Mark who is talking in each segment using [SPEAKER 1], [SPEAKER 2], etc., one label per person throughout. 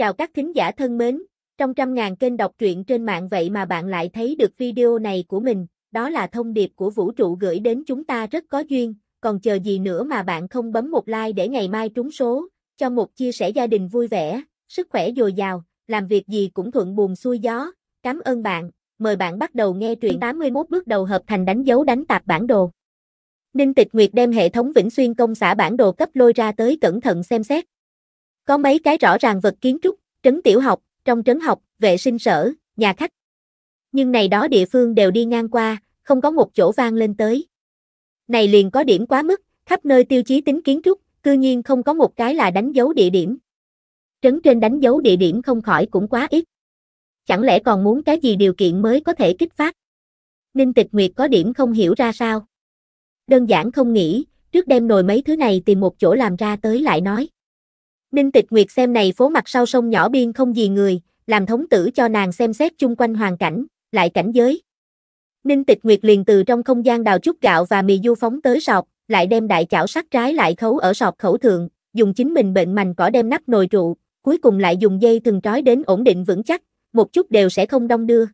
[SPEAKER 1] Chào các thính giả thân mến, trong trăm ngàn kênh đọc truyện trên mạng vậy mà bạn lại thấy được video này của mình, đó là thông điệp của vũ trụ gửi đến chúng ta rất có duyên, còn chờ gì nữa mà bạn không bấm một like để ngày mai trúng số, cho một chia sẻ gia đình vui vẻ, sức khỏe dồi dào, làm việc gì cũng thuận buồm xuôi gió. Cảm ơn bạn, mời bạn bắt đầu nghe truyện 81 bước đầu hợp thành đánh dấu đánh tạp bản đồ. Ninh Tịch Nguyệt đem hệ thống Vĩnh Xuyên công xã bản đồ cấp lôi ra tới cẩn thận xem xét. Có mấy cái rõ ràng vật kiến trúc, trấn tiểu học, trong trấn học, vệ sinh sở, nhà khách. Nhưng này đó địa phương đều đi ngang qua, không có một chỗ vang lên tới. Này liền có điểm quá mức, khắp nơi tiêu chí tính kiến trúc, cư nhiên không có một cái là đánh dấu địa điểm. Trấn trên đánh dấu địa điểm không khỏi cũng quá ít. Chẳng lẽ còn muốn cái gì điều kiện mới có thể kích phát? Ninh Tịch Nguyệt có điểm không hiểu ra sao. Đơn giản không nghĩ, trước đem nồi mấy thứ này tìm một chỗ làm ra tới lại nói. Ninh Tịch Nguyệt xem này phố mặt sau sông nhỏ biên không gì người, làm thống tử cho nàng xem xét chung quanh hoàn cảnh, lại cảnh giới. Ninh Tịch Nguyệt liền từ trong không gian đào chút gạo và mì du phóng tới sọt, lại đem đại chảo sắt trái lại khấu ở sọt khẩu thượng, dùng chính mình bệnh mành cỏ đem nắp nồi trụ, cuối cùng lại dùng dây thừng trói đến ổn định vững chắc, một chút đều sẽ không đông đưa.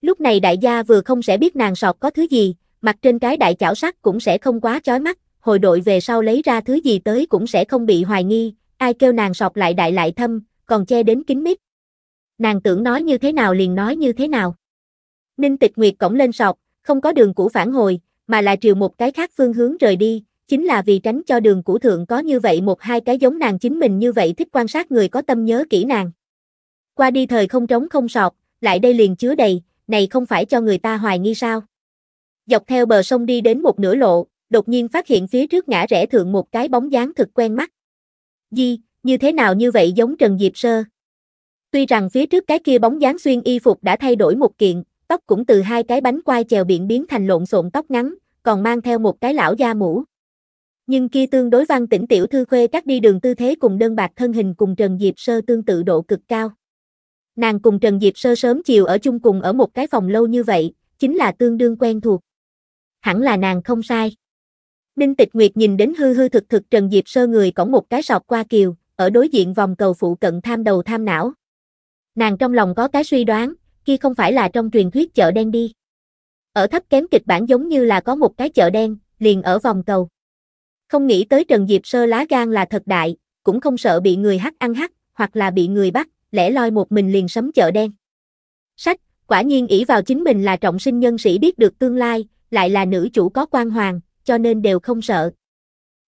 [SPEAKER 1] Lúc này đại gia vừa không sẽ biết nàng sọt có thứ gì, mặt trên cái đại chảo sắt cũng sẽ không quá chói mắt, hồi đội về sau lấy ra thứ gì tới cũng sẽ không bị hoài nghi, ai kêu nàng sọc lại đại lại thâm, còn che đến kín mít. Nàng tưởng nói như thế nào liền nói như thế nào. Ninh Tịch Nguyệt cổng lên sọc, không có đường cũ phản hồi, mà là triều một cái khác phương hướng rời đi, chính là vì tránh cho đường cũ thượng có như vậy một hai cái giống nàng chính mình như vậy thích quan sát người có tâm nhớ kỹ nàng. Qua đi thời không trống không sọc, lại đây liền chứa đầy, này không phải cho người ta hoài nghi sao. Dọc theo bờ sông đi đến một nửa lộ, đột nhiên phát hiện phía trước ngã rẽ thượng một cái bóng dáng thực quen mắt. Di, như thế nào như vậy giống Trần Diệp Sơ. Tuy rằng phía trước cái kia bóng dáng xuyên y phục đã thay đổi một kiện, tóc cũng từ hai cái bánh quai chèo biển biến thành lộn xộn tóc ngắn, còn mang theo một cái lão da mũ. Nhưng kia tương đối văn tỉnh tiểu thư khuê các đi đường tư thế cùng đơn bạc thân hình cùng Trần Diệp Sơ tương tự độ cực cao. Nàng cùng Trần Diệp Sơ sớm chiều ở chung cùng ở một cái phòng lâu như vậy, chính là tương đương quen thuộc. Hẳn là nàng không sai. Đinh Tịch Nguyệt nhìn đến hư hư thực thực Trần Diệp Sơ người cõng một cái sọc qua kiều, ở đối diện vòng cầu phụ cận tham đầu tham não. Nàng trong lòng có cái suy đoán, kia không phải là trong truyền thuyết chợ đen đi. Ở thấp kém kịch bản giống như là có một cái chợ đen, liền ở vòng cầu. Không nghĩ tới Trần Diệp Sơ lá gan là thật đại, cũng không sợ bị người hắc ăn hắc, hoặc là bị người bắt, lẻ loi một mình liền sấm chợ đen. Sách, quả nhiên ỷ vào chính mình là trọng sinh nhân sĩ biết được tương lai, lại là nữ chủ có quan hoàng, cho nên đều không sợ.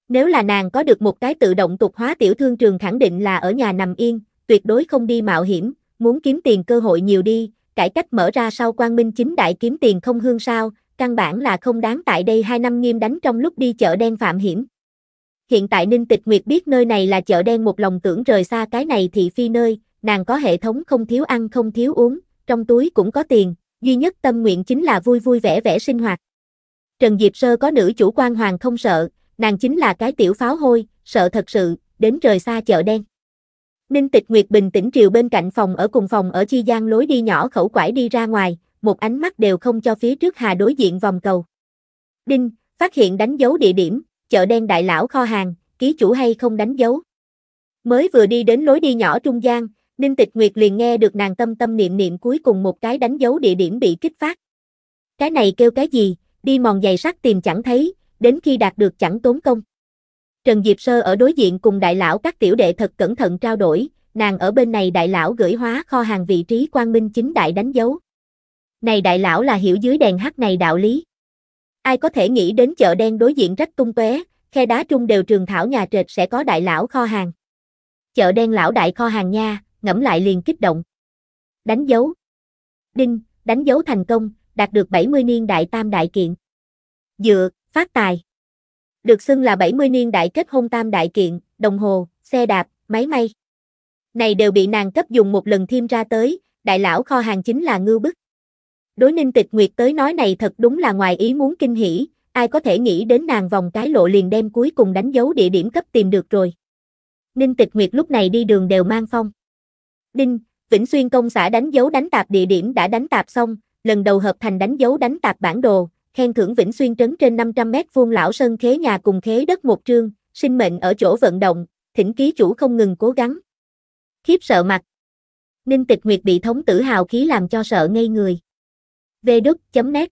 [SPEAKER 1] Nếu là nàng có được một cái tự động tục hóa tiểu thương trường khẳng định là ở nhà nằm yên, tuyệt đối không đi mạo hiểm, muốn kiếm tiền cơ hội nhiều đi, cải cách mở ra sau quan minh chính đại kiếm tiền không hương sao, căn bản là không đáng tại đây hai năm nghiêm đánh trong lúc đi chợ đen phạm hiểm. Hiện tại Ninh Tịch Nguyệt biết nơi này là chợ đen một lòng tưởng rời xa cái này thị phi nơi, nàng có hệ thống không thiếu ăn không thiếu uống, trong túi cũng có tiền, duy nhất tâm nguyện chính là vui vui vẻ vẻ sinh hoạt. Trần Diệp Sơ có nữ chủ quan hoàng không sợ, nàng chính là cái tiểu pháo hôi, sợ thật sự, đến trời xa chợ đen. Ninh Tịch Nguyệt bình tĩnh triều bên cạnh phòng ở cùng phòng ở chi gian lối đi nhỏ khẩu quải đi ra ngoài, một ánh mắt đều không cho phía trước hà đối diện vòng cầu. Đinh, phát hiện đánh dấu địa điểm, chợ đen đại lão kho hàng, ký chủ hay không đánh dấu. Mới vừa đi đến lối đi nhỏ trung gian, Ninh Tịch Nguyệt liền nghe được nàng tâm tâm niệm niệm cuối cùng một cái đánh dấu địa điểm bị kích phát. Cái này kêu cái gì, đi mòn giày sắt tìm chẳng thấy, đến khi đạt được chẳng tốn công. Trần Diệp Sơ ở đối diện cùng đại lão các tiểu đệ thật cẩn thận trao đổi, nàng ở bên này đại lão gửi hóa kho hàng vị trí quang minh chính đại đánh dấu. Này đại lão là hiểu dưới đèn hắt này đạo lý. Ai có thể nghĩ đến chợ đen đối diện rách tung tóe, khe đá trung đều trường thảo nhà trệt sẽ có đại lão kho hàng. Chợ đen lão đại kho hàng nha, ngẫm lại liền kích động. Đánh dấu. Đinh, đánh dấu thành công, đạt được 70 niên đại tam đại kiện. Dựa, phát tài. Được xưng là 70 niên đại kết hôn tam đại kiện, đồng hồ, xe đạp, máy may. Này đều bị nàng cấp dùng một lần thêm ra tới, đại lão kho hàng chính là ngư bức. Đối ninh tịch nguyệt tới nói này thật đúng là ngoài ý muốn kinh hỉ, ai có thể nghĩ đến nàng vòng cái lộ liền đem cuối cùng đánh dấu địa điểm cấp tìm được rồi. Ninh tịch nguyệt lúc này đi đường đều mang phong. Đinh, Vĩnh Xuyên công xã đánh dấu đánh tạp địa điểm đã đánh tạp xong, lần đầu hợp thành đánh dấu đánh tạp bản đồ, khen thưởng Vĩnh Xuyên trấn trên 500 mét vuông lão sơn khế nhà cùng khế đất một trương, sinh mệnh ở chỗ vận động, thỉnh ký chủ không ngừng cố gắng. Khiếp sợ mặt. Ninh Tịch Nguyệt bị thống tử hào khí làm cho sợ ngây người. Vê đúc chấm nét.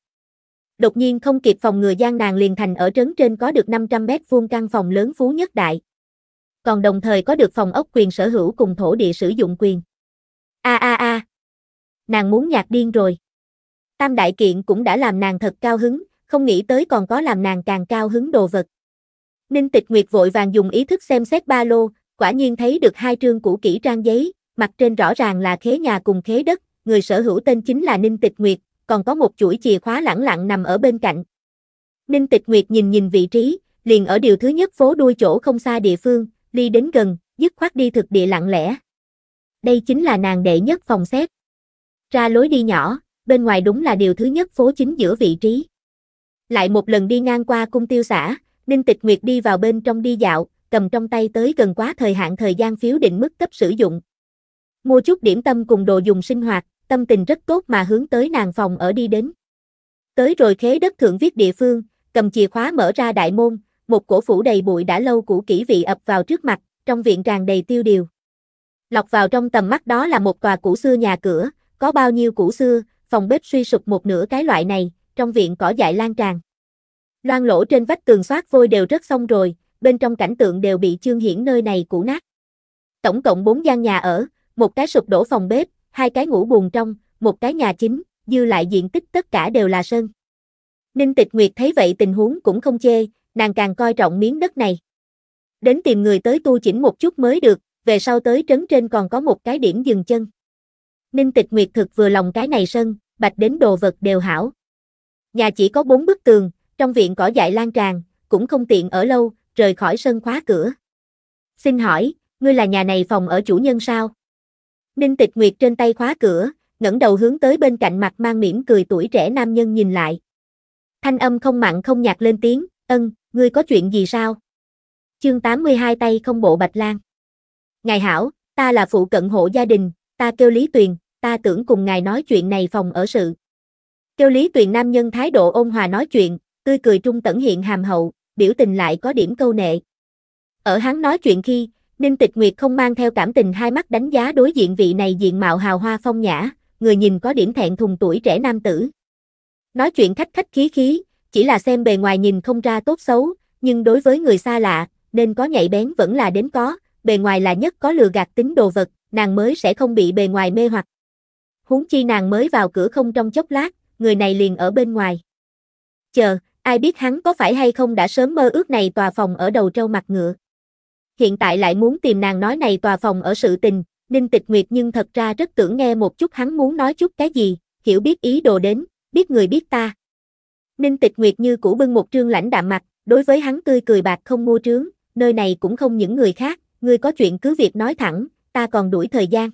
[SPEAKER 1] Đột nhiên không kịp phòng ngừa gian nàng liền thành ở trấn trên có được 500 mét vuông căn phòng lớn phú nhất đại. Còn đồng thời có được phòng ốc quyền sở hữu cùng thổ địa sử dụng quyền. A a a. Nàng muốn nhạc điên rồi. Tam đại kiện cũng đã làm nàng thật cao hứng, không nghĩ tới còn có làm nàng càng cao hứng đồ vật. Ninh Tịch Nguyệt vội vàng dùng ý thức xem xét ba lô, quả nhiên thấy được hai trương cũ kỹ trang giấy, mặt trên rõ ràng là khế nhà cùng khế đất, người sở hữu tên chính là Ninh Tịch Nguyệt, còn có một chuỗi chìa khóa lẳng lặng nằm ở bên cạnh. Ninh Tịch Nguyệt nhìn nhìn vị trí, liền ở điều thứ nhất phố đuôi chỗ không xa địa phương, ly đến gần, dứt khoát đi thực địa lặng lẽ. Đây chính là nàng đệ nhất phòng xét. Ra lối đi nhỏ, bên ngoài đúng là điều thứ nhất phố chính giữa vị trí. Lại một lần đi ngang qua cung tiêu xã, Ninh Tịch Nguyệt đi vào bên trong đi dạo, cầm trong tay tới gần quá thời hạn thời gian phiếu định mức cấp sử dụng. Mua chút điểm tâm cùng đồ dùng sinh hoạt, tâm tình rất tốt mà hướng tới nàng phòng ở đi đến. Tới rồi khế đất thượng viết địa phương, cầm chìa khóa mở ra đại môn, một cổ phủ đầy bụi đã lâu cũ kỹ vị ập vào trước mặt, trong viện tràn đầy tiêu điều. Lọc vào trong tầm mắt đó là một tòa cũ xưa nhà cửa, có bao nhiêu cũ xưa, phòng bếp suy sụp một nửa cái loại này, trong viện cỏ dại lan tràn. Loan lỗ trên vách tường xoát vôi đều rất xong rồi, bên trong cảnh tượng đều bị chương hiển nơi này cũ nát. Tổng cộng 4 gian nhà ở, một cái sụp đổ phòng bếp, hai cái ngủ buồn trong, một cái nhà chính, dư lại diện tích tất cả đều là sơn. Ninh Tịch Nguyệt thấy vậy tình huống cũng không chê, nàng càng coi trọng miếng đất này. Đến tìm người tới tu chỉnh một chút mới được, về sau tới trấn trên còn có một cái điểm dừng chân. Ninh Tịch Nguyệt thực vừa lòng cái này sân, bạch đến đồ vật đều hảo. Nhà chỉ có bốn bức tường, trong viện cỏ dại lan tràn, cũng không tiện ở lâu, rời khỏi sân khóa cửa. Xin hỏi, ngươi là nhà này phòng ở chủ nhân sao? Ninh Tịch Nguyệt trên tay khóa cửa, ngẩng đầu hướng tới bên cạnh mặt mang mỉm cười tuổi trẻ nam nhân nhìn lại. Thanh âm không mặn không nhạt lên tiếng, ân, ngươi có chuyện gì sao? Chương 82 tay không bộ Bạch Lan. Ngài hảo, ta là phụ cận hộ gia đình, ta kêu Lý Tuyền, ta tưởng cùng ngài nói chuyện này phòng ở sự. Kêu Lý Tuyền nam nhân thái độ ôn hòa nói chuyện, tươi cười trung tẩn hiện hàm hậu, biểu tình lại có điểm câu nệ. Ở hắn nói chuyện khi, Ninh Tịch Nguyệt không mang theo cảm tình hai mắt đánh giá đối diện vị này diện mạo hào hoa phong nhã, người nhìn có điểm thẹn thùng tuổi trẻ nam tử. Nói chuyện khách khách khí khí, chỉ là xem bề ngoài nhìn không ra tốt xấu, nhưng đối với người xa lạ, nên có nhạy bén vẫn là đến có, bề ngoài là nhất có lừa gạt tính đồ vật, nàng mới sẽ không bị bề ngoài mê hoặc. Huống chi nàng mới vào cửa không trong chốc lát, người này liền ở bên ngoài. Chờ, ai biết hắn có phải hay không đã sớm mơ ước này tòa phòng ở đầu trâu mặt ngựa. Hiện tại lại muốn tìm nàng nói này tòa phòng ở sự tình, Ninh Tịch Nguyệt nhưng thật ra rất tưởng nghe một chút hắn muốn nói chút cái gì, hiểu biết ý đồ đến, biết người biết ta. Ninh Tịch Nguyệt như cũ bưng một trương lãnh đạm mặt, đối với hắn tươi cười bạc không mua trướng, nơi này cũng không những người khác, người có chuyện cứ việc nói thẳng, ta còn đuổi thời gian.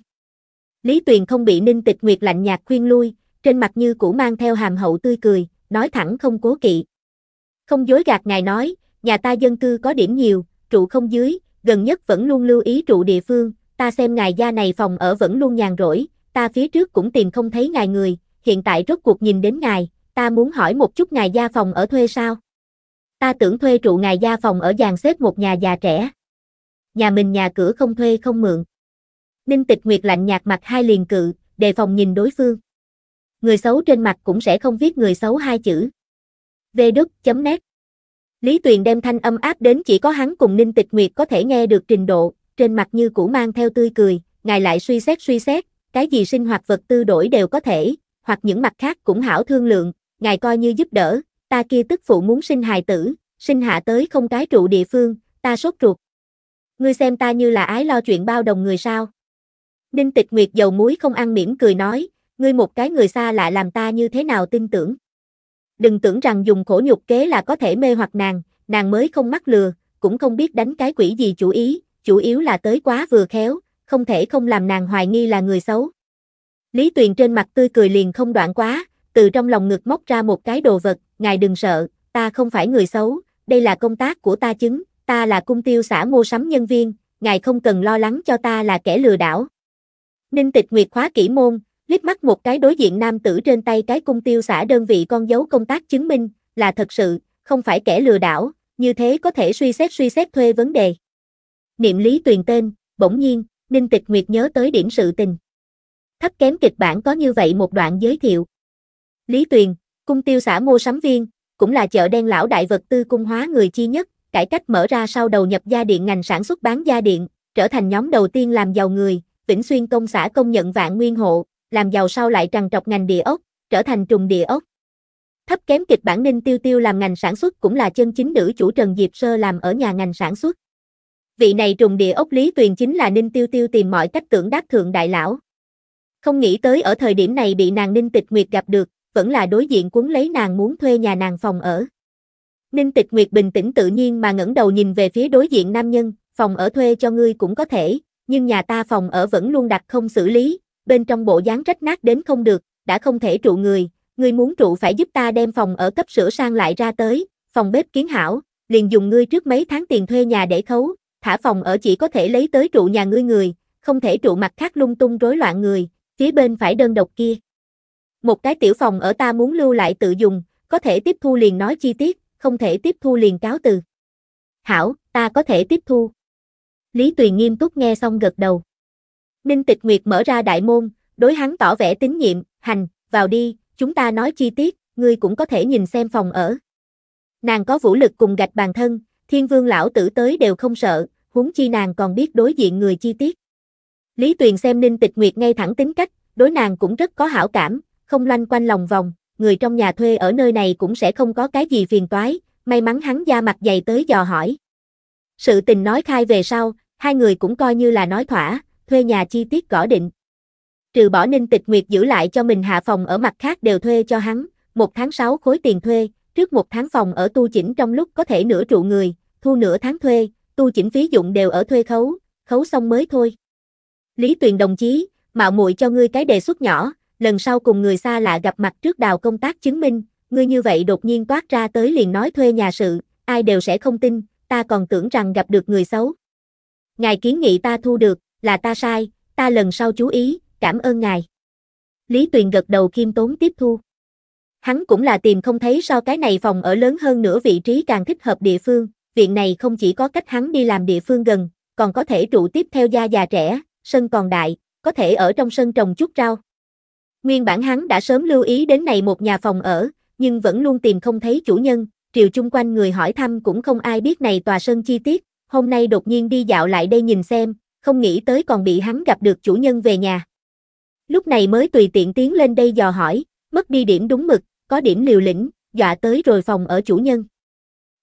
[SPEAKER 1] Lý Tuyền không bị Ninh Tịch Nguyệt lạnh nhạt khuyên lui, trên mặt như cũ mang theo hàm hậu tươi cười, nói thẳng không cố kỵ. Không dối gạt ngài nói, nhà ta dân cư có điểm nhiều, trụ không dưới, gần nhất vẫn luôn lưu ý trụ địa phương, ta xem ngài gia này phòng ở vẫn luôn nhàn rỗi, ta phía trước cũng tìm không thấy ngài người, hiện tại rốt cuộc nhìn đến ngài, ta muốn hỏi một chút ngài gia phòng ở thuê sao? Ta tưởng thuê trụ ngài gia phòng ở dàn xếp một nhà già trẻ. Nhà mình nhà cửa không thuê không mượn. Ninh Tịch Nguyệt lạnh nhạt mặt hai liền cự, đề phòng nhìn đối phương. Người xấu trên mặt cũng sẽ không viết người xấu hai chữ. Vê Đức chấm nét. Lý Tuyền đem thanh âm áp đến chỉ có hắn cùng Ninh Tịch Nguyệt có thể nghe được trình độ, trên mặt như cũ mang theo tươi cười, ngài lại suy xét suy xét, cái gì sinh hoạt vật tư đổi đều có thể, hoặc những mặt khác cũng hảo thương lượng, ngài coi như giúp đỡ, ta kia tức phụ muốn sinh hài tử, sinh hạ tới không cái trụ địa phương, ta sốt ruột. Ngươi xem ta như là ái lo chuyện bao đồng người sao? Đinh Tịch Nguyệt dầu muối không ăn mỉm cười nói, ngươi một cái người xa lạ làm ta như thế nào tin tưởng. Đừng tưởng rằng dùng khổ nhục kế là có thể mê hoặc nàng, nàng mới không mắc lừa, cũng không biết đánh cái quỷ gì chủ ý, chủ yếu là tới quá vừa khéo, không thể không làm nàng hoài nghi là người xấu. Lý Tuyền trên mặt tươi cười liền không đoạn quá, từ trong lòng ngực móc ra một cái đồ vật, ngài đừng sợ, ta không phải người xấu, đây là công tác của ta chứng, ta là cung tiêu xã mua sắm nhân viên, ngài không cần lo lắng cho ta là kẻ lừa đảo. Ninh Tịch Nguyệt khóa kỹ môn, liếc mắt một cái đối diện nam tử trên tay cái cung tiêu xã đơn vị con dấu công tác chứng minh, là thật sự, không phải kẻ lừa đảo, như thế có thể suy xét suy xét thuê vấn đề. Niệm lý tuyền tên, bỗng nhiên, Ninh Tịch Nguyệt nhớ tới điểm sự tình. Thấp kém kịch bản có như vậy một đoạn giới thiệu. Lý Tuyền, cung tiêu xã mô sắm viên, cũng là chợ đen lão đại vật tư cung hóa người chi nhất, cải cách mở ra sau đầu nhập gia điện ngành sản xuất bán gia điện, trở thành nhóm đầu tiên làm giàu người, Vĩnh Xuyên công xã công nhận vạn nguyên hộ, làm giàu sau lại trằn trọc ngành địa ốc, trở thành trùng địa ốc. Thấp kém kịch bản Ninh Tiêu Tiêu làm ngành sản xuất cũng là chân chính nữ chủ Trần Diệp Sơ làm ở nhà ngành sản xuất. Vị này trùng địa ốc Lý Tuyền chính là Ninh Tiêu Tiêu tìm mọi cách tưởng đắc thượng đại lão. Không nghĩ tới ở thời điểm này bị nàng Ninh Tịch Nguyệt gặp được, vẫn là đối diện cuốn lấy nàng muốn thuê nhà nàng phòng ở. Ninh Tịch Nguyệt bình tĩnh tự nhiên mà ngẩng đầu nhìn về phía đối diện nam nhân, phòng ở thuê cho ngươi cũng có thể, nhưng nhà ta phòng ở vẫn luôn đặt không xử lý, bên trong bộ dáng rách nát đến không được, đã không thể trụ người, ngươi muốn trụ phải giúp ta đem phòng ở cấp sửa sang lại ra tới, phòng bếp kiến hảo, liền dùng ngươi trước mấy tháng tiền thuê nhà để khấu, thả phòng ở chỉ có thể lấy tới trụ nhà ngươi người, không thể trụ mặt khác lung tung rối loạn người, phía bên phải đơn độc kia. Một cái tiểu phòng ở ta muốn lưu lại tự dùng, có thể tiếp thu liền nói chi tiết, không thể tiếp thu liền cáo từ. Hảo, ta có thể tiếp thu. Lý Tùy nghiêm túc nghe xong gật đầu. Ninh Tịch Nguyệt mở ra đại môn, đối hắn tỏ vẻ tín nhiệm, hành, vào đi, chúng ta nói chi tiết, ngươi cũng có thể nhìn xem phòng ở. Nàng có vũ lực cùng gạch bàn thân, thiên vương lão tử tới đều không sợ, huống chi nàng còn biết đối diện người chi tiết. Lý Tuyền xem Ninh Tịch Nguyệt ngay thẳng tính cách, đối nàng cũng rất có hảo cảm, không loanh quanh lòng vòng, người trong nhà thuê ở nơi này cũng sẽ không có cái gì phiền toái, may mắn hắn da mặt dày tới dò hỏi. Sự tình nói khai về sau, hai người cũng coi như là nói thỏa, thuê nhà chi tiết gõ định. Trừ bỏ Ninh Tịch Nguyệt giữ lại cho mình hạ phòng ở mặt khác đều thuê cho hắn, một tháng 6 khối tiền thuê, trước một tháng phòng ở tu chỉnh trong lúc có thể nửa trụ người, thu nửa tháng thuê, tu chỉnh phí dụng đều ở thuê khấu, khấu xong mới thôi. Lý Tuyền đồng chí, mạo muội cho ngươi cái đề xuất nhỏ, lần sau cùng người xa lạ gặp mặt trước đào công tác chứng minh, ngươi như vậy đột nhiên toát ra tới liền nói thuê nhà sự, ai đều sẽ không tin, ta còn tưởng rằng gặp được người xấu ngài kiến nghị ta thu được, là ta sai, ta lần sau chú ý, cảm ơn ngài. Lý Tuyền gật đầu khiêm tốn tiếp thu. Hắn cũng là tìm không thấy so cái này phòng ở lớn hơn nữa vị trí càng thích hợp địa phương, viện này không chỉ có cách hắn đi làm địa phương gần, còn có thể trụ tiếp theo gia già trẻ, sân còn đại, có thể ở trong sân trồng chút rau. Nguyên bản hắn đã sớm lưu ý đến này một nhà phòng ở, nhưng vẫn luôn tìm không thấy chủ nhân, triều chung quanh người hỏi thăm cũng không ai biết này tòa sân chi tiết, hôm nay đột nhiên đi dạo lại đây nhìn xem, không nghĩ tới còn bị hắn gặp được chủ nhân về nhà. Lúc này mới tùy tiện tiến lên đây dò hỏi, mất đi điểm đúng mực, có điểm liều lĩnh, dọa tới rồi phòng ở chủ nhân.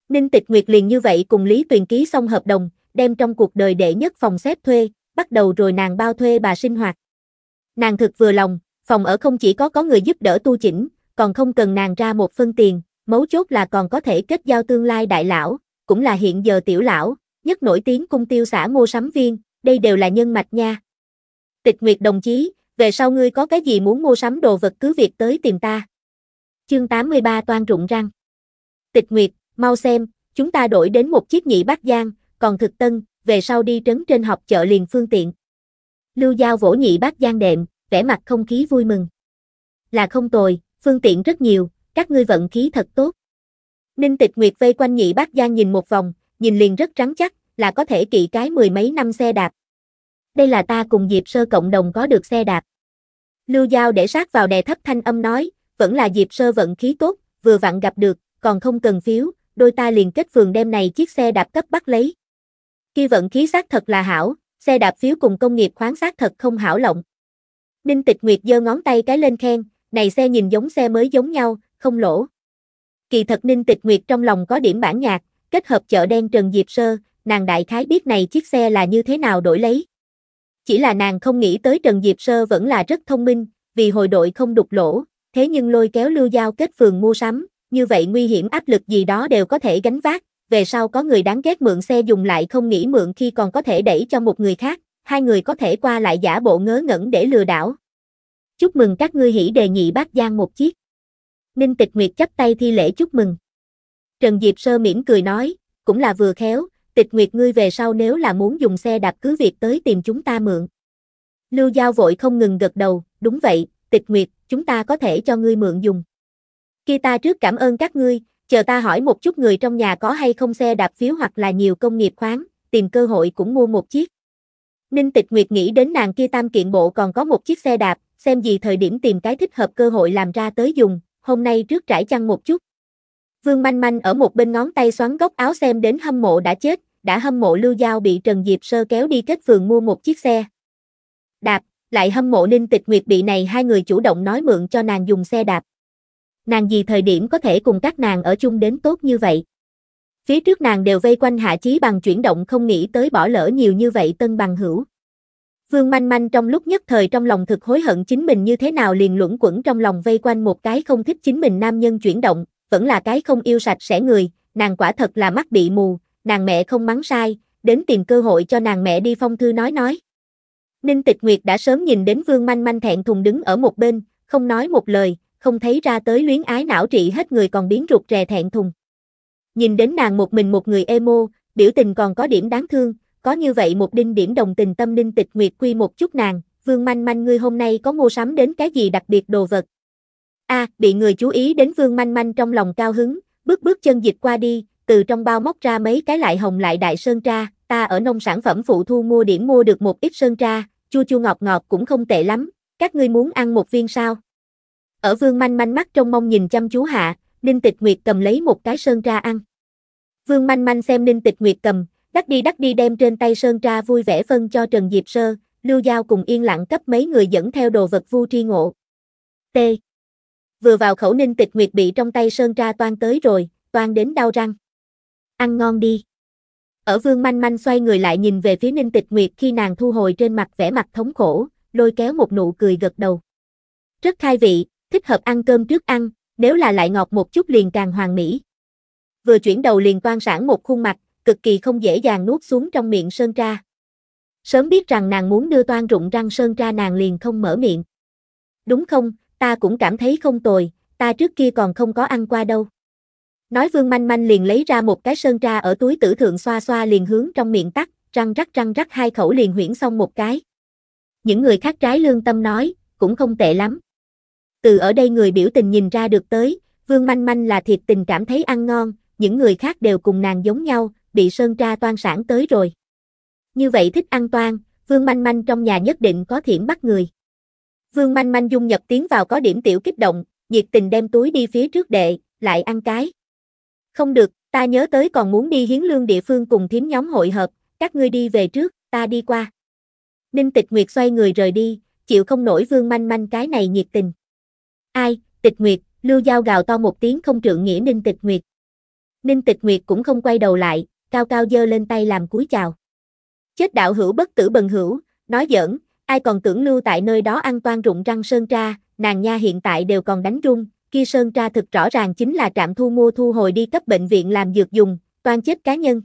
[SPEAKER 1] Ninh Tịch Nguyệt liền như vậy cùng Lý Tuyền ký xong hợp đồng, đem trong cuộc đời đệ nhất phòng xếp thuê, bắt đầu rồi nàng bao thuê bà sinh hoạt. Nàng thực vừa lòng, phòng ở không chỉ có có người giúp đỡ tu chỉnh, còn không cần nàng ra một phân tiền, mấu chốt là còn có thể kết giao tương lai đại lão, cũng là hiện giờ tiểu lão, nhất nổi tiếng cung tiêu xã ngô sắm viên, đây đều là nhân mạch nha. Tịch Nguyệt đồng chí, về sau ngươi có cái gì muốn mua sắm đồ vật cứ việc tới tìm ta. Chương 83 toan rụng răng. Tịch Nguyệt, mau xem, chúng ta đổi đến một chiếc nhị bát giang, còn thực tân, về sau đi trấn trên học chợ liền phương tiện. Lưu Giao vỗ nhị bát giang đệm, vẻ mặt không khí vui mừng. Là không tồi, phương tiện rất nhiều, các ngươi vận khí thật tốt. Ninh Tịch Nguyệt vây quanh nhị bát giang nhìn một vòng, nhìn liền rất trắng chắc, là có thể kỵ cái mười mấy năm xe đạp. Đây là ta cùng Diệp Sơ cộng đồng có được xe đạp. Lưu Giao để sát vào đè thấp thanh âm nói, vẫn là Diệp Sơ vận khí tốt, vừa vặn gặp được, còn không cần phiếu, đôi ta liền kết phường đem này chiếc xe đạp cấp bắt lấy. Khi vận khí xác thật là hảo, xe đạp phiếu cùng công nghiệp khoáng xác thật không hảo lộng. Ninh Tịch Nguyệt giơ ngón tay cái lên khen, này xe nhìn giống xe mới giống nhau, không lỗ. Kỳ thật Ninh Tịch Nguyệt trong lòng có điểm bản nhạc, kết hợp chợ đen Trần Diệp Sơ, nàng đại khái biết này chiếc xe là như thế nào đổi lấy. Chỉ là nàng không nghĩ tới Trần Diệp Sơ vẫn là rất thông minh, vì hồi đội không đục lỗ, thế nhưng lôi kéo lưu giao kết phường mua sắm, như vậy nguy hiểm áp lực gì đó đều có thể gánh vác, về sau có người đáng ghét mượn xe dùng lại không nghĩ mượn khi còn có thể đẩy cho một người khác, hai người có thể qua lại giả bộ ngớ ngẩn để lừa đảo. Chúc mừng các ngươi hỷ đề nhị bác giang một chiếc. Ninh Tịch Nguyệt chắp tay thi lễ chúc mừng. Trần Diệp sơ mỉm cười nói, cũng là vừa khéo, tịch nguyệt ngươi về sau nếu là muốn dùng xe đạp cứ việc tới tìm chúng ta mượn. Lưu Giao vội không ngừng gật đầu, đúng vậy, tịch nguyệt, chúng ta có thể cho ngươi mượn dùng. Khi ta trước cảm ơn các ngươi, chờ ta hỏi một chút người trong nhà có hay không xe đạp phiếu hoặc là nhiều công nghiệp khoáng, tìm cơ hội cũng mua một chiếc. Ninh Tịch Nguyệt nghĩ đến nàng kia tam kiện bộ còn có một chiếc xe đạp, xem gì thời điểm tìm cái thích hợp cơ hội làm ra tới dùng, hôm nay trước trải chăn một chút. Vương Manh Manh ở một bên ngón tay xoắn gốc áo xem đến hâm mộ đã chết, đã hâm mộ Lưu Giao bị Trần Diệp Sơ kéo đi kết phường mua một chiếc xe. Đạp, lại hâm mộ Ninh Tịch Nguyệt bị này hai người chủ động nói mượn cho nàng dùng xe đạp. Nàng gì thời điểm có thể cùng các nàng ở chung đến tốt như vậy. Phía trước nàng đều vây quanh hạ chí bằng chuyển động không nghĩ tới bỏ lỡ nhiều như vậy tân bằng hữu. Vương manh manh trong lúc nhất thời trong lòng thực hối hận chính mình như thế nào liền luẩn quẩn trong lòng vây quanh một cái không thích chính mình nam nhân chuyển động, vẫn là cái không yêu sạch sẽ người, nàng quả thật là mắt bị mù, nàng mẹ không mắng sai, đến tìm cơ hội cho nàng mẹ đi phong thư nói nói. Ninh Tịch Nguyệt đã sớm nhìn đến Vương Manh Manh thẹn thùng đứng ở một bên, không nói một lời, không thấy ra tới luyến ái não trị hết người còn biến rụt rè thẹn thùng. Nhìn đến nàng một mình một người emo, biểu tình còn có điểm đáng thương, có như vậy một đinh điểm đồng tình tâm Ninh Tịch Nguyệt quy một chút nàng, Vương Manh Manh ngươi hôm nay có mua sắm đến cái gì đặc biệt đồ vật, a à, bị người chú ý đến vương manh manh trong lòng cao hứng, bước bước chân dịch qua đi, từ trong bao móc ra mấy cái lại hồng lại đại sơn tra, ta ở nông sản phẩm phụ thu mua điểm mua được một ít sơn tra, chua chua ngọt ngọt cũng không tệ lắm, các ngươi muốn ăn một viên sao? Ở vương manh manh mắt trong mong nhìn chăm chú hạ, Ninh Tịch Nguyệt cầm lấy một cái sơn tra ăn. Vương manh manh xem Ninh Tịch Nguyệt cầm, đắc đi đắc đi đem trên tay sơn tra vui vẻ phân cho Trần Diệp Sơ, Lưu Giao cùng yên lặng cấp mấy người dẫn theo đồ vật vu tri ngộ. T vừa vào khẩu ninh tịch nguyệt bị trong tay sơn tra toan tới rồi, toan đến đau răng. Ăn ngon đi. Ở vương manh manh xoay người lại nhìn về phía ninh tịch nguyệt khi nàng thu hồi trên mặt vẻ mặt thống khổ, lôi kéo một nụ cười gật đầu. Rất khai vị, thích hợp ăn cơm trước ăn, nếu là lại ngọt một chút liền càng hoàn mỹ. Vừa chuyển đầu liền toan sản một khuôn mặt, cực kỳ không dễ dàng nuốt xuống trong miệng sơn tra. Sớm biết rằng nàng muốn đưa toan rụng răng sơn tra nàng liền không mở miệng. Đúng không, ta cũng cảm thấy không tồi, ta trước kia còn không có ăn qua đâu. Nói Vương Manh Manh liền lấy ra một cái sơn tra ở túi tử thượng xoa xoa liền hướng trong miệng tắt, răng rắc răng rắc hai khẩu liền huyễn xong một cái. Những người khác trái lương tâm nói, cũng không tệ lắm. Từ ở đây người biểu tình nhìn ra được tới, Vương Manh Manh là thiệt tình cảm thấy ăn ngon, những người khác đều cùng nàng giống nhau, bị sơn tra toan sản tới rồi. Như vậy thích ăn toan, Vương Manh Manh trong nhà nhất định có thiện bắt người. Vương manh manh dung nhập tiến vào có điểm tiểu kích động, nhiệt tình đem túi đi phía trước đệ, lại ăn cái. Không được, ta nhớ tới còn muốn đi hiến lương địa phương cùng thím nhóm hội hợp, các ngươi đi về trước, ta đi qua. Ninh Tịch Nguyệt xoay người rời đi, chịu không nổi Vương Manh Manh cái này nhiệt tình. Ai, Tịch Nguyệt, Lưu Giao gào to một tiếng không trượng nghĩa Ninh Tịch Nguyệt. Ninh Tịch Nguyệt cũng không quay đầu lại, cao cao dơ lên tay làm cúi chào. Chết đạo hữu bất tử bần hữu, nói giỡn, ai còn tưởng lưu tại nơi đó ăn toan rụng răng sơn tra, nàng nha hiện tại đều còn đánh rung, kia sơn tra thực rõ ràng chính là trạm thu mua thu hồi đi cấp bệnh viện làm dược dùng, toan chết cá nhân.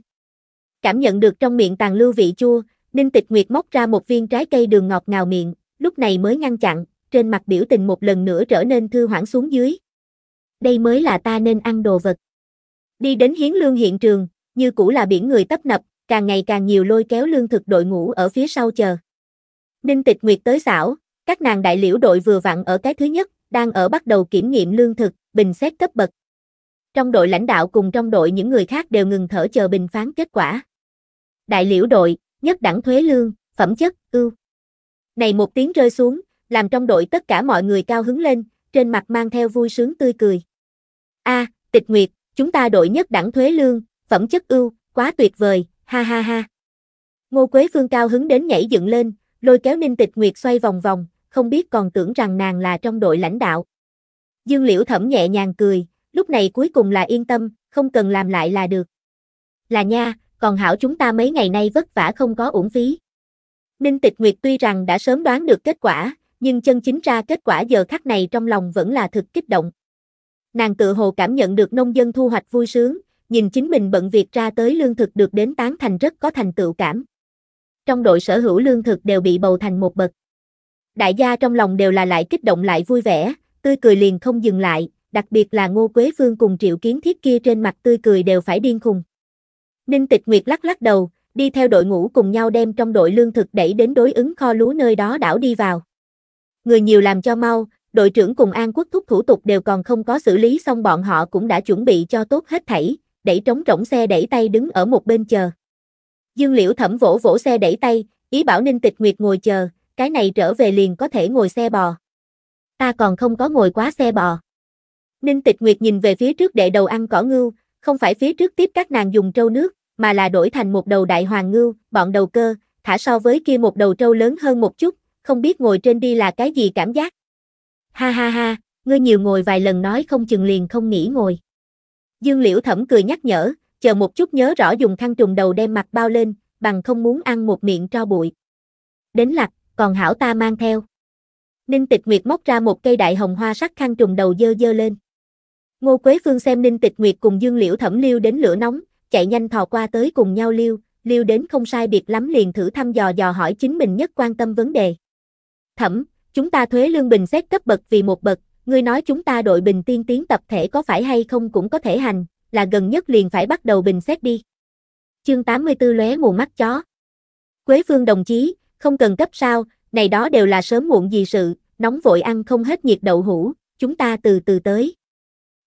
[SPEAKER 1] Cảm nhận được trong miệng tàn lưu vị chua, Ninh Tịch Nguyệt móc ra một viên trái cây đường ngọt ngào miệng, lúc này mới ngăn chặn, trên mặt biểu tình một lần nữa trở nên thư hoãn xuống dưới. Đây mới là ta nên ăn đồ vật. Đi đến hiến lương hiện trường, như cũ là biển người tấp nập, càng ngày càng nhiều lôi kéo lương thực đội ngũ ở phía sau chờ. Ninh Tịch Nguyệt tới xảo, các nàng đại liễu đội vừa vặn ở cái thứ nhất, đang ở bắt đầu kiểm nghiệm lương thực, bình xét cấp bậc. Trong đội lãnh đạo cùng trong đội những người khác đều ngừng thở chờ bình phán kết quả. Đại liễu đội, nhất đẳng thuế lương, phẩm chất, ưu. Này một tiếng rơi xuống, làm trong đội tất cả mọi người cao hứng lên, trên mặt mang theo vui sướng tươi cười. A, à, Tịch Nguyệt, chúng ta đội nhất đẳng thuế lương, phẩm chất ưu, quá tuyệt vời, ha ha ha. Ngô Quế Phương cao hứng đến nhảy dựng lên, lôi kéo Ninh Tịch Nguyệt xoay vòng vòng, không biết còn tưởng rằng nàng là trong đội lãnh đạo. Dương Liễu Thẩm nhẹ nhàng cười, lúc này cuối cùng là yên tâm, không cần làm lại là được. Là nha, còn hảo chúng ta mấy ngày nay vất vả không có uổng phí. Ninh Tịch Nguyệt tuy rằng đã sớm đoán được kết quả, nhưng chân chính ra kết quả giờ khắc này trong lòng vẫn là thực kích động. Nàng tự hồ cảm nhận được nông dân thu hoạch vui sướng, nhìn chính mình bận việc ra tới lương thực được đến tán thành rất có thành tựu cảm trong đội sở hữu lương thực đều bị bầu thành một bậc. Đại gia trong lòng đều là lại kích động lại vui vẻ, tươi cười liền không dừng lại, đặc biệt là Ngô Quế Phương cùng Triệu Kiến Thiết kia trên mặt tươi cười đều phải điên khùng. Ninh Tịch Nguyệt lắc lắc đầu, đi theo đội ngũ cùng nhau đem trong đội lương thực đẩy đến đối ứng kho lúa nơi đó đảo đi vào. Người nhiều làm cho mau, đội trưởng cùng An Quốc thúc thủ tục đều còn không có xử lý xong bọn họ cũng đã chuẩn bị cho tốt hết thảy, đẩy trống rỗng xe đẩy tay đứng ở một bên chờ. Dương Liễu thẩm vỗ vỗ xe đẩy tay, ý bảo Ninh Tịch Nguyệt ngồi chờ, cái này trở về liền có thể ngồi xe bò. Ta còn không có ngồi quá xe bò. Ninh Tịch Nguyệt nhìn về phía trước đệ đầu ăn cỏ ngưu, không phải phía trước tiếp các nàng dùng trâu nước, mà là đổi thành một đầu đại hoàng ngưu, bọn đầu cơ, thả so với kia một đầu trâu lớn hơn một chút, không biết ngồi trên đi là cái gì cảm giác. Ha ha ha, ngươi nhiều ngồi vài lần nói không chừng liền không nghĩ ngồi. Dương Liễu Thẩm cười nhắc nhở, chờ một chút nhớ rõ dùng khăn trùng đầu đem mặt bao lên, bằng không muốn ăn một miệng cho bụi. Đến lạc, còn hảo ta mang theo. Ninh Tịch Nguyệt móc ra một cây đại hồng hoa sắc khăn trùng đầu dơ dơ lên. Ngô Quế Phương xem Ninh Tịch Nguyệt cùng Dương Liễu Thẩm Liêu đến lửa nóng, chạy nhanh thò qua tới cùng nhau liêu, liêu đến không sai biệt lắm liền thử thăm dò dò hỏi chính mình nhất quan tâm vấn đề. Thẩm, chúng ta thuế lương bình xét cấp bậc vì một bậc, ngươi nói chúng ta đội bình tiên tiến tập thể có phải hay không cũng có thể hành, là gần nhất liền phải bắt đầu bình xét đi. Chương 84 lóe mù mắt chó. Quế Phương đồng chí, không cần cấp sao, này đó đều là sớm muộn gì sự, nóng vội ăn không hết nhiệt đậu hũ, chúng ta từ từ tới.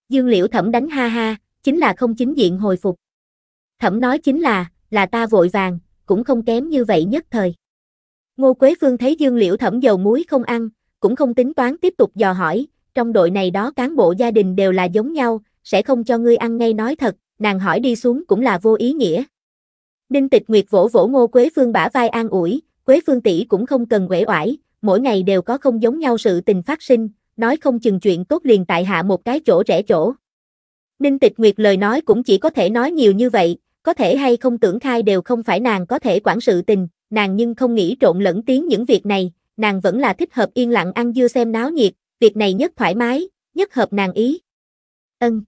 [SPEAKER 1] Dương Liễu Thẩm đánh ha ha, chính là không chính diện hồi phục. Thẩm nói chính là, là ta vội vàng, cũng không kém như vậy nhất thời. Ngô Quế Phương thấy Dương Liễu Thẩm dầu muối không ăn, cũng không tính toán tiếp tục dò hỏi, trong đội này đó cán bộ gia đình đều là giống nhau, sẽ không cho ngươi ăn ngay nói thật, nàng hỏi đi xuống cũng là vô ý nghĩa. Ninh Tịch Nguyệt vỗ vỗ Ngô Quế Phương bả vai an ủi, Quế Phương tỷ cũng không cần uể oải, mỗi ngày đều có không giống nhau sự tình phát sinh, nói không chừng chuyện tốt liền tại hạ một cái chỗ rẽ chỗ. Ninh Tịch Nguyệt lời nói cũng chỉ có thể nói nhiều như vậy, có thể hay không tưởng khai đều không phải nàng có thể quản sự tình, nàng nhưng không nghĩ trộn lẫn tiếng những việc này, nàng vẫn là thích hợp yên lặng ăn dưa xem náo nhiệt, việc này nhất thoải mái, nhất hợp nàng ý. Ân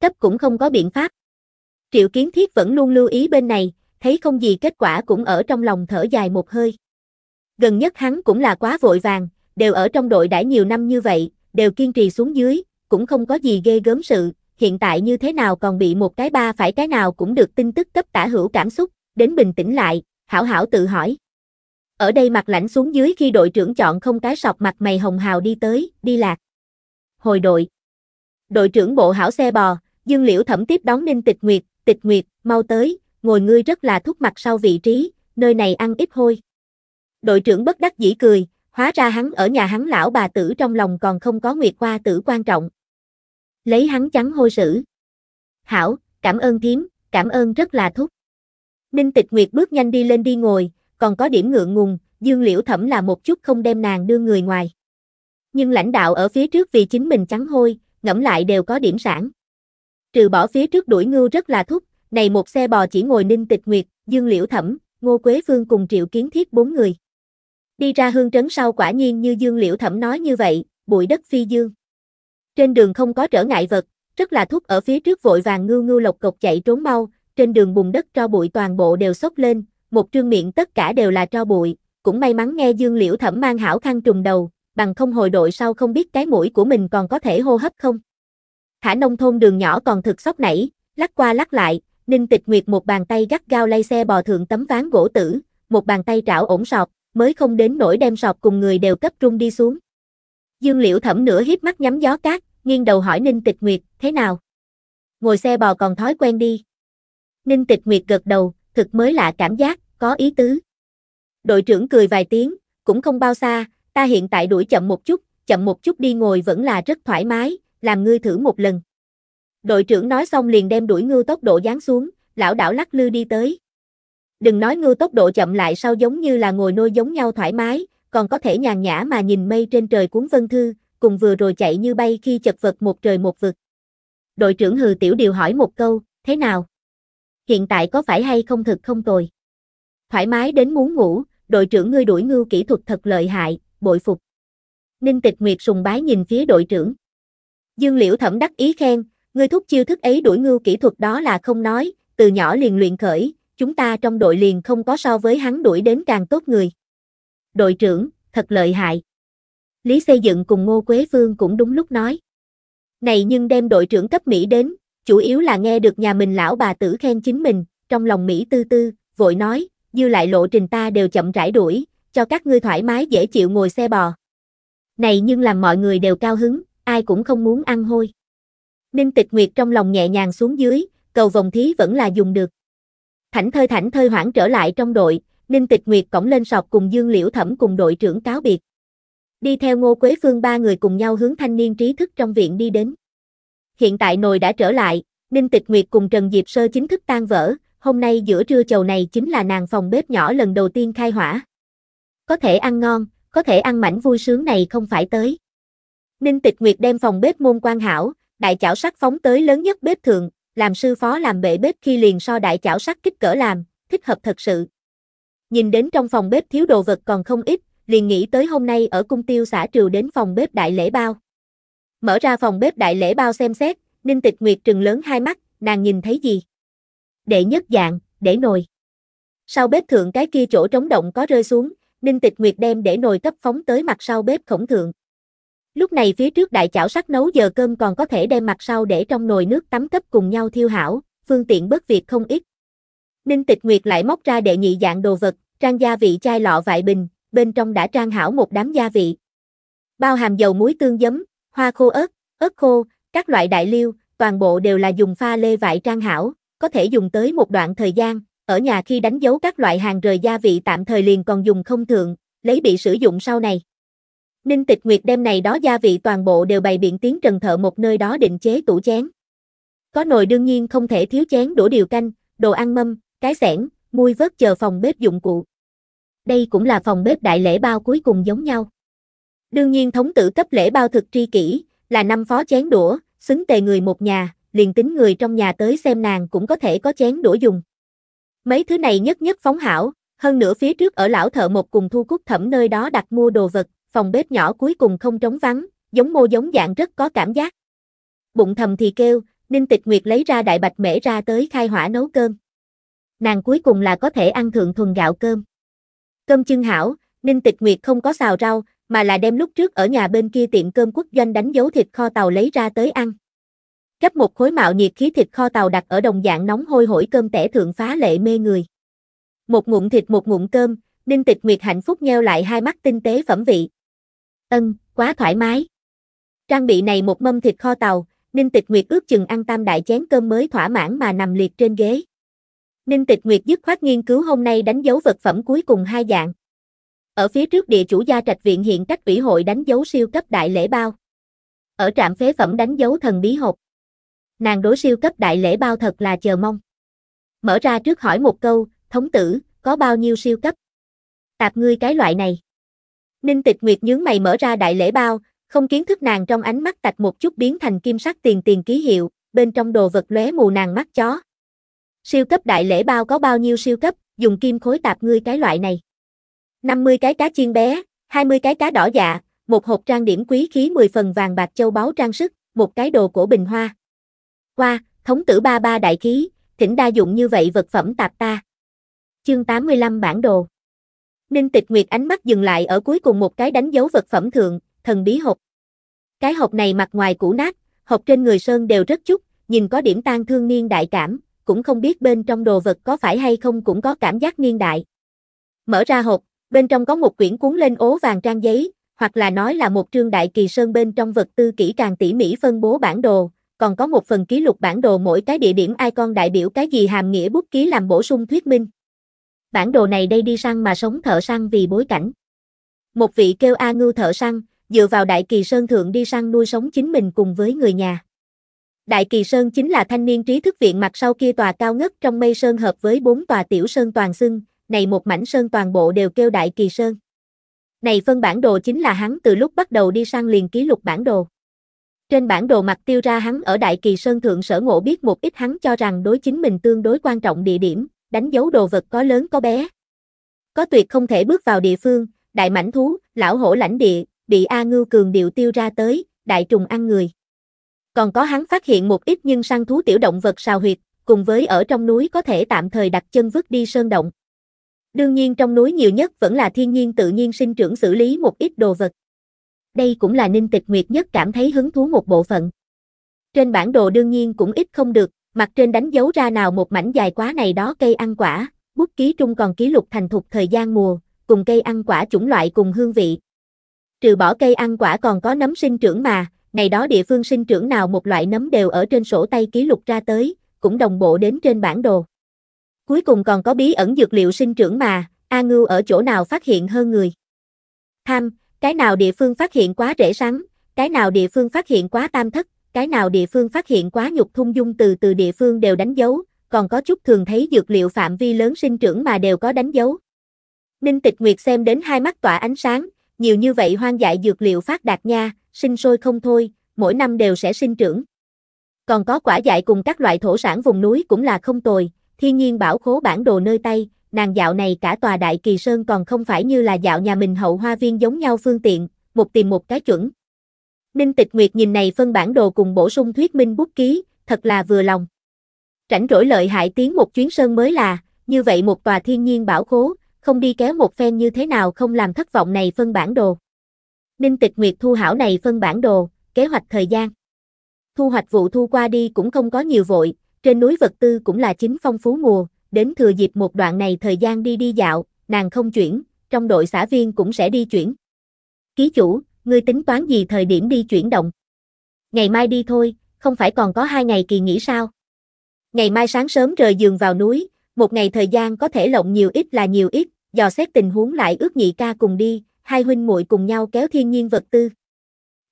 [SPEAKER 1] cấp cũng không có biện pháp. Triệu kiến thiết vẫn luôn lưu ý bên này, thấy không gì kết quả cũng ở trong lòng thở dài một hơi. Gần nhất hắn cũng là quá vội vàng, đều ở trong đội đã nhiều năm như vậy, đều kiên trì xuống dưới, cũng không có gì ghê gớm sự, hiện tại như thế nào còn bị một cái ba phải cái nào cũng được tin tức cấp tả hữu cảm xúc, đến bình tĩnh lại, hảo hảo tự hỏi. Ở đây mặt lãnh xuống dưới khi đội trưởng chọn không cái sọc mặt mày hồng hào đi tới, đi lạc. Hồi đội. Đội trưởng bộ hảo xe bò, Dương Liễu Thẩm tiếp đón Ninh Tịch Nguyệt, Tịch Nguyệt, mau tới, ngồi ngươi rất là thúc mặt sau vị trí, nơi này ăn ít hôi. Đội trưởng bất đắc dĩ cười, hóa ra hắn ở nhà hắn lão bà tử trong lòng còn không có Nguyệt Hoa tử quan trọng. Lấy hắn trắng hôi sử. Hảo, cảm ơn thím, cảm ơn rất là thúc. Ninh Tịch Nguyệt bước nhanh đi lên đi ngồi, còn có điểm ngượng ngùng, Dương Liễu Thẩm là một chút không đem nàng đưa người ngoài. Nhưng lãnh đạo ở phía trước vì chính mình trắng hôi, ngẫm lại đều có điểm sản trừ bỏ phía trước đuổi ngưu rất là thúc, này một xe bò chỉ ngồi ninh tịch nguyệt, dương liễu thẩm, ngô quế phương cùng triệu kiến thiết bốn người. Đi ra hương trấn sau quả nhiên như dương liễu thẩm nói như vậy, bụi đất phi dương. Trên đường không có trở ngại vật, rất là thúc ở phía trước vội vàng ngưu ngưu lộc cộc chạy trốn mau, trên đường bùn đất cho bụi toàn bộ đều xốc lên, một trương miệng tất cả đều là cho bụi, cũng may mắn nghe Dương Liễu Thẩm mang hảo khăn trùng đầu, bằng không hồi đội sau không biết cái mũi của mình còn có thể hô hấp không. Thả nông thôn đường nhỏ còn thực sóc nảy, lắc qua lắc lại, Ninh Tịch Nguyệt một bàn tay gắt gao lay xe bò thượng tấm ván gỗ tử, một bàn tay trảo ổn sọt, mới không đến nỗi đem sọt cùng người đều cấp trung đi xuống. Dương Liễu Thẩm nửa híp mắt nhắm gió cát, nghiêng đầu hỏi Ninh Tịch Nguyệt, thế nào? Ngồi xe bò còn thói quen đi. Ninh Tịch Nguyệt gật đầu, thực mới lạ cảm giác, có ý tứ. Đội trưởng cười vài tiếng, cũng không bao xa, ta hiện tại đuổi chậm một chút, chậm một chút đi ngồi vẫn là rất thoải mái, làm ngươi thử một lần. Đội trưởng nói xong liền đem đuổi ngư tốc độ giáng xuống, lão đảo lắc lư đi tới. Đừng nói ngư tốc độ chậm lại sao giống như là ngồi nôi giống nhau thoải mái, còn có thể nhàn nhã mà nhìn mây trên trời cuốn vân thư, cùng vừa rồi chạy như bay khi chật vật một trời một vực. Đội trưởng hừ tiểu điều hỏi một câu, thế nào? Hiện tại có phải hay không thực không tồi? Thoải mái đến muốn ngủ, đội trưởng ngươi đuổi ngư kỹ thuật thật lợi hại, bội phục. Ninh Tịch Nguyệt sùng bái nhìn phía đội trưởng. Dương Liễu Thẩm đắc ý khen, ngươi thúc chiêu thức ấy đuổi ngưu kỹ thuật đó là không nói, từ nhỏ liền luyện khởi, chúng ta trong đội liền không có so với hắn đuổi đến càng tốt người. Đội trưởng, thật lợi hại. Lý xây dựng cùng Ngô Quế Phương cũng đúng lúc nói. Này nhưng đem đội trưởng cấp Mỹ đến, chủ yếu là nghe được nhà mình lão bà tử khen chính mình, trong lòng Mỹ tư tư, vội nói, dư lại lộ trình ta đều chậm rãi đuổi, cho các ngươi thoải mái dễ chịu ngồi xe bò. Này nhưng làm mọi người đều cao hứng, ai cũng không muốn ăn hôi. Ninh tịch nguyệt trong lòng nhẹ nhàng xuống dưới, cầu vòng thí vẫn là dùng được. Thảnh thơi thảnh thơi hoảng trở lại trong đội, Ninh tịch nguyệt cổng lên sọc cùng Dương Liễu Thẩm cùng đội trưởng cáo biệt. Đi theo Ngô Quế Phương ba người cùng nhau hướng thanh niên trí thức trong viện đi đến. Hiện tại nồi đã trở lại, Ninh Tịch Nguyệt cùng Trần Diệp Sơ chính thức tan vỡ, hôm nay giữa trưa chầu này chính là nàng phòng bếp nhỏ lần đầu tiên khai hỏa. Có thể ăn ngon, có thể ăn mảnh vui sướng này không phải tới. Ninh Tịch Nguyệt đem phòng bếp môn quan hảo, đại chảo sắt phóng tới lớn nhất bếp thượng, làm sư phó làm bệ bếp khi liền so đại chảo sắt kích cỡ làm, thích hợp thật sự. Nhìn đến trong phòng bếp thiếu đồ vật còn không ít, liền nghĩ tới hôm nay ở cung tiêu xã triều đến phòng bếp đại lễ bao. Mở ra phòng bếp đại lễ bao xem xét, Ninh Tịch Nguyệt trừng lớn hai mắt, nàng nhìn thấy gì? Để nhất dạng, để nồi. Sau bếp thượng cái kia chỗ trống động có rơi xuống, Ninh Tịch Nguyệt đem để nồi cấp phóng tới mặt sau bếp khổng thượng. Lúc này phía trước đại chảo sắt nấu giờ cơm còn có thể đem mặt sau để trong nồi nước tắm cấp cùng nhau thiêu hảo, phương tiện bất việc không ít. Ninh Tịch Nguyệt lại móc ra đệ nhị dạng đồ vật, trang gia vị chai lọ vại bình, bên trong đã trang hảo một đám gia vị. Bao hàm dầu muối tương giấm, hoa khô ớt, ớt khô, các loại đại liêu, toàn bộ đều là dùng pha lê vại trang hảo, có thể dùng tới một đoạn thời gian, ở nhà khi đánh dấu các loại hàng rời gia vị tạm thời liền còn dùng không thường, lấy bị sử dụng sau này. Ninh Tịch Nguyệt đem này đó gia vị toàn bộ đều bày biện tiếng trần thợ một nơi đó định chế tủ chén. Có nồi đương nhiên không thể thiếu chén đũa điều canh, đồ ăn mâm, cái sẻn, muôi vớt chờ phòng bếp dụng cụ. Đây cũng là phòng bếp đại lễ bao cuối cùng giống nhau. Đương nhiên thống tử cấp lễ bao thực tri kỷ, là năm phó chén đũa, xứng tề người một nhà, liền tính người trong nhà tới xem nàng cũng có thể có chén đũa dùng. Mấy thứ này nhất nhất phóng hảo, hơn nữa phía trước ở lão thợ một cùng thu cúc thẩm nơi đó đặt mua đồ vật, phòng bếp nhỏ cuối cùng không trống vắng, giống mô giống dạng rất có cảm giác. Bụng thầm thì kêu, Ninh Tịch Nguyệt lấy ra đại bạch mễ ra tới khai hỏa nấu cơm. Nàng cuối cùng là có thể ăn thượng thuần gạo cơm. Cơm chưng hảo, Ninh Tịch Nguyệt không có xào rau, mà là đem lúc trước ở nhà bên kia tiệm cơm quốc doanh đánh dấu thịt kho tàu lấy ra tới ăn. Gấp một khối mạo nhiệt khí thịt kho tàu đặt ở đồng dạng nóng hôi hổi cơm tẻ thượng phá lệ mê người. Một ngụm thịt một ngụm cơm, Ninh Tịch Nguyệt hạnh phúc nheo lại hai mắt tinh tế phẩm vị. Ân, quá thoải mái. Trang bị này một mâm thịt kho tàu, Ninh Tịch Nguyệt ước chừng ăn tam đại chén cơm mới thỏa mãn mà nằm liệt trên ghế. Ninh Tịch Nguyệt dứt khoát nghiên cứu hôm nay đánh dấu vật phẩm cuối cùng hai dạng. Ở phía trước địa chủ gia trạch viện hiện cách ủy hội đánh dấu siêu cấp đại lễ bao. Ở trạm phế phẩm đánh dấu thần bí hộp. Nàng đối siêu cấp đại lễ bao thật là chờ mong. Mở ra trước hỏi một câu, thống tử, có bao nhiêu siêu cấp? Tạp ngươi cái loại này. Ninh Tịch Nguyệt nhướng mày mở ra đại lễ bao, không kiến thức nàng trong ánh mắt tạch một chút biến thành kim sắc tiền tiền ký hiệu, bên trong đồ vật lóe mù nàng mắt chó. Siêu cấp đại lễ bao có bao nhiêu siêu cấp, dùng kim khối tạp ngươi cái loại này. 50 cái cá chiên bé, 20 cái cá đỏ dạ, một hộp trang điểm quý khí 10 phần vàng bạc châu báu trang sức, một cái đồ cổ bình hoa. Qua, thống tử ba ba đại khí, thỉnh đa dụng như vậy vật phẩm tạp ta. Chương 85 bản đồ. Ninh Tịch Nguyệt ánh mắt dừng lại ở cuối cùng một cái đánh dấu vật phẩm thượng, thần bí hộp. Cái hộp này mặt ngoài cũ nát, hộp trên người sơn đều rất chút, nhìn có điểm tan thương niên đại cảm, cũng không biết bên trong đồ vật có phải hay không cũng có cảm giác niên đại. Mở ra hộp, bên trong có một quyển cuốn lên ố vàng trang giấy, hoặc là nói là một trương đại kỳ sơn bên trong vật tư kỹ càng tỉ mỉ phân bố bản đồ, còn có một phần ký lục bản đồ mỗi cái địa điểm icon đại biểu cái gì hàm nghĩa bút ký làm bổ sung thuyết minh bản đồ này đây đi săn mà sống thợ săn vì bối cảnh. Một vị kêu A Ngưu thợ săn, dựa vào Đại Kỳ Sơn Thượng đi săn nuôi sống chính mình cùng với người nhà. Đại Kỳ Sơn chính là thanh niên trí thức viện mặt sau kia tòa cao ngất trong mây sơn hợp với bốn tòa tiểu sơn toàn xưng, này một mảnh sơn toàn bộ đều kêu Đại Kỳ Sơn. Này phân bản đồ chính là hắn từ lúc bắt đầu đi săn liền ký lục bản đồ. Trên bản đồ mặt tiêu ra hắn ở Đại Kỳ Sơn Thượng sở ngộ biết một ít hắn cho rằng đối chính mình tương đối quan trọng địa điểm, đánh dấu đồ vật có lớn có bé. Có tuyệt không thể bước vào địa phương, đại mảnh thú, lão hổ lãnh địa, bị A Ngưu cường điệu tiêu ra tới, đại trùng ăn người. Còn có hắn phát hiện một ít nhân săn thú tiểu động vật sào huyệt, cùng với ở trong núi có thể tạm thời đặt chân vứt đi sơn động. Đương nhiên trong núi nhiều nhất vẫn là thiên nhiên tự nhiên sinh trưởng xử lý một ít đồ vật. Đây cũng là Ninh Tịch Nguyệt nhất cảm thấy hứng thú một bộ phận. Trên bản đồ đương nhiên cũng ít không được, mặt trên đánh dấu ra nào một mảnh dài quá này đó cây ăn quả, bút ký trung còn ký lục thành thục thời gian mùa, cùng cây ăn quả chủng loại cùng hương vị. Trừ bỏ cây ăn quả còn có nấm sinh trưởng mà, này đó địa phương sinh trưởng nào một loại nấm đều ở trên sổ tay ký lục ra tới, cũng đồng bộ đến trên bản đồ. Cuối cùng còn có bí ẩn dược liệu sinh trưởng mà, A Ngưu ở chỗ nào phát hiện hơn người. Tham, cái nào địa phương phát hiện quá rễ sắn, cái nào địa phương phát hiện quá tam thất, cái nào địa phương phát hiện quá nhục thung dung từ từ địa phương đều đánh dấu, còn có chút thường thấy dược liệu phạm vi lớn sinh trưởng mà đều có đánh dấu. Ninh Tịch Nguyệt xem đến hai mắt tỏa ánh sáng, nhiều như vậy hoang dại dược liệu phát đạt nha, sinh sôi không thôi, mỗi năm đều sẽ sinh trưởng. Còn có quả dại cùng các loại thổ sản vùng núi cũng là không tồi, thiên nhiên bảo khố bản đồ nơi tay, nàng dạo này cả tòa đại kỳ sơn còn không phải như là dạo nhà mình hậu hoa viên giống nhau phương tiện, một tìm một cái chuẩn. Ninh Tịch Nguyệt nhìn này phân bản đồ cùng bổ sung thuyết minh bút ký, thật là vừa lòng. Rảnh rỗi lợi hại tiến một chuyến sơn mới là, như vậy một tòa thiên nhiên bảo khố, không đi kéo một phen như thế nào không làm thất vọng này phân bản đồ. Ninh Tịch Nguyệt thu hảo này phân bản đồ, kế hoạch thời gian. Thu hoạch vụ thu qua đi cũng không có nhiều vội, trên núi vật tư cũng là chính phong phú mùa, đến thừa dịp một đoạn này thời gian đi đi dạo, nàng không chuyển, trong đội xã viên cũng sẽ đi chuyển. Ký chủ, ngươi tính toán gì thời điểm đi chuyển động? Ngày mai đi thôi, không phải còn có hai ngày kỳ nghỉ sao? Ngày mai sáng sớm rời giường vào núi, một ngày thời gian có thể lộng nhiều ít là nhiều ít, dò xét tình huống lại ước nhị ca cùng đi, hai huynh muội cùng nhau kéo thiên nhiên vật tư.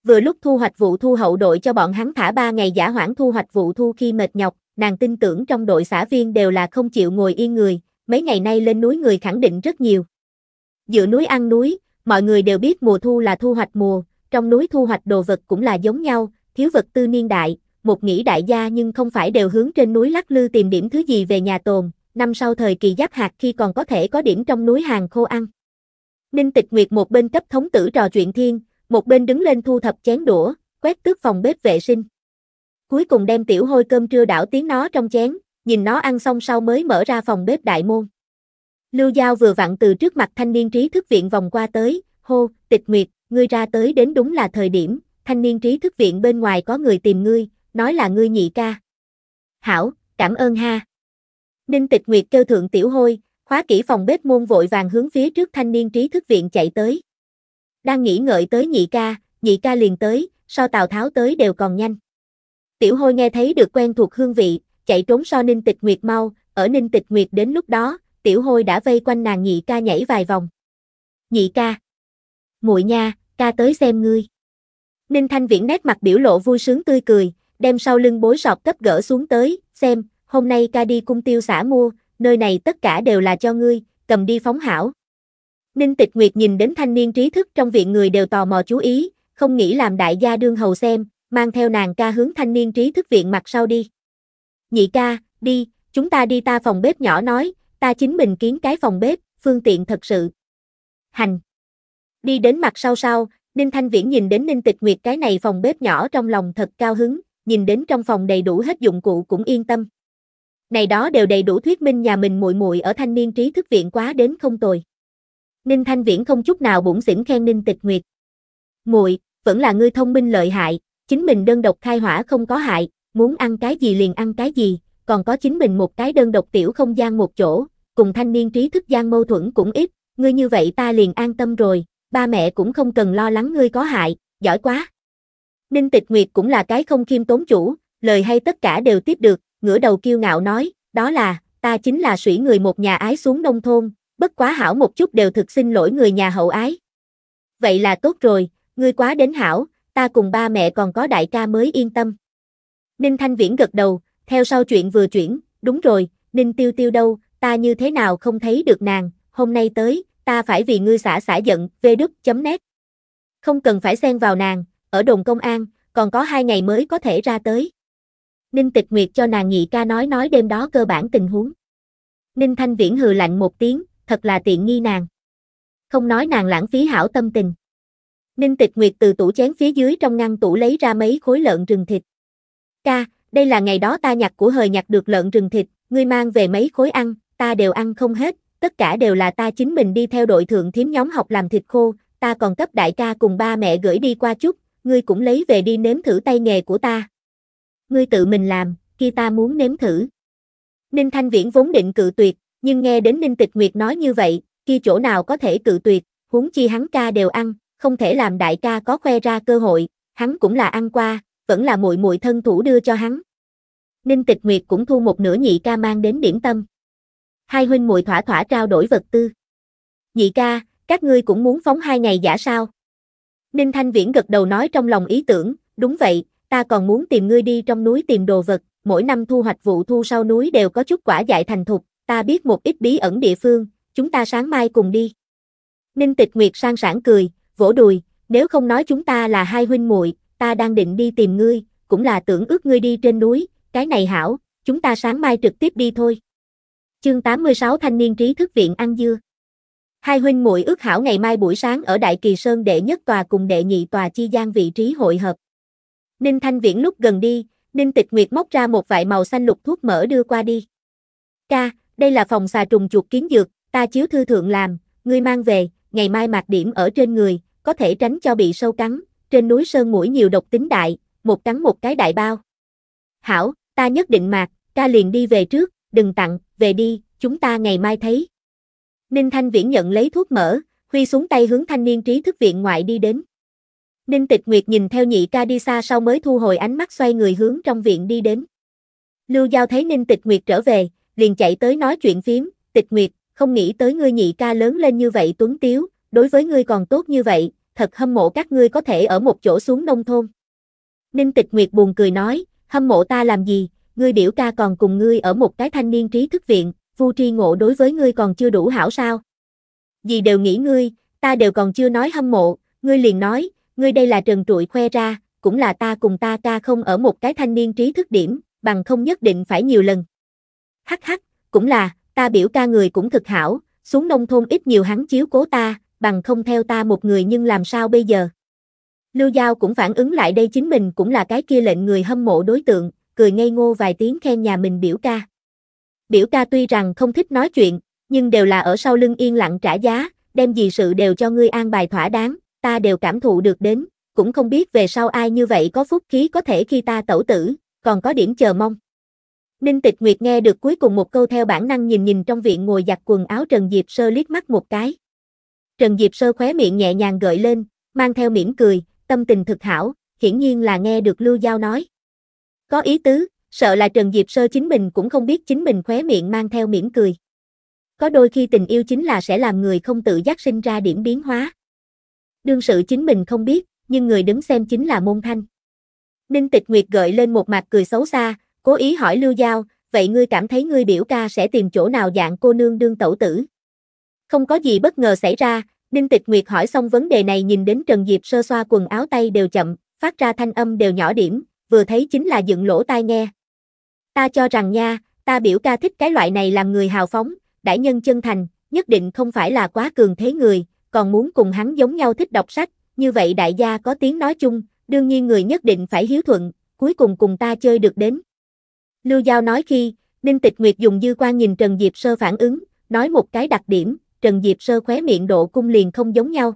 [SPEAKER 1] Vừa lúc thu hoạch vụ thu hậu đội cho bọn hắn thả ba ngày giả hoãn thu hoạch vụ thu khi mệt nhọc, nàng tin tưởng trong đội xã viên đều là không chịu ngồi yên người, mấy ngày nay lên núi người khẳng định rất nhiều. Giữa núi ăn núi, Mọi người đều biết mùa thu là thu hoạch mùa, trong núi thu hoạch đồ vật cũng là giống nhau, thiếu vật tư niên đại, một nghĩ đại gia nhưng không phải đều hướng trên núi lắc lư tìm điểm thứ gì về nhà tồn, năm sau thời kỳ giáp hạt khi còn có thể có điểm trong núi hàng khô ăn. Ninh Tịch Nguyệt một bên cấp thống tử trò chuyện thiên, một bên đứng lên thu thập chén đũa, quét tước phòng bếp vệ sinh. Cuối cùng đem tiểu hôi cơm trưa đảo tiếng nó trong chén, nhìn nó ăn xong sau mới mở ra phòng bếp đại môn. Lưu Giao vừa vặn từ trước mặt thanh niên trí thức viện vòng qua tới, hô, tịch nguyệt, ngươi ra tới đến đúng là thời điểm, thanh niên trí thức viện bên ngoài có người tìm ngươi, nói là ngươi nhị ca. Hảo, cảm ơn ha. Ninh tịch nguyệt kêu thượng tiểu hôi, khóa kỹ phòng bếp môn vội vàng hướng phía trước thanh niên trí thức viện chạy tới. Đang nghĩ ngợi tới nhị ca, nhị ca liền tới, so Tào Tháo tới đều còn nhanh. Tiểu hôi nghe thấy được quen thuộc hương vị, chạy trốn so Ninh tịch nguyệt mau, ở Ninh tịch nguyệt đến lúc đó, tiểu hôi đã vây quanh nàng nhị ca nhảy vài vòng. Nhị ca. muội nha, ca tới xem ngươi. Ninh Thanh Viễn nét mặt biểu lộ vui sướng tươi cười, đem sau lưng bối sọt cấp gỡ xuống tới, xem, hôm nay ca đi cung tiêu xã mua, nơi này tất cả đều là cho ngươi, cầm đi phóng hảo. Ninh Tịch Nguyệt nhìn đến thanh niên trí thức trong viện người đều tò mò chú ý, không nghĩ làm đại gia đương hầu xem, mang theo nàng ca hướng thanh niên trí thức viện mặt sau đi. Nhị ca, đi, chúng ta đi ta phòng bếp nhỏ nói, ta chính mình kiến cái phòng bếp, phương tiện thật sự. Hành. Đi đến mặt sau sau, Ninh Thanh Viễn nhìn đến Ninh Tịch Nguyệt cái này phòng bếp nhỏ trong lòng thật cao hứng, nhìn đến trong phòng đầy đủ hết dụng cụ cũng yên tâm. Này đó đều đầy đủ thuyết minh nhà mình muội muội ở thanh niên trí thức viện quá đến không tồi. Ninh Thanh Viễn không chút nào bụng xỉn khen Ninh Tịch Nguyệt. Muội, vẫn là ngươi thông minh lợi hại, chính mình đơn độc khai hỏa không có hại, muốn ăn cái gì liền ăn cái gì, còn có chính mình một cái đơn độc tiểu không gian một chỗ, cùng thanh niên trí thức gian mâu thuẫn cũng ít, ngươi như vậy ta liền an tâm rồi, ba mẹ cũng không cần lo lắng ngươi có hại, giỏi quá. Ninh Tịch Nguyệt cũng là cái không khiêm tốn chủ, lời hay tất cả đều tiếp được, ngửa đầu kiêu ngạo nói, đó là, ta chính là sủy người một nhà ái xuống nông thôn, bất quá hảo một chút đều thực xin lỗi người nhà hậu ái. Vậy là tốt rồi, ngươi quá đến hảo, ta cùng ba mẹ còn có đại ca mới yên tâm. Ninh Thanh Viễn gật đầu, theo sau chuyện vừa chuyển, đúng rồi, Ninh Tiêu Tiêu đâu, ta như thế nào không thấy được nàng, hôm nay tới, ta phải vì ngươi xả xả giận, vê đức, chấm Không cần phải xen vào nàng, ở đồn công an, còn có hai ngày mới có thể ra tới. Ninh Tịch Nguyệt cho nàng nhị ca nói nói đêm đó cơ bản tình huống. Ninh Thanh Viễn hừ lạnh một tiếng, thật là tiện nghi nàng. Không nói nàng lãng phí hảo tâm tình. Ninh Tịch Nguyệt từ tủ chén phía dưới trong ngăn tủ lấy ra mấy khối lợn rừng thịt. Ca, đây là ngày đó ta nhặt của hời nhặt được lợn rừng thịt, ngươi mang về mấy khối ăn, ta đều ăn không hết, tất cả đều là ta chính mình đi theo đội thượng thiếm nhóm học làm thịt khô, ta còn cấp đại ca cùng ba mẹ gửi đi qua chút, ngươi cũng lấy về đi nếm thử tay nghề của ta. Ngươi tự mình làm, khi ta muốn nếm thử. Ninh Thanh Viễn vốn định cự tuyệt, nhưng nghe đến Ninh Tịch Nguyệt nói như vậy, khi chỗ nào có thể cự tuyệt, huống chi hắn ca đều ăn, không thể làm đại ca có khoe ra cơ hội, hắn cũng là ăn qua, vẫn là muội muội thân thủ đưa cho hắn. Ninh Tịch Nguyệt cũng thu một nửa nhị ca mang đến điểm tâm hai huynh muội thỏa thỏa trao đổi vật tư. Nhị ca, các ngươi cũng muốn phóng hai ngày giả sao? Ninh Thanh Viễn gật đầu nói trong lòng ý tưởng, đúng vậy, ta còn muốn tìm ngươi đi trong núi tìm đồ vật, mỗi năm thu hoạch vụ thu sau núi đều có chút quả dại thành thục, ta biết một ít bí ẩn địa phương, chúng ta sáng mai cùng đi. Ninh Tịch Nguyệt sang sảng cười, vỗ đùi, nếu không nói chúng ta là hai huynh muội, ta đang định đi tìm ngươi, cũng là tưởng ước ngươi đi trên núi, cái này hảo, chúng ta sáng mai trực tiếp đi thôi. Chương 86 Thanh niên trí thức viện ăn dưa. Hai huynh muội ước hảo ngày mai buổi sáng ở Đại Kỳ Sơn đệ nhất tòa cùng đệ nhị tòa chi gian vị trí hội hợp. Ninh Thanh Viễn lúc gần đi, Ninh Tịch Nguyệt móc ra một vại màu xanh lục thuốc mỡ đưa qua đi. Ca, đây là phòng xà trùng chuột kiến dược, ta chiếu thư thượng làm, ngươi mang về, ngày mai mặc điểm ở trên người, có thể tránh cho bị sâu cắn, trên núi sơn mũi nhiều độc tính đại, một cắn một cái đại bao. Hảo, ta nhất định mặc. ca liền đi về trước, đừng tặng, về đi, chúng ta ngày mai thấy. Ninh Thanh Viễn nhận lấy thuốc mỡ, huy xuống tay hướng thanh niên trí thức viện ngoại đi đến. Ninh Tịch Nguyệt nhìn theo nhị ca đi xa sau mới thu hồi ánh mắt xoay người hướng trong viện đi đến. Lưu Giao thấy Ninh Tịch Nguyệt trở về, liền chạy tới nói chuyện phím, Tịch Nguyệt, không nghĩ tới ngươi nhị ca lớn lên như vậy tuấn tiếu, đối với ngươi còn tốt như vậy, thật hâm mộ các ngươi có thể ở một chỗ xuống nông thôn. Ninh Tịch Nguyệt buồn cười nói, hâm mộ ta làm gì, ngươi biểu ca còn cùng ngươi ở một cái thanh niên trí thức viện, vu tri ngộ đối với ngươi còn chưa đủ hảo sao. Vì đều nghĩ ngươi, ta đều còn chưa nói hâm mộ, ngươi liền nói, ngươi đây là trần trụi khoe ra, cũng là ta cùng ta ca không ở một cái thanh niên trí thức điểm, bằng không nhất định phải nhiều lần. Hắc hắc, cũng là, ta biểu ca người cũng thực hảo, xuống nông thôn ít nhiều hắn chiếu cố ta, bằng không theo ta một người nhưng làm sao bây giờ. Lưu Giao cũng phản ứng lại đây chính mình cũng là cái kia lệnh người hâm mộ đối tượng, cười ngây ngô vài tiếng khen nhà mình biểu ca. Biểu ca tuy rằng không thích nói chuyện, nhưng đều là ở sau lưng yên lặng trả giá, đem gì sự đều cho ngươi an bài thỏa đáng, ta đều cảm thụ được đến, cũng không biết về sau ai như vậy có phúc khí có thể khi ta tẩu tử, còn có điểm chờ mong. Ninh Tịch Nguyệt nghe được cuối cùng một câu theo bản năng nhìn nhìn trong viện ngồi giặt quần áo Trần Diệp Sơ liếc mắt một cái. Trần Diệp Sơ khóe miệng nhẹ nhàng gợi lên, mang theo mỉm cười, tâm tình thực hảo, hiển nhiên là nghe được Lưu Giao nói. Có ý tứ, sợ là Trần Diệp Sơ chính mình cũng không biết chính mình khóe miệng mang theo mỉm cười. Có đôi khi tình yêu chính là sẽ làm người không tự giác sinh ra điểm biến hóa. Đương sự chính mình không biết, nhưng người đứng xem chính là môn thanh. Ninh Tịch Nguyệt gợi lên một mặt cười xấu xa, cố ý hỏi Lưu Giao, vậy ngươi cảm thấy ngươi biểu ca sẽ tìm chỗ nào dạng cô nương đương tẩu tử? Không có gì bất ngờ xảy ra, Ninh Tịch Nguyệt hỏi xong vấn đề này nhìn đến Trần Diệp sơ xoa quần áo tay đều chậm, phát ra thanh âm đều nhỏ điểm, vừa thấy chính là dựng lỗ tai nghe. Ta cho rằng nha, ta biểu ca thích cái loại này làm người hào phóng, đại nhân chân thành, nhất định không phải là quá cường thế người, còn muốn cùng hắn giống nhau thích đọc sách, như vậy đại gia có tiếng nói chung, đương nhiên người nhất định phải hiếu thuận, cuối cùng cùng ta chơi được đến. Lưu Giao nói khi, Ninh Tịch Nguyệt dùng dư quan nhìn Trần Diệp Sơ phản ứng, nói một cái đặc điểm, Trần Diệp Sơ khóe miệng độ cung liền không giống nhau.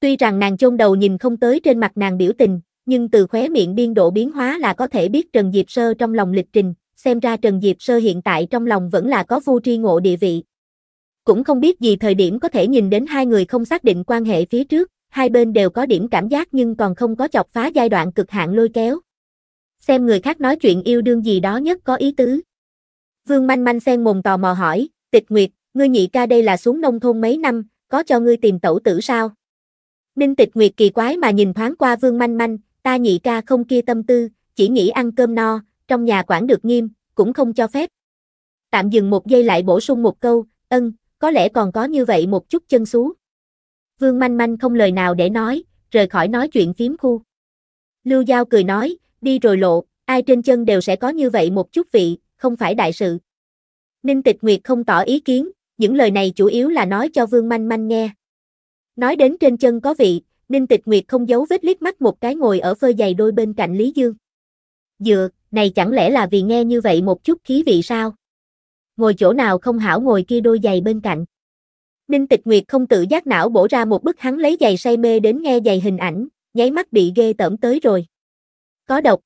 [SPEAKER 1] Tuy rằng nàng chôn đầu nhìn không tới trên mặt nàng biểu tình, nhưng từ khóe miệng biên độ biến hóa là có thể biết Trần Diệp Sơ trong lòng lịch trình, xem ra Trần Diệp Sơ hiện tại trong lòng vẫn là có vu tri ngộ địa vị. Cũng không biết gì thời điểm có thể nhìn đến hai người không xác định quan hệ phía trước, hai bên đều có điểm cảm giác nhưng còn không có chọc phá giai đoạn cực hạn lôi kéo. Xem người khác nói chuyện yêu đương gì đó nhất có ý tứ. Vương manh manh sen mồm tò mò hỏi, tịch nguyệt, ngươi nhị ca đây là xuống nông thôn mấy năm, có cho ngươi tìm tẩu tử sao? Ninh tịch nguyệt kỳ quái mà nhìn thoáng qua vương manh manh, ta nhị ca không kia tâm tư, chỉ nghĩ ăn cơm no, trong nhà quản được nghiêm, cũng không cho phép. Tạm dừng một giây lại bổ sung một câu, ân, có lẽ còn có như vậy một chút chân xú. Vương manh manh không lời nào để nói, rời khỏi nói chuyện phím khu. Lưu Giao cười nói, đi rồi lộ, ai trên chân đều sẽ có như vậy một chút vị, không phải đại sự. Ninh Tịch Nguyệt không tỏ ý kiến, những lời này chủ yếu là nói cho Vương Manh Manh nghe. Nói đến trên chân có vị, Ninh Tịch Nguyệt không giấu vết liếc mắt một cái ngồi ở phơi giày đôi bên cạnh Lý Dương. Dựa, này chẳng lẽ là vì nghe như vậy một chút khí vị sao? Ngồi chỗ nào không hảo ngồi kia đôi giày bên cạnh. Ninh Tịch Nguyệt không tự giác não bổ ra một bức hắn lấy giày say mê đến nghe giày hình ảnh, nháy mắt bị ghê tởm tới rồi. Có độc.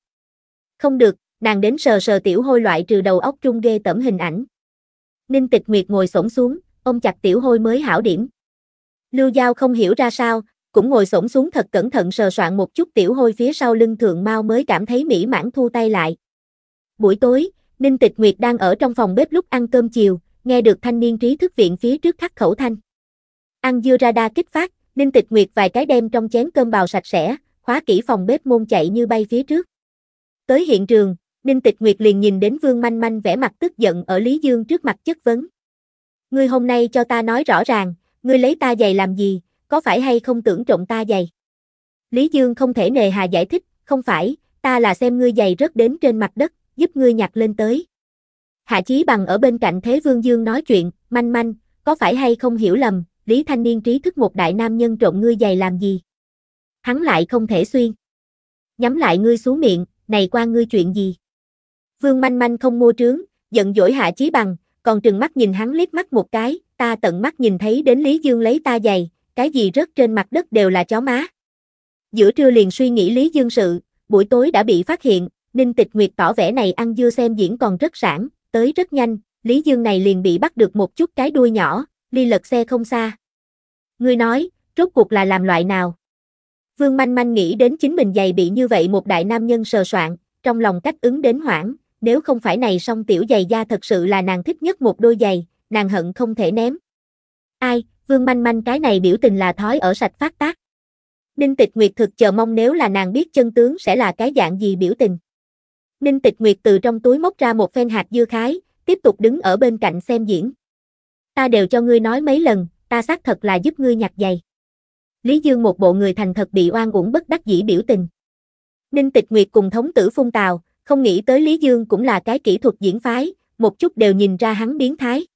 [SPEAKER 1] Không được, nàng đến sờ sờ tiểu hôi loại trừ đầu óc trung ghê tởm hình ảnh. Ninh Tịch Nguyệt ngồi xổm xuống, ôm chặt tiểu hôi mới hảo điểm. Lưu Giao không hiểu ra sao, cũng ngồi xổm xuống thật cẩn thận sờ soạn một chút tiểu hôi phía sau lưng thượng mau mới cảm thấy mỹ mãn thu tay lại. Buổi tối, Ninh Tịch Nguyệt đang ở trong phòng bếp lúc ăn cơm chiều, nghe được thanh niên trí thức viện phía trước khắc khẩu thanh. Ăn dưa ra đa kích phát, Ninh Tịch Nguyệt vài cái đem trong chén cơm bào sạch sẽ, khóa kỹ phòng bếp môn chạy như bay phía trước. Tới hiện trường, Ninh Tịch Nguyệt liền nhìn đến Vương Manh Manh vẻ mặt tức giận ở Lý Dương trước mặt chất vấn. Ngươi hôm nay cho ta nói rõ ràng, ngươi lấy ta giày làm gì, có phải hay không tưởng trộm ta giày? Lý Dương không thể nề hà giải thích, không phải, ta là xem ngươi giày rớt đến trên mặt đất, giúp ngươi nhặt lên tới. Hạ Chí Bằng ở bên cạnh Thế Vương Dương nói chuyện, manh manh, có phải hay không hiểu lầm, Lý Thanh Niên trí thức một đại nam nhân trộm ngươi giày làm gì? Hắn lại không thể xuyên. Nhắm lại ngươi xuống miệng, này qua ngươi chuyện gì? Vương manh manh không mua trướng, giận dỗi Hạ Chí Bằng, còn trừng mắt nhìn hắn liếc mắt một cái, ta tận mắt nhìn thấy đến Lý Dương lấy ta giày, cái gì rớt trên mặt đất đều là chó má. Giữa trưa liền suy nghĩ Lý Dương sự, buổi tối đã bị phát hiện, Ninh Tịch Nguyệt tỏ vẻ này ăn dưa xem diễn còn rất sẵn tới rất nhanh, Lý Dương này liền bị bắt được một chút cái đuôi nhỏ, ly lật xe không xa. người nói, rốt cuộc là làm loại nào? Vương Manh Manh nghĩ đến chính mình giày bị như vậy một đại nam nhân sờ soạn, trong lòng cách ứng đến hoảng, nếu không phải này song tiểu giày da thật sự là nàng thích nhất một đôi giày, nàng hận không thể ném. Ai, Vương Manh Manh cái này biểu tình là thói ở sạch phát tác. Ninh Tịch Nguyệt thực chờ mong nếu là nàng biết chân tướng sẽ là cái dạng gì biểu tình. Ninh Tịch Nguyệt từ trong túi móc ra một phen hạt dưa khái, tiếp tục đứng ở bên cạnh xem diễn. Ta đều cho ngươi nói mấy lần, ta xác thật là giúp ngươi nhặt giày. Lý Dương một bộ người thành thật bị oan uổng bất đắc dĩ biểu tình. Ninh Tịch Nguyệt cùng thống tử phun tào, không nghĩ tới Lý Dương cũng là cái kỹ thuật diễn phái, một chút đều nhìn ra hắn biến thái.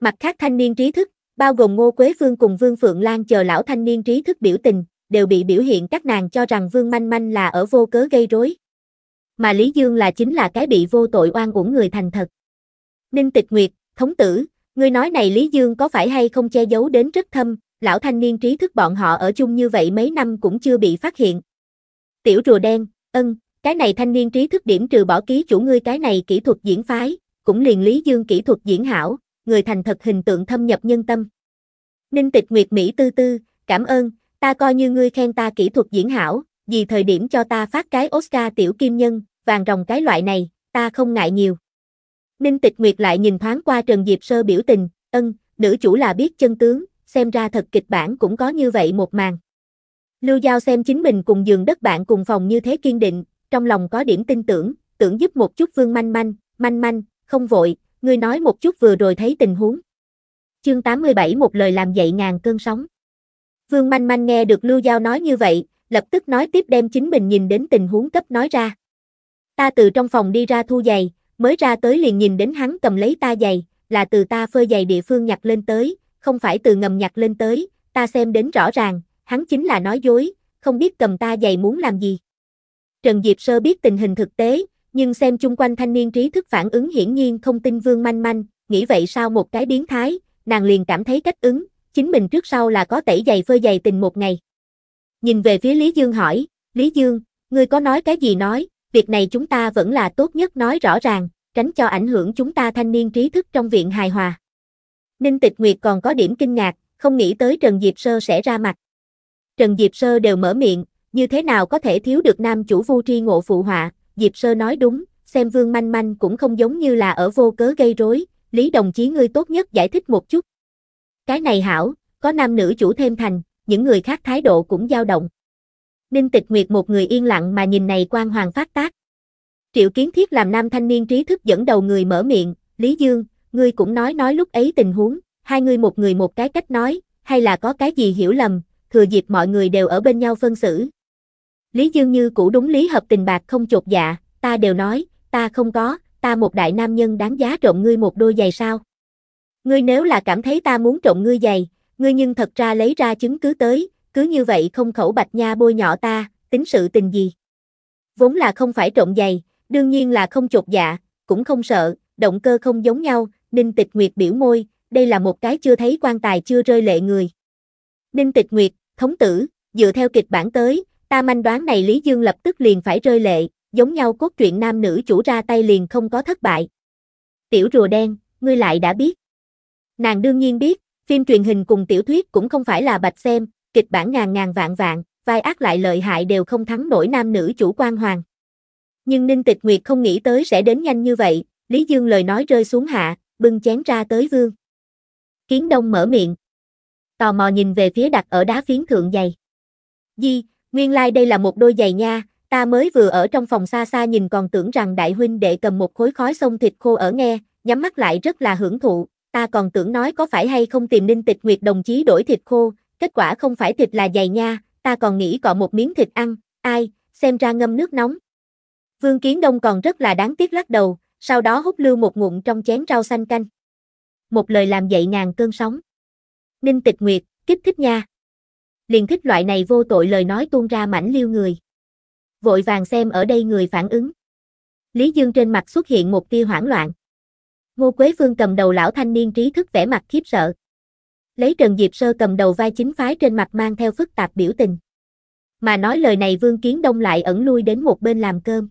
[SPEAKER 1] Mặt khác thanh niên trí thức, bao gồm Ngô Quế Phương cùng Vương Phượng Lan chờ lão thanh niên trí thức biểu tình, đều bị biểu hiện các nàng cho rằng Vương Manh Manh là ở vô cớ gây rối. Mà Lý Dương là chính là cái bị vô tội oan của người thành thật. Ninh Tịch Nguyệt, thống tử, người nói này Lý Dương có phải hay không che giấu đến rất thâm, lão thanh niên trí thức bọn họ ở chung như vậy mấy năm cũng chưa bị phát hiện. Tiểu rùa đen, ân, cái này thanh niên trí thức điểm trừ bỏ ký chủ ngươi cái này kỹ thuật diễn phái, cũng liền Lý Dương kỹ thuật diễn hảo, người thành thật hình tượng thâm nhập nhân tâm. Ninh Tịch Nguyệt Mỹ tư tư, cảm ơn, ta coi như ngươi khen ta kỹ thuật diễn hảo, vì thời điểm cho ta phát cái Oscar tiểu kim nhân, vàng rồng cái loại này, ta không ngại nhiều. Ninh Tịch Nguyệt lại nhìn thoáng qua Trần Diệp Sơ biểu tình, ân, nữ chủ là biết chân tướng, xem ra thật kịch bản cũng có như vậy một màn. Lưu Giao xem chính mình cùng giường đất bạn cùng phòng như thế kiên định, trong lòng có điểm tin tưởng, tưởng giúp một chút Vương Manh Manh, Manh Manh, không vội, ngươi nói một chút vừa rồi thấy tình huống. Chương 87 một lời làm dậy ngàn cơn sóng. Vương Manh Manh nghe được Lưu Giao nói như vậy, lập tức nói tiếp đem chính mình nhìn đến tình huống cấp nói ra. Ta từ trong phòng đi ra thu giày, mới ra tới liền nhìn đến hắn cầm lấy ta giày, là từ ta phơi giày địa phương nhặt lên tới, không phải từ ngầm nhặt lên tới, ta xem đến rõ ràng, hắn chính là nói dối, không biết cầm ta giày muốn làm gì. Trần Diệp Sơ biết tình hình thực tế, nhưng xem chung quanh thanh niên trí thức phản ứng hiển nhiên không tin Vương Manh Manh, nghĩ vậy sao một cái biến thái, nàng liền cảm thấy cách ứng, chính mình trước sau là có tẩy giày phơi giày tình một ngày. Nhìn về phía Lý Dương hỏi, Lý Dương, ngươi có nói cái gì nói, việc này chúng ta vẫn là tốt nhất nói rõ ràng, tránh cho ảnh hưởng chúng ta thanh niên trí thức trong viện hài hòa. Ninh Tịch Nguyệt còn có điểm kinh ngạc, không nghĩ tới Trần Diệp Sơ sẽ ra mặt. Trần Diệp Sơ đều mở miệng, như thế nào có thể thiếu được nam chủ vu tri ngộ phụ họa, Diệp Sơ nói đúng, xem Vương Manh Manh cũng không giống như là ở vô cớ gây rối, Lý đồng chí ngươi tốt nhất giải thích một chút. Cái này hảo, có nam nữ chủ thêm thành, những người khác thái độ cũng dao động. Ninh Tịch Nguyệt một người yên lặng mà nhìn này quan hoàng phát tác. Triệu Kiến Thiết làm nam thanh niên trí thức dẫn đầu người mở miệng, Lý Dương, ngươi cũng nói nói lúc ấy tình huống, hai người một người một cái cách nói, hay là có cái gì hiểu lầm, thừa dịp mọi người đều ở bên nhau phân xử, Lý Dương như cũ đúng lý hợp tình bạc không chột dạ, ta đều nói, ta không có, ta một đại nam nhân đáng giá trộm ngươi một đôi giày sao. Ngươi nếu là cảm thấy ta muốn trộm ngươi giày, ngươi nhưng thật ra lấy ra chứng cứ tới, cứ như vậy không khẩu bạch nha bôi nhỏ ta, tính sự tình gì. Vốn là không phải trộm giày, đương nhiên là không chột dạ, cũng không sợ, động cơ không giống nhau, Ninh Tịch Nguyệt biểu môi, đây là một cái chưa thấy quan tài chưa rơi lệ người. Ninh Tịch Nguyệt, thống tử, dựa theo kịch bản tới, Ta manh đoán này Lý Dương lập tức liền phải rơi lệ, giống nhau cốt truyện nam nữ chủ ra tay liền không có thất bại. Tiểu rùa đen, ngươi lại đã biết. Nàng đương nhiên biết, phim truyền hình cùng tiểu thuyết cũng không phải là bạch xem, kịch bản ngàn ngàn vạn vạn, vai ác lại lợi hại đều không thắng nổi nam nữ chủ quan hoàng. Nhưng Ninh Tịch Nguyệt không nghĩ tới sẽ đến nhanh như vậy, Lý Dương lời nói rơi xuống hạ, bưng chén ra tới vương. Kiến Đông mở miệng. Tò mò nhìn về phía đặt ở đá phiến thượng dày. Di, Nguyên lai like đây là một đôi giày nha, ta mới vừa ở trong phòng xa xa nhìn còn tưởng rằng đại huynh đệ cầm một khối khói sông thịt khô ở nghe, nhắm mắt lại rất là hưởng thụ, ta còn tưởng nói có phải hay không tìm ninh tịch nguyệt đồng chí đổi thịt khô, kết quả không phải thịt là giày nha, ta còn nghĩ cọ một miếng thịt ăn, ai, xem ra ngâm nước nóng. Vương Kiến Đông còn rất là đáng tiếc lắc đầu, sau đó hút lưu một ngụm trong chén rau xanh canh. Một lời làm dậy ngàn cơn sóng. Ninh tịch nguyệt, kích thích nha liền thích loại này vô tội lời nói tuôn ra mảnh liêu người. Vội vàng xem ở đây người phản ứng. Lý Dương trên mặt xuất hiện một tia hoảng loạn. Ngô Quế Phương cầm đầu lão thanh niên trí thức vẻ mặt khiếp sợ. Lấy Trần Diệp Sơ cầm đầu vai chính phái trên mặt mang theo phức tạp biểu tình. Mà nói lời này Vương Kiến Đông lại ẩn lui đến một bên làm cơm.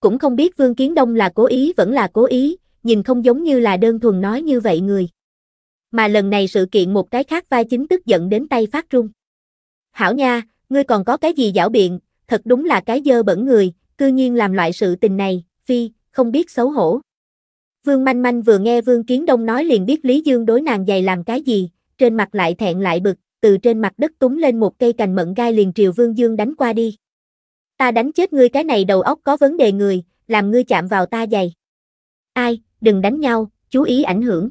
[SPEAKER 1] Cũng không biết Vương Kiến Đông là cố ý vẫn là cố ý, nhìn không giống như là đơn thuần nói như vậy người. Mà lần này sự kiện một cái khác vai chính tức giận đến tay phát run. Hảo nha, ngươi còn có cái gì giảo biện, thật đúng là cái dơ bẩn người, cư nhiên làm loại sự tình này, phi, không biết xấu hổ. Vương Manh Manh vừa nghe Vương Kiến Đông nói liền biết Lý Dương đối nàng dày làm cái gì, trên mặt lại thẹn lại bực, từ trên mặt đất túng lên một cây cành mận gai liền triều Vương Dương đánh qua đi. Ta đánh chết ngươi cái này đầu óc có vấn đề người, làm ngươi chạm vào ta dày. Ai, đừng đánh nhau, chú ý ảnh hưởng.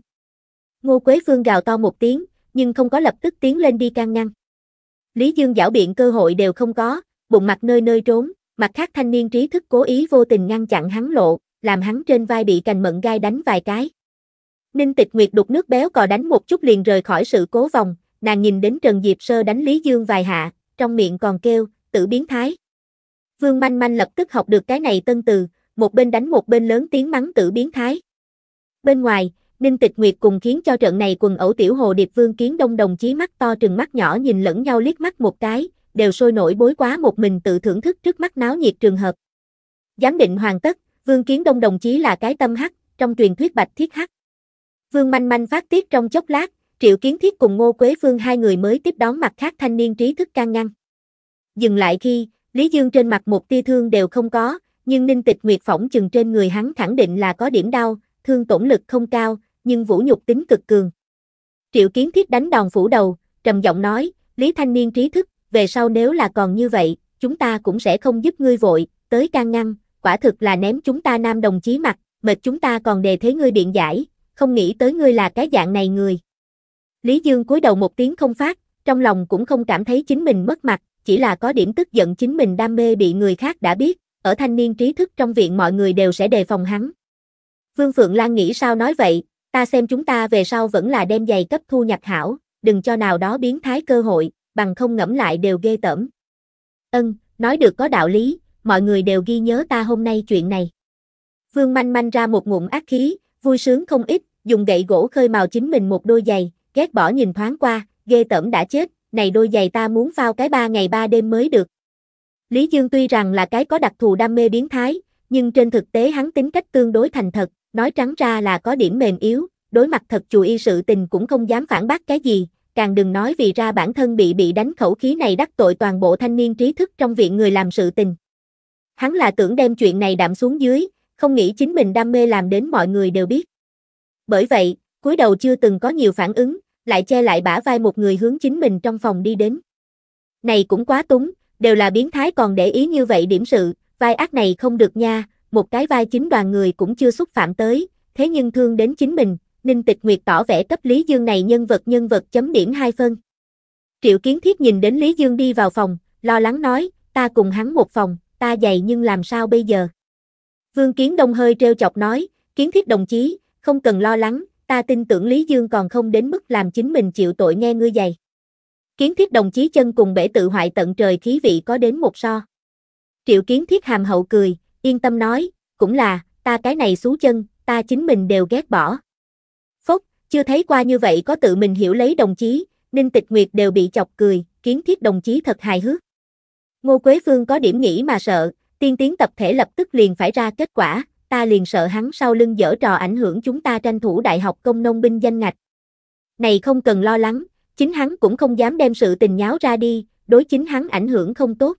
[SPEAKER 1] Ngô Quế Phương gào to một tiếng, nhưng không có lập tức tiến lên đi can ngăn. Lý Dương giảo biện cơ hội đều không có, bụng mặt nơi nơi trốn, mặt khác thanh niên trí thức cố ý vô tình ngăn chặn hắn lộ, làm hắn trên vai bị cành mận gai đánh vài cái. Ninh tịch nguyệt đục nước béo cò đánh một chút liền rời khỏi sự cố vòng, nàng nhìn đến Trần Diệp Sơ đánh Lý Dương vài hạ, trong miệng còn kêu, tự biến thái. Vương Manh Manh lập tức học được cái này tân từ, một bên đánh một bên lớn tiếng mắng tự biến thái. Bên ngoài, Ninh Tịch Nguyệt cùng khiến cho trận này quần ẩu tiểu hồ điệp vương kiến đông đồng chí mắt to trừng mắt nhỏ nhìn lẫn nhau liếc mắt một cái, đều sôi nổi bối quá một mình tự thưởng thức trước mắt náo nhiệt trường hợp. Giám định hoàn tất, vương kiến đông đồng chí là cái tâm hắc, trong truyền thuyết bạch thiết hắc. Vương manh manh phát tiết trong chốc lát, triệu kiến thiết cùng ngô quế Vương hai người mới tiếp đón mặt khác thanh niên trí thức can ngăn. Dừng lại khi, Lý Dương trên mặt một tia thương đều không có, nhưng Ninh Tịch Nguyệt phỏng chừng trên người hắn khẳng định là có điểm đau, thương tổn lực không cao, nhưng vũ nhục tính cực cường. Triệu kiến thiết đánh đòn phủ đầu, trầm giọng nói, Lý Thanh Niên trí thức, về sau nếu là còn như vậy, chúng ta cũng sẽ không giúp ngươi vội, tới can ngăn, quả thực là ném chúng ta nam đồng chí mặt, mệt chúng ta còn đề thế ngươi biện giải, không nghĩ tới ngươi là cái dạng này người. Lý Dương cúi đầu một tiếng không phát, trong lòng cũng không cảm thấy chính mình mất mặt, chỉ là có điểm tức giận chính mình đam mê bị người khác đã biết, ở thanh niên trí thức trong viện mọi người đều sẽ đề phòng hắn. Vương Phượng Lan nghĩ sao nói vậy, Ta xem chúng ta về sau vẫn là đem giày cấp thu nhặt hảo, đừng cho nào đó biến thái cơ hội, bằng không ngẫm lại đều ghê tởm. Ân, nói được có đạo lý, mọi người đều ghi nhớ ta hôm nay chuyện này. Vương manh manh ra một ngụm ác khí, vui sướng không ít, dùng gậy gỗ khơi màu chính mình một đôi giày, ghét bỏ nhìn thoáng qua, ghê tởm đã chết, này đôi giày ta muốn phao cái ba ngày ba đêm mới được. Lý Dương tuy rằng là cái có đặc thù đam mê biến thái, nhưng trên thực tế hắn tính cách tương đối thành thật, Nói trắng ra là có điểm mềm yếu, đối mặt thật chủ y sự tình cũng không dám phản bác cái gì, càng đừng nói vì ra bản thân bị bị đánh khẩu khí này đắc tội toàn bộ thanh niên trí thức trong viện người làm sự tình. Hắn là tưởng đem chuyện này đạm xuống dưới, không nghĩ chính mình đam mê làm đến mọi người đều biết. Bởi vậy, cúi đầu chưa từng có nhiều phản ứng, lại che lại bả vai một người hướng chính mình trong phòng đi đến. Này cũng quá túng, đều là biến thái còn để ý như vậy điểm sự, vai ác này không được nha, một cái vai chính đoàn người cũng chưa xúc phạm tới, thế nhưng thương đến chính mình, Ninh Tịch Nguyệt tỏ vẻ cấp Lý Dương này nhân vật nhân vật chấm điểm 2 phân. Triệu Kiến Thiết nhìn đến Lý Dương đi vào phòng, lo lắng nói, ta cùng hắn một phòng, ta dày nhưng làm sao bây giờ? Vương Kiến Đông hơi trêu chọc nói, Kiến Thiết đồng chí, không cần lo lắng, ta tin tưởng Lý Dương còn không đến mức làm chính mình chịu tội nghe ngươi dày. Kiến Thiết đồng chí chân cùng bể tự hoại tận trời khí vị có đến một so. Triệu Kiến Thiết hàm hậu cười, yên tâm nói, cũng là, ta cái này xú chân, ta chính mình đều ghét bỏ. phúc chưa thấy qua như vậy có tự mình hiểu lấy đồng chí, Ninh Tịch Nguyệt đều bị chọc cười, kiến thiết đồng chí thật hài hước. Ngô Quế Phương có điểm nghĩ mà sợ, tiên tiến tập thể lập tức liền phải ra kết quả, ta liền sợ hắn sau lưng dở trò ảnh hưởng chúng ta tranh thủ đại học công nông binh danh ngạch. Này không cần lo lắng, chính hắn cũng không dám đem sự tình nháo ra đi, đối chính hắn ảnh hưởng không tốt.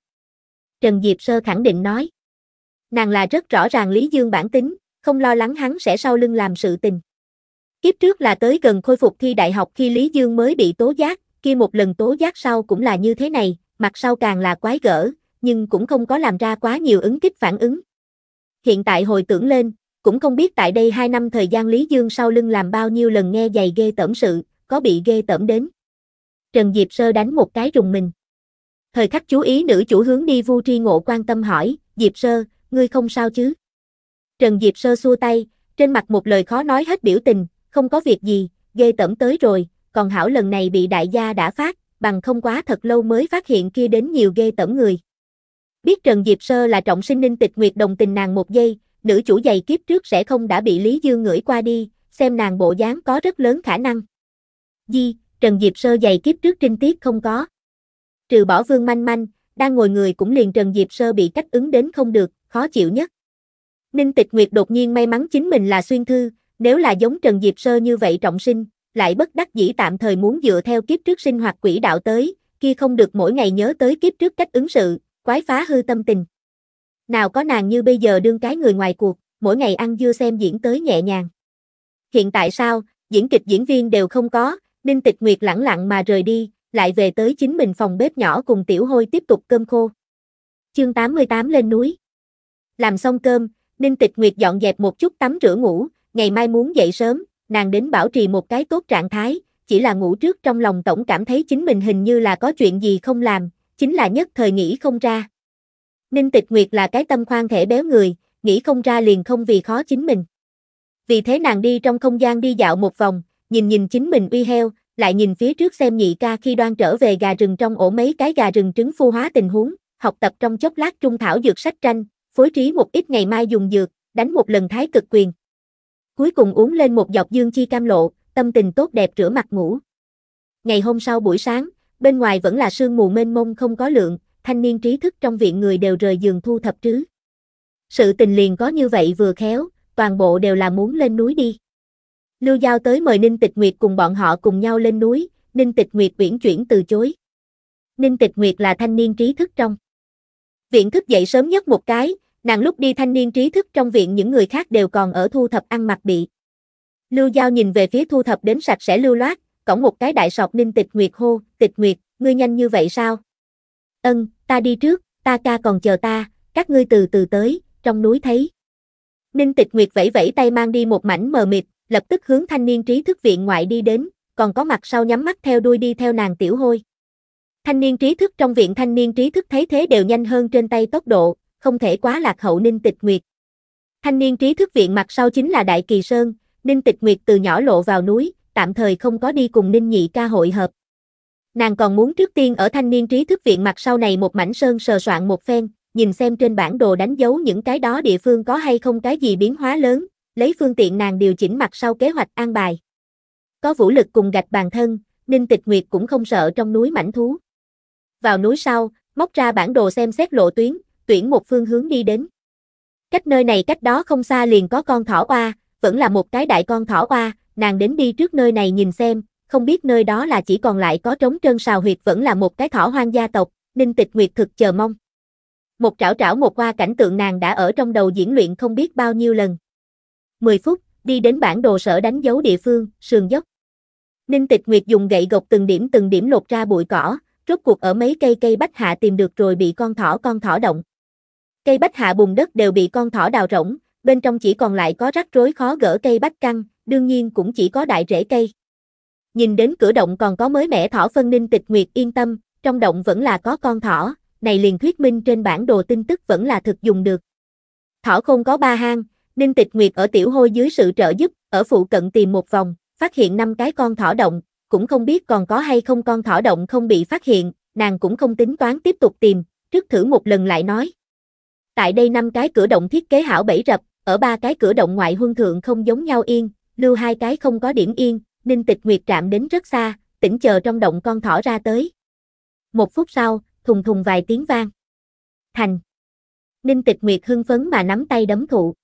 [SPEAKER 1] Trần Diệp Sơ khẳng định nói. Nàng là rất rõ ràng Lý Dương bản tính, không lo lắng hắn sẽ sau lưng làm sự tình. Kiếp trước là tới gần khôi phục thi đại học khi Lý Dương mới bị tố giác, kia một lần tố giác sau cũng là như thế này, mặt sau càng là quái gở, nhưng cũng không có làm ra quá nhiều ứng kích phản ứng. Hiện tại hồi tưởng lên, cũng không biết tại đây 2 năm thời gian Lý Dương sau lưng làm bao nhiêu lần nghe giày ghê tẩm sự, có bị ghê tẩm đến. Trần Diệp Sơ đánh một cái rùng mình. Thời khắc chú ý nữ chủ hướng đi Vu Tri Ngộ quan tâm hỏi, Diệp Sơ, ngươi không sao chứ? Trần Diệp sơ xua tay, trên mặt một lời khó nói hết biểu tình, không có việc gì, ghê tẩm tới rồi, còn hảo lần này bị đại gia đã phát, bằng không quá thật lâu mới phát hiện kia đến nhiều ghê tẩm người. Biết Trần Diệp sơ là trọng sinh ninh tịch nguyệt đồng tình nàng một giây, nữ chủ giày kiếp trước sẽ không đã bị Lý Dương ngửi qua đi, xem nàng bộ dáng có rất lớn khả năng. Di, Trần Diệp sơ giày kiếp trước trinh tiết không có. Trừ bỏ vương manh manh, đang ngồi người cũng liền Trần Diệp sơ bị cách ứng đến không được, khó chịu nhất. Ninh Tịch Nguyệt đột nhiên may mắn chính mình là xuyên thư, nếu là giống Trần Diệp Sơ như vậy trọng sinh, lại bất đắc dĩ tạm thời muốn dựa theo kiếp trước sinh hoạt quỷ đạo tới, kia không được mỗi ngày nhớ tới kiếp trước cách ứng sự, quái phá hư tâm tình. Nào có nàng như bây giờ đương cái người ngoài cuộc, mỗi ngày ăn dưa xem diễn tới nhẹ nhàng. Hiện tại sao, diễn kịch diễn viên đều không có, Ninh Tịch Nguyệt lẳng lặng mà rời đi, lại về tới chính mình phòng bếp nhỏ cùng Tiểu Hôi tiếp tục cơm khô. Chương 88 lên núi làm xong cơm, Ninh Tịch Nguyệt dọn dẹp một chút tắm rửa ngủ, ngày mai muốn dậy sớm, nàng đến bảo trì một cái tốt trạng thái, chỉ là ngủ trước trong lòng tổng cảm thấy chính mình hình như là có chuyện gì không làm, chính là nhất thời nghĩ không ra. Ninh Tịch Nguyệt là cái tâm khoan thể béo người, nghĩ không ra liền không vì khó chính mình. Vì thế nàng đi trong không gian đi dạo một vòng, nhìn nhìn chính mình uy heo, lại nhìn phía trước xem nhị ca khi đoan trở về gà rừng trong ổ mấy cái gà rừng trứng phu hóa tình huống, học tập trong chốc lát trung thảo dược sách tranh, phối trí một ít ngày mai dùng dược, đánh một lần thái cực quyền. Cuối cùng uống lên một giọt dương chi cam lộ, tâm tình tốt đẹp rửa mặt ngủ. Ngày hôm sau buổi sáng, bên ngoài vẫn là sương mù mênh mông không có lượng, thanh niên trí thức trong viện người đều rời giường thu thập trứ. Sự tình liền có như vậy vừa khéo, toàn bộ đều là muốn lên núi đi. Lưu Giao tới mời Ninh Tịch Nguyệt cùng bọn họ cùng nhau lên núi, Ninh Tịch Nguyệt uyển chuyển từ chối. Ninh Tịch Nguyệt là thanh niên trí thức trong. Viện thức dậy sớm nhất một cái, nàng lúc đi thanh niên trí thức trong viện những người khác đều còn ở thu thập ăn mặc bị. Lưu Giao nhìn về phía thu thập đến sạch sẽ lưu loát, cổng một cái đại sọc ninh tịch nguyệt hô, tịch nguyệt, ngươi nhanh như vậy sao? Ân, ta đi trước, ta ca còn chờ ta, các ngươi từ từ tới, trong núi thấy. Ninh tịch nguyệt vẫy vẫy tay mang đi một mảnh mờ mịt, lập tức hướng thanh niên trí thức viện ngoại đi đến, còn có mặt sau nhắm mắt theo đuôi đi theo nàng tiểu hôi. Thanh niên trí thức trong viện thanh niên trí thức thấy thế đều nhanh hơn trên tay tốc độ, không thể quá lạc hậu Ninh Tịch Nguyệt. Thanh niên trí thức viện mặt sau chính là Đại Kỳ Sơn, Ninh Tịch Nguyệt từ nhỏ lộ vào núi, tạm thời không có đi cùng Ninh Nhị ca hội hợp. Nàng còn muốn trước tiên ở thanh niên trí thức viện mặt sau này một mảnh sơn sờ soạn một phen, nhìn xem trên bản đồ đánh dấu những cái đó địa phương có hay không cái gì biến hóa lớn, lấy phương tiện nàng điều chỉnh mặt sau kế hoạch an bài. Có vũ lực cùng gạch bàn thân, Ninh Tịch Nguyệt cũng không sợ trong núi mảnh thú. Vào núi sau, móc ra bản đồ xem xét lộ tuyến, tuyển một phương hướng đi đến. Cách nơi này cách đó không xa liền có con thỏ oa, vẫn là một cái đại con thỏ oa, nàng đến đi trước nơi này nhìn xem, không biết nơi đó là chỉ còn lại có trống trơn sào huyệt vẫn là một cái thỏ hoang gia tộc, Ninh Tịch Nguyệt thực chờ mong. Một trảo trảo một qua cảnh tượng nàng đã ở trong đầu diễn luyện không biết bao nhiêu lần. 10 phút, đi đến bản đồ sở đánh dấu địa phương, sườn dốc. Ninh Tịch Nguyệt dùng gậy gộc từng điểm từng điểm lột ra bụi cỏ, rốt cuộc ở mấy cây cây bách hạ tìm được rồi bị con thỏ con thỏ động. Cây bách hạ bùn đất đều bị con thỏ đào rỗng, bên trong chỉ còn lại có rắc rối khó gỡ cây bách căng, đương nhiên cũng chỉ có đại rễ cây. Nhìn đến cửa động còn có mới mẻ thỏ phân ninh tịch nguyệt yên tâm, trong động vẫn là có con thỏ, này liền thuyết minh trên bản đồ tin tức vẫn là thực dùng được. Thỏ không có ba hang, Ninh Tịch Nguyệt ở tiểu hôi dưới sự trợ giúp, ở phụ cận tìm một vòng, phát hiện năm cái con thỏ động, cũng không biết còn có hay không con thỏ động không bị phát hiện, nàng cũng không tính toán tiếp tục tìm, trước thử một lần lại nói tại đây năm cái cửa động thiết kế hảo bảy rập, ở ba cái cửa động ngoại huân thượng không giống nhau yên, lưu hai cái không có điểm yên, Ninh Tịch Nguyệt trạm đến rất xa, tỉnh chờ trong động con thỏ ra tới. Một phút sau, thùng thùng vài tiếng vang. Thành. Ninh Tịch Nguyệt hưng phấn mà nắm tay đấm thụ.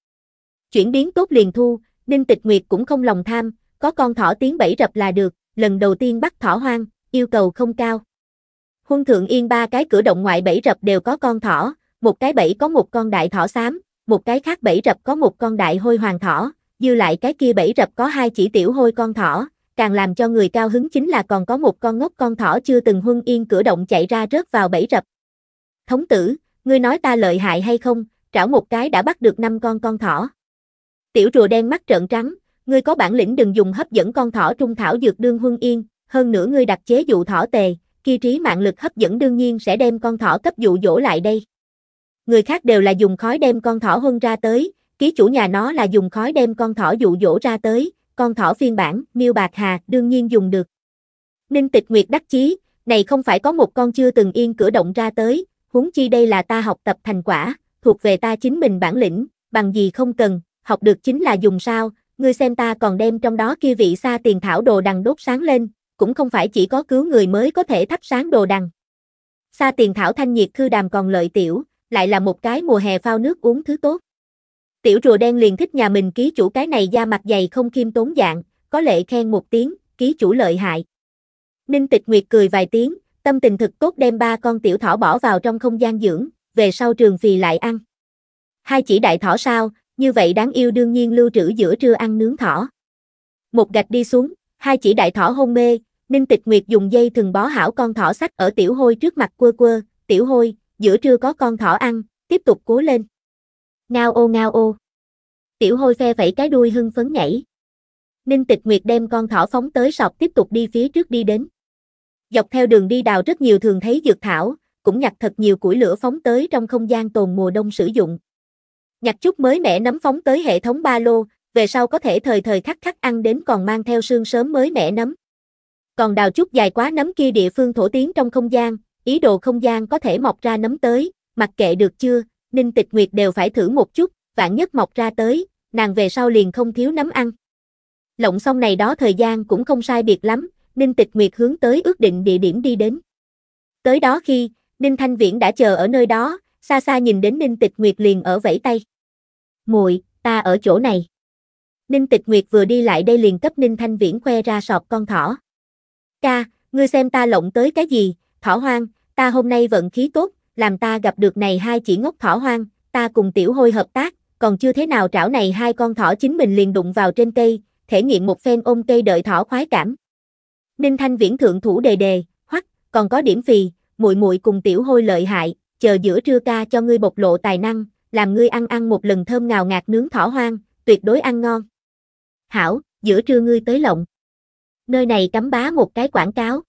[SPEAKER 1] Chuyển biến tốt liền thu, Ninh Tịch Nguyệt cũng không lòng tham, có con thỏ tiếng bảy rập là được, lần đầu tiên bắt thỏ hoang, yêu cầu không cao. Huân thượng yên ba cái cửa động ngoại bảy rập đều có con thỏ, một cái bẫy có một con đại thỏ xám, một cái khác bẫy rập có một con đại hôi hoàng thỏ, dư lại cái kia bẫy rập có hai chỉ tiểu hôi con thỏ, càng làm cho người cao hứng chính là còn có một con ngốc con thỏ chưa từng huân yên cửa động chạy ra rớt vào bẫy rập. Thống tử, ngươi nói ta lợi hại hay không, trảo một cái đã bắt được năm con con thỏ. Tiểu rùa đen mắt trợn trắng, ngươi có bản lĩnh đừng dùng hấp dẫn con thỏ trung thảo dược đương huân yên, hơn nữa ngươi đặt chế dụ thỏ tề, kỳ trí mạng lực hấp dẫn đương nhiên sẽ đem con thỏ cấp dụ dỗ lại đây người khác đều là dùng khói đem con thỏ huân ra tới, ký chủ nhà nó là dùng khói đem con thỏ dụ dỗ ra tới, con thỏ phiên bản, miêu bạc hà, đương nhiên dùng được. Ninh tịch nguyệt đắc chí, này không phải có một con chưa từng yên cửa động ra tới, huống chi đây là ta học tập thành quả, thuộc về ta chính mình bản lĩnh, bằng gì không cần, học được chính là dùng sao, ngươi xem ta còn đem trong đó kia vị xa tiền thảo đồ đằng đốt sáng lên, cũng không phải chỉ có cứu người mới có thể thắp sáng đồ đằng. Sa tiền thảo thanh nhiệt khư đàm còn lợi tiểu, lại là một cái mùa hè phao nước uống thứ tốt. Tiểu rùa đen liền thích nhà mình ký chủ cái này da mặt dày không khiêm tốn dạng, có lệ khen một tiếng, ký chủ lợi hại. Ninh Tịch Nguyệt cười vài tiếng, tâm tình thực tốt đem ba con tiểu thỏ bỏ vào trong không gian dưỡng, về sau trường phì lại ăn. Hai chỉ đại thỏ sao, như vậy đáng yêu đương nhiên lưu trữ giữa trưa ăn nướng thỏ. Một gạch đi xuống, hai chỉ đại thỏ hôn mê, Ninh Tịch Nguyệt dùng dây thừng bó hảo con thỏ sách ở tiểu hôi trước mặt quơ quơ, tiểu hôi, giữa trưa có con thỏ ăn, tiếp tục cố lên. Ngao ô ngao ô. Tiểu hôi phe vẫy cái đuôi hưng phấn nhảy. Ninh Tịch Nguyệt đem con thỏ phóng tới sọc tiếp tục đi phía trước đi đến. Dọc theo đường đi đào rất nhiều thường thấy dược thảo, cũng nhặt thật nhiều củi lửa phóng tới trong không gian tồn mùa đông sử dụng. Nhặt chút mới mẻ nấm phóng tới hệ thống ba lô, về sau có thể thời thời khắc khắc ăn đến còn mang theo sương sớm mới mẻ nấm. Còn đào chút dài quá nấm kia địa phương thổ tiến trong không gian, ý đồ không gian có thể mọc ra nấm tới, mặc kệ được chưa, Ninh Tịch Nguyệt đều phải thử một chút, vạn nhất mọc ra tới, nàng về sau liền không thiếu nấm ăn. Lộng xong này đó thời gian cũng không sai biệt lắm, Ninh Tịch Nguyệt hướng tới ước định địa điểm đi đến. Tới đó khi, Ninh Thanh Viễn đã chờ ở nơi đó, xa xa nhìn đến Ninh Tịch Nguyệt liền ở vẫy tay. Muội, ta ở chỗ này. Ninh Tịch Nguyệt vừa đi lại đây liền cấp Ninh Thanh Viễn khoe ra sọt con thỏ. Ca, ngươi xem ta lộng tới cái gì, thỏ hoang, ta hôm nay vận khí tốt, làm ta gặp được này hai chỉ ngốc thỏ hoang, ta cùng tiểu hôi hợp tác, còn chưa thế nào trảo này hai con thỏ chính mình liền đụng vào trên cây, thể nghiệm một phen ôm cây đợi thỏ khoái cảm. Ninh Thanh Viễn thượng thủ đề đề, hoặc còn có điểm phì, muội muội cùng tiểu hôi lợi hại, chờ giữa trưa ca cho ngươi bộc lộ tài năng, làm ngươi ăn ăn một lần thơm ngào ngạt nướng thỏ hoang, tuyệt đối ăn ngon. Hảo, giữa trưa ngươi tới lộng. Nơi này cắm bá một cái quảng cáo.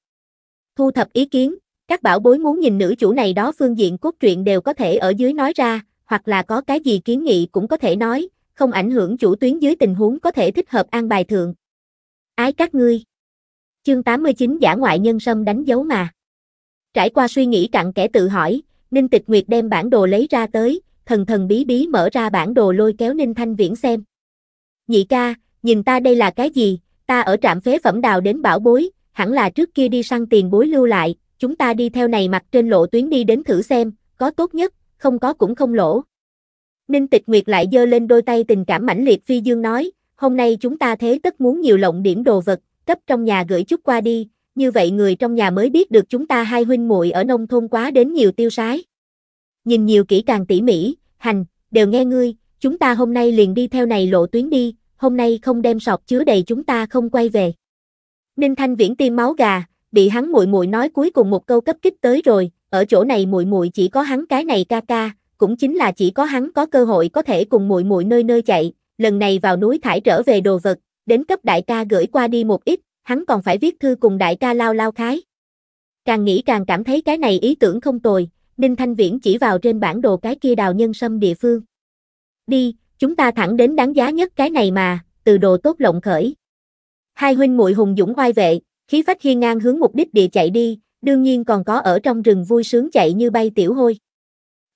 [SPEAKER 1] Thu thập ý kiến, các bảo bối muốn nhìn nữ chủ này đó phương diện cốt truyện đều có thể ở dưới nói ra, hoặc là có cái gì kiến nghị cũng có thể nói, không ảnh hưởng chủ tuyến dưới tình huống có thể thích hợp an bài thượng. Ái các ngươi. Chương 89 giả ngoại nhân sâm đánh dấu mà. Trải qua suy nghĩ cặn kẻ tự hỏi, Ninh Tịch Nguyệt đem bản đồ lấy ra tới, thần thần bí bí mở ra bản đồ lôi kéo Ninh Thanh Viễn xem. Nhị ca, nhìn ta đây là cái gì, ta ở trạm phế phẩm đào đến bảo bối, hẳn là trước kia đi săn tiền bối lưu lại, chúng ta đi theo này mặt trên lộ tuyến đi đến thử xem, có tốt nhất, không có cũng không lỗ. Ninh Tịch Nguyệt lại giơ lên đôi tay tình cảm mãnh liệt phi dương nói, hôm nay chúng ta thế tất muốn nhiều lộng điểm đồ vật, cấp trong nhà gửi chút qua đi, như vậy người trong nhà mới biết được chúng ta hai huynh muội ở nông thôn quá đến nhiều tiêu sái. Nhìn nhiều kỹ càng tỉ mỉ, hành, đều nghe ngươi, chúng ta hôm nay liền đi theo này lộ tuyến đi, hôm nay không đem sọt chứa đầy chúng ta không quay về. Ninh Thanh Viễn tim máu gà, bị hắn muội muội nói cuối cùng một câu cấp kích tới rồi, ở chỗ này muội muội chỉ có hắn cái này ca ca, cũng chính là chỉ có hắn có cơ hội có thể cùng muội muội nơi nơi chạy, lần này vào núi thải trở về đồ vật, đến cấp đại ca gửi qua đi một ít, hắn còn phải viết thư cùng đại ca lao lao khái. Càng nghĩ càng cảm thấy cái này ý tưởng không tồi, Ninh Thanh Viễn chỉ vào trên bản đồ cái kia đào nhân sâm địa phương. Đi, chúng ta thẳng đến đáng giá nhất cái này mà, từ đồ tốt lộng khởi. Hai huynh muội hùng dũng oai vệ, khí phách hiên ngang hướng mục đích địa chạy đi, đương nhiên còn có ở trong rừng vui sướng chạy như bay tiểu hôi.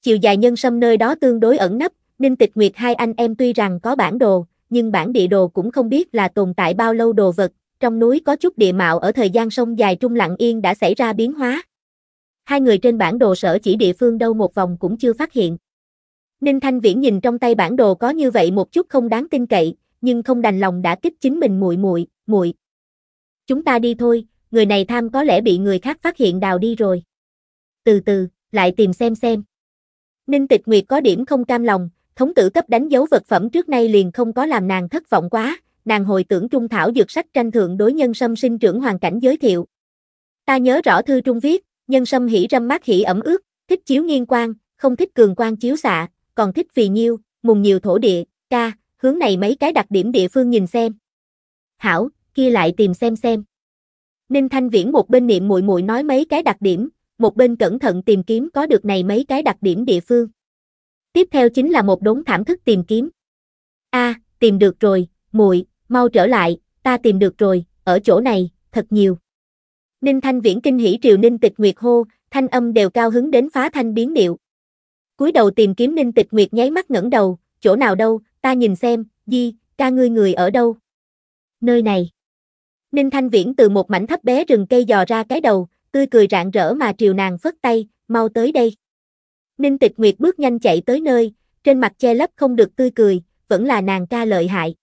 [SPEAKER 1] Chiều dài nhân sâm nơi đó tương đối ẩn nấp, Ninh Tịch Nguyệt hai anh em tuy rằng có bản đồ, nhưng bản địa đồ cũng không biết là tồn tại bao lâu đồ vật, trong núi có chút địa mạo ở thời gian sông dài trung lặng yên đã xảy ra biến hóa. Hai người trên bản đồ sở chỉ địa phương đâu một vòng cũng chưa phát hiện. Ninh Thanh Viễn nhìn trong tay bản đồ có như vậy một chút không đáng tin cậy, nhưng không đành lòng đã kích chính mình muội muội, muội, chúng ta đi thôi, người này tham có lẽ bị người khác phát hiện đào đi rồi. Từ từ, lại tìm xem xem. Ninh Tịch Nguyệt có điểm không cam lòng, thống tử cấp đánh dấu vật phẩm trước nay liền không có làm nàng thất vọng quá, nàng hồi tưởng trung thảo dược sách tranh thượng đối nhân sâm sinh trưởng hoàn cảnh giới thiệu. Ta nhớ rõ thư trung viết, nhân sâm hỉ râm mát hỉ ẩm ướt, thích chiếu nghiên quang, không thích cường quang chiếu xạ, còn thích vì nhiêu, mùng nhiều thổ địa, ca, hướng này mấy cái đặc điểm địa phương nhìn xem. Hảo, kia lại tìm xem xem. Ninh Thanh Viễn một bên niệm muội muội nói mấy cái đặc điểm, một bên cẩn thận tìm kiếm có được này mấy cái đặc điểm địa phương. Tiếp theo chính là một đống thảm thức tìm kiếm. A, à, tìm được rồi, muội, mau trở lại, ta tìm được rồi, ở chỗ này, thật nhiều. Ninh Thanh Viễn kinh hỉ triều Ninh Tịch Nguyệt hô, thanh âm đều cao hứng đến phá thanh biến điệu. Cúi đầu tìm kiếm Ninh Tịch Nguyệt nháy mắt ngẩng đầu, chỗ nào đâu, ta nhìn xem, Di, ca ngươi người ở đâu? Nơi này. Ninh Thanh Viễn từ một mảnh thấp bé rừng cây dò ra cái đầu, tươi cười rạng rỡ mà triều nàng phất tay, mau tới đây. Ninh Tịch Nguyệt bước nhanh chạy tới nơi, trên mặt che lấp không được tươi cười, vẫn là nàng ca lợi hại.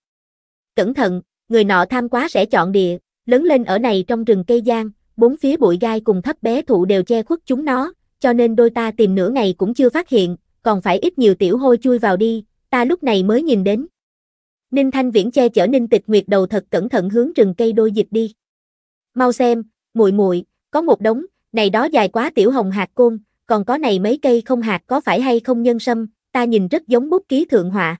[SPEAKER 1] Cẩn thận, người nọ tham quá sẽ chọn địa, lớn lên ở này trong rừng cây giang, bốn phía bụi gai cùng thấp bé thụ đều che khuất chúng nó, cho nên đôi ta tìm nửa ngày cũng chưa phát hiện, còn phải ít nhiều tiểu hôi chui vào đi, ta lúc này mới nhìn đến. Ninh Thanh Viễn che chở Ninh Tịch Nguyệt đầu thật cẩn thận hướng rừng cây đôi dịch đi. Mau xem, muội muội, có một đống, này đó dài quá tiểu hồng hạt côn, còn có này mấy cây không hạt có phải hay không nhân sâm, ta nhìn rất giống bút ký thượng họa.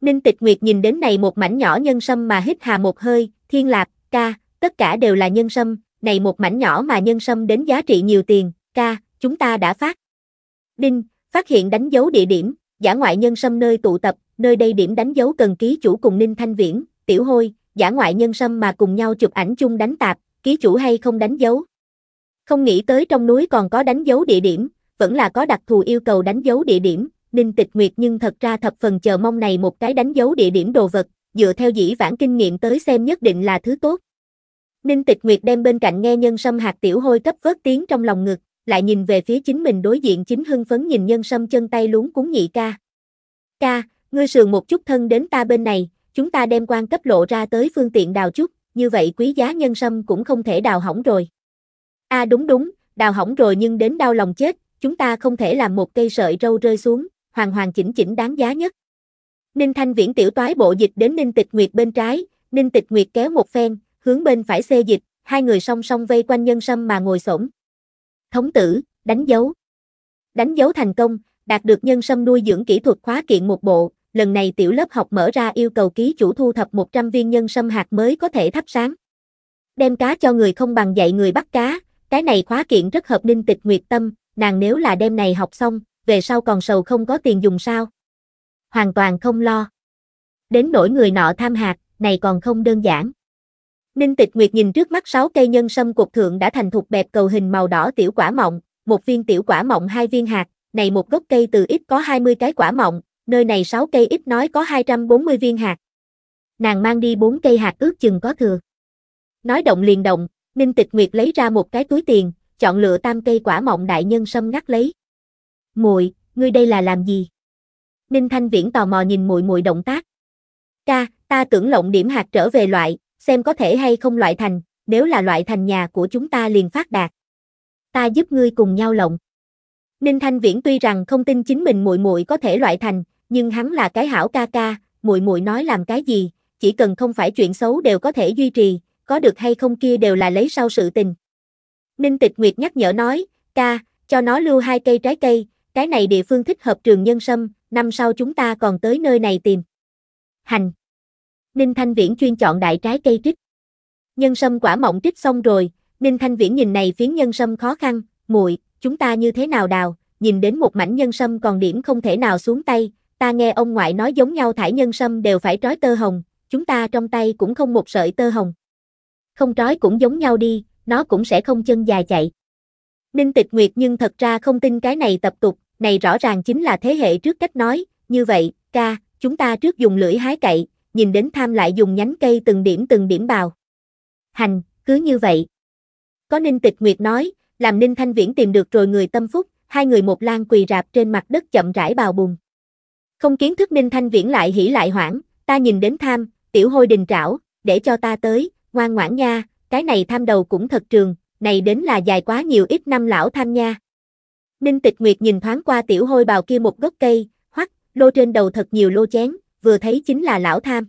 [SPEAKER 1] Ninh Tịch Nguyệt nhìn đến này một mảnh nhỏ nhân sâm mà hít hà một hơi, thiên lạp, ca, tất cả đều là nhân sâm, này một mảnh nhỏ mà nhân sâm đến giá trị nhiều tiền, ca, chúng ta đã phát. Đinh, phát hiện đánh dấu địa điểm, giả ngoại nhân sâm nơi tụ tập, nơi đây điểm đánh dấu cần ký chủ cùng Ninh Thanh Viễn, Tiểu Hôi, giả ngoại nhân sâm mà cùng nhau chụp ảnh chung đánh tạp, ký chủ hay không đánh dấu. Không nghĩ tới trong núi còn có đánh dấu địa điểm, vẫn là có đặc thù yêu cầu đánh dấu địa điểm, Ninh Tịch Nguyệt nhưng thật ra thập phần chờ mong này một cái đánh dấu địa điểm đồ vật, dựa theo dĩ vãng kinh nghiệm tới xem nhất định là thứ tốt. Ninh Tịch Nguyệt đem bên cạnh nghe nhân sâm hạt tiểu hôi cấp vớt tiếng trong lòng ngực, lại nhìn về phía chính mình đối diện chính hưng phấn nhìn nhân sâm chân tay luống cuốn nhị ca. Ca, ngươi sườn một chút thân đến ta bên này, chúng ta đem quan cấp lộ ra tới phương tiện đào chút, như vậy quý giá nhân sâm cũng không thể đào hỏng rồi. a à đúng đúng, đào hỏng rồi nhưng đến đau lòng chết, chúng ta không thể làm một cây sợi râu rơi xuống, hoàn hoàn chỉnh chỉnh đáng giá nhất. Ninh Thanh Viễn tiểu toái bộ dịch đến Ninh Tịch Nguyệt bên trái, Ninh Tịch Nguyệt kéo một phen, hướng bên phải xê dịch, hai người song song vây quanh nhân sâm mà ngồi xổm thống tử, đánh dấu. Đánh dấu thành công, đạt được nhân sâm nuôi dưỡng kỹ thuật khóa kiện một bộ, lần này tiểu lớp học mở ra yêu cầu ký chủ thu thập 100 viên nhân sâm hạt mới có thể thắp sáng. Đem cá cho người không bằng dạy người bắt cá, cái này khóa kiện rất hợp ninh tịch nguyệt tâm, nàng nếu là đem này học xong, về sau còn sầu không có tiền dùng sao. Hoàn toàn không lo. Đến nỗi người nọ tham hạt, này còn không đơn giản. Ninh Tịch Nguyệt nhìn trước mắt sáu cây nhân sâm cột thượng đã thành thục bẹp cầu hình màu đỏ tiểu quả mọng, một viên tiểu quả mọng hai viên hạt, này một gốc cây từ ít có 20 cái quả mọng, nơi này 6 cây ít nói có 240 viên hạt. Nàng mang đi 4 cây hạt ước chừng có thừa. Nói động liền động, Ninh Tịch Nguyệt lấy ra một cái túi tiền, chọn lựa tam cây quả mọng đại nhân sâm ngắt lấy. "Muội, ngươi đây là làm gì?" Ninh Thanh Viễn tò mò nhìn muội muội động tác. "Ca, ta tưởng lộng điểm hạt trở về loại, xem có thể hay không loại thành, nếu là loại thành nhà của chúng ta liền phát đạt. Ta giúp ngươi cùng nhau lộng. Ninh Thanh Viễn tuy rằng không tin chính mình muội muội có thể loại thành, nhưng hắn là cái hảo ca ca, muội muội nói làm cái gì, chỉ cần không phải chuyện xấu đều có thể duy trì, có được hay không kia đều là lấy sau sự tình. Ninh Tịch Nguyệt nhắc nhở nói, ca, cho nó lưu hai cây trái cây, cái này địa phương thích hợp trường nhân sâm, năm sau chúng ta còn tới nơi này tìm. Hành. Ninh Thanh Viễn chuyên chọn đại trái cây trích. Nhân sâm quả mọng trích xong rồi, Ninh Thanh Viễn nhìn này phiến nhân sâm khó khăn, muội, chúng ta như thế nào đào, nhìn đến một mảnh nhân sâm còn điểm không thể nào xuống tay, ta nghe ông ngoại nói giống nhau thải nhân sâm đều phải trói tơ hồng, chúng ta trong tay cũng không một sợi tơ hồng. Không trói cũng giống nhau đi, nó cũng sẽ không chân dài chạy. Ninh Tịch Nguyệt nhưng thật ra không tin cái này tập tục, này rõ ràng chính là thế hệ trước cách nói, như vậy, ca, chúng ta trước dùng lưỡi hái cậy, nhìn đến tham lại dùng nhánh cây từng điểm từng điểm bào. Hành, cứ như vậy. Có Ninh Tịch Nguyệt nói, làm Ninh Thanh Viễn tìm được rồi người tâm phúc, hai người một lan quỳ rạp trên mặt đất chậm rãi bào bùn. Không kiến thức Ninh Thanh Viễn lại hỉ lại hoảng, ta nhìn đến tham, tiểu hôi đình trảo, để cho ta tới, ngoan ngoãn nha, cái này tham đầu cũng thật trường, này đến là dài quá nhiều ít năm lão tham nha. Ninh Tịch Nguyệt nhìn thoáng qua tiểu hôi bào kia một gốc cây, hoắc, lô trên đầu thật nhiều lô chén, vừa thấy chính là lão tham.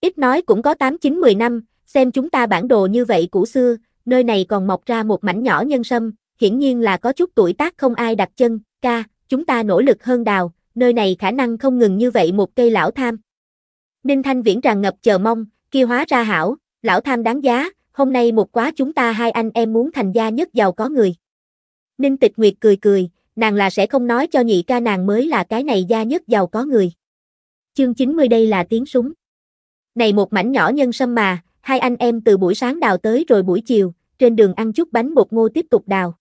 [SPEAKER 1] Ít nói cũng có 8-9-10 năm, xem chúng ta bản đồ như vậy cũ xưa, nơi này còn mọc ra một mảnh nhỏ nhân sâm, hiển nhiên là có chút tuổi tác không ai đặt chân, ca, chúng ta nỗ lực hơn đào, nơi này khả năng không ngừng như vậy một cây lão tham. Ninh Thanh Viễn tràn ngập chờ mong, kia hóa ra hảo, lão tham đáng giá, hôm nay một quá chúng ta hai anh em muốn thành gia nhất giàu có người. Ninh Tịch Nguyệt cười cười, nàng là sẽ không nói cho nhị ca nàng mới là cái này gia nhất giàu có người. Chương 90 đây là tiếng súng. Này một mảnh nhỏ nhân sâm mà, hai anh em từ buổi sáng đào tới rồi buổi chiều, trên đường ăn chút bánh bột ngô tiếp tục đào.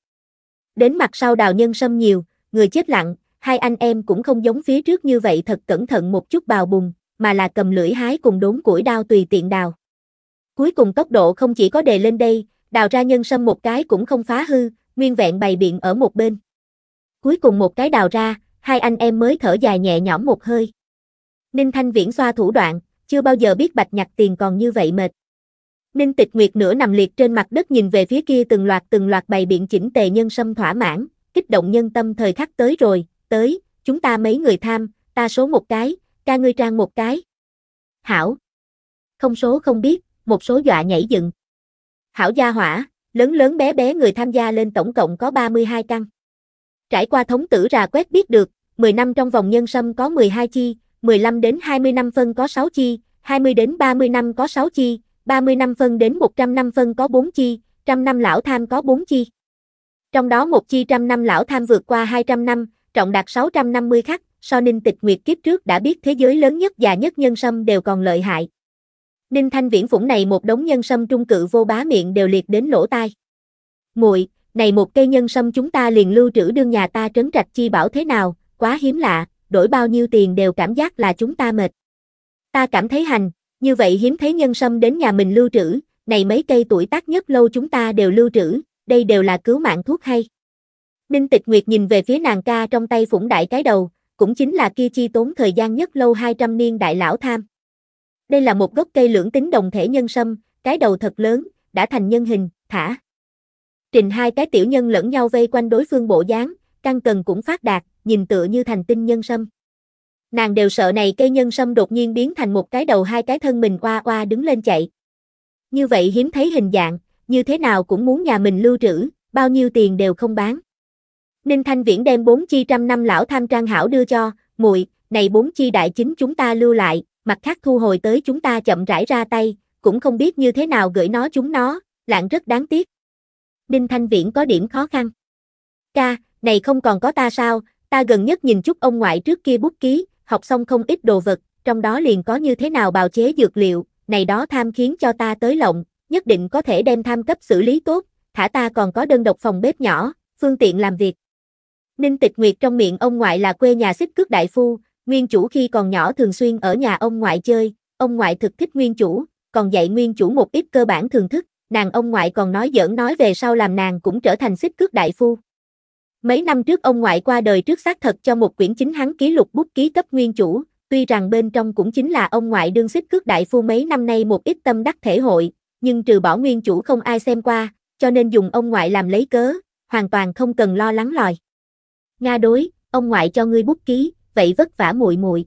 [SPEAKER 1] Đến mặt sau đào nhân sâm nhiều, người chết lặng, hai anh em cũng không giống phía trước như vậy thật cẩn thận một chút bào bùn mà là cầm lưỡi hái cùng đốn củi đao tùy tiện đào. Cuối cùng tốc độ không chỉ có đề lên đây, đào ra nhân sâm một cái cũng không phá hư, nguyên vẹn bày biện ở một bên. Cuối cùng một cái đào ra, hai anh em mới thở dài nhẹ nhõm một hơi. Ninh Thanh Viễn xoa thủ đoạn, chưa bao giờ biết bạch nhặt tiền còn như vậy mệt. Ninh Tịch Nguyệt nửa nằm liệt trên mặt đất nhìn về phía kia từng loạt từng loạt bày biện chỉnh tề nhân sâm thỏa mãn, kích động nhân tâm thời khắc tới rồi, tới, chúng ta mấy người tham, ta số một cái, ca ngươi trang một cái. Hảo. Không số không biết, một số dọa nhảy dựng. Hảo gia hỏa, lớn lớn bé bé người tham gia lên tổng cộng có 32 căn. Trải qua thống tử rà quét biết được, 10 năm trong vòng nhân sâm có 12 chi, 15 đến 20 năm phân có 6 chi, 20 đến 30 năm có 6 chi, 30 năm phân đến 100 năm phân có 4 chi, trăm năm lão tham có 4 chi. Trong đó một chi trăm năm lão tham vượt qua 200 năm, trọng đạt 650 khắc, so Ninh Tịch Nguyệt kiếp trước đã biết thế giới lớn nhất và nhất nhân sâm đều còn lợi hại. Ninh Thanh Viễn Phủng này một đống nhân sâm trung cự vô bá miệng đều liệt đến lỗ tai. Muội, này một cây nhân sâm chúng ta liền lưu trữ đương nhà ta trấn trạch chi bảo thế nào, quá hiếm lạ, đổi bao nhiêu tiền đều cảm giác là chúng ta mệt. Ta cảm thấy hành, như vậy hiếm thấy nhân sâm đến nhà mình lưu trữ, này mấy cây tuổi tác nhất lâu chúng ta đều lưu trữ, đây đều là cứu mạng thuốc hay. Ninh Tịch Nguyệt nhìn về phía nàng ca trong tay phủng đại cái đầu, cũng chính là kia chi tốn thời gian nhất lâu 200 niên đại lão tham. Đây là một gốc cây lưỡng tính đồng thể nhân sâm, cái đầu thật lớn, đã thành nhân hình, thả. Trình hai cái tiểu nhân lẫn nhau vây quanh đối phương bộ dáng, căng cần cũng phát đạt, nhìn tựa như thành tinh nhân sâm. Nàng đều sợ này cây nhân sâm đột nhiên biến thành một cái đầu hai cái thân mình qua qua đứng lên chạy. Như vậy hiếm thấy hình dạng, như thế nào cũng muốn nhà mình lưu trữ, bao nhiêu tiền đều không bán. Ninh Thanh Viễn đem bốn chi trăm năm lão tham trang hảo đưa cho, muội, này bốn chi đại chính chúng ta lưu lại, mặt khác thu hồi tới chúng ta chậm rãi ra tay, cũng không biết như thế nào gửi nó chúng nó, lạng rất đáng tiếc. Ninh Thanh Viễn có điểm khó khăn. Ca, này không còn có ta sao, Ta gần nhất nhìn chút ông ngoại trước kia bút ký, học xong không ít đồ vật, trong đó liền có như thế nào bào chế dược liệu, này đó tham khiến cho ta tới lộng, nhất định có thể đem tham cấp xử lý tốt, thả ta còn có đơn độc phòng bếp nhỏ, phương tiện làm việc. Ninh Tịch Nguyệt trong miệng ông ngoại là quê nhà xích cước đại phu, nguyên chủ khi còn nhỏ thường xuyên ở nhà ông ngoại chơi, ông ngoại thực thích nguyên chủ, còn dạy nguyên chủ một ít cơ bản thường thức, nàng ông ngoại còn nói giỡn nói về sau làm nàng cũng trở thành xích cước đại phu. Mấy năm trước ông ngoại qua đời trước xác thật cho một quyển chính hắn ký lục bút ký cấp nguyên chủ, tuy rằng bên trong cũng chính là ông ngoại đương xích cước đại phu mấy năm nay một ít tâm đắc thể hội, nhưng trừ bỏ nguyên chủ không ai xem qua, cho nên dùng ông ngoại làm lấy cớ, hoàn toàn không cần lo lắng lòi. Nga đối, ông ngoại cho ngươi bút ký, vậy vất vả muội muội.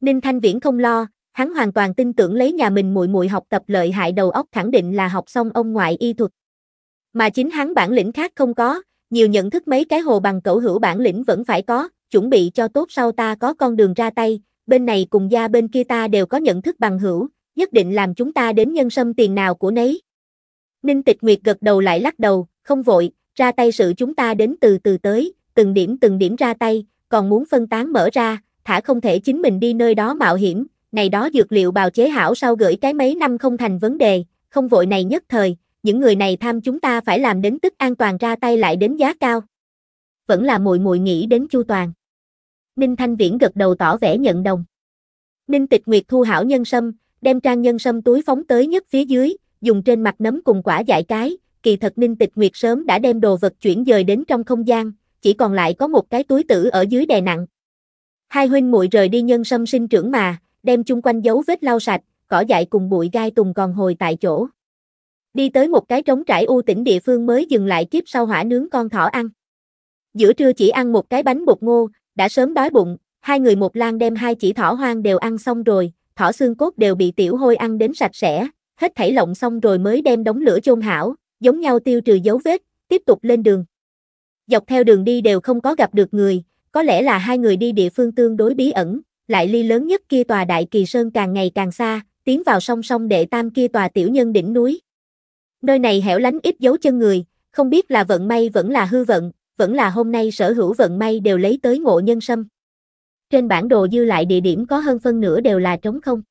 [SPEAKER 1] Ninh Thanh Viễn không lo, hắn hoàn toàn tin tưởng lấy nhà mình muội muội học tập lợi hại đầu óc khẳng định là học xong ông ngoại y thuật. Mà chính hắn bản lĩnh khác không có, nhiều nhận thức mấy cái hồ bằng cẩu hữu bản lĩnh vẫn phải có, chuẩn bị cho tốt sau ta có con đường ra tay, bên này cùng gia bên kia ta đều có nhận thức bằng hữu, nhất định làm chúng ta đến nhân sâm tiền nào của nấy. Ninh Tịch Nguyệt gật đầu lại lắc đầu, không vội, ra tay sự chúng ta đến từ từ tới, từng điểm từng điểm ra tay, còn muốn phân tán mở ra, thả không thể chính mình đi nơi đó mạo hiểm, này đó dược liệu bào chế hảo sau gửi cái mấy năm không thành vấn đề, không vội này nhất thời, những người này tham chúng ta phải làm đến tức an toàn ra tay lại đến giá cao. Vẫn là muội muội nghĩ đến Chu Toàn. Ninh Thanh Viễn gật đầu tỏ vẻ nhận đồng. Ninh Tịch Nguyệt thu hảo nhân sâm, đem trang nhân sâm túi phóng tới nhất phía dưới, dùng trên mặt nấm cùng quả dại cái, kỳ thật Ninh Tịch Nguyệt sớm đã đem đồ vật chuyển dời đến trong không gian, chỉ còn lại có một cái túi tử ở dưới đè nặng. Hai huynh muội rời đi nhân sâm sinh trưởng mà, đem chung quanh dấu vết lau sạch, cỏ dại cùng bụi gai tùng còn hồi tại chỗ. Đi tới một cái trống trải u tỉnh địa phương mới dừng lại kiếp sau hỏa nướng con thỏ ăn. Giữa trưa chỉ ăn một cái bánh bột ngô, đã sớm đói bụng, hai người một lan đem hai chỉ thỏ hoang đều ăn xong rồi, thỏ xương cốt đều bị tiểu hôi ăn đến sạch sẽ, hết thảy lộng xong rồi mới đem đống lửa chôn hảo, giống nhau tiêu trừ dấu vết, tiếp tục lên đường. Dọc theo đường đi đều không có gặp được người, có lẽ là hai người đi địa phương tương đối bí ẩn, lại ly lớn nhất kia tòa đại kỳ sơn càng ngày càng xa, tiến vào song song đệ tam kia tòa tiểu nhân đỉnh núi. Nơi này hẻo lánh ít dấu chân người, không biết là vận may vẫn là hư vận, vẫn là hôm nay sở hữu vận may đều lấy tới ngộ nhân sâm. Trên bản đồ dư lại địa điểm có hơn phân nửa đều là trống không.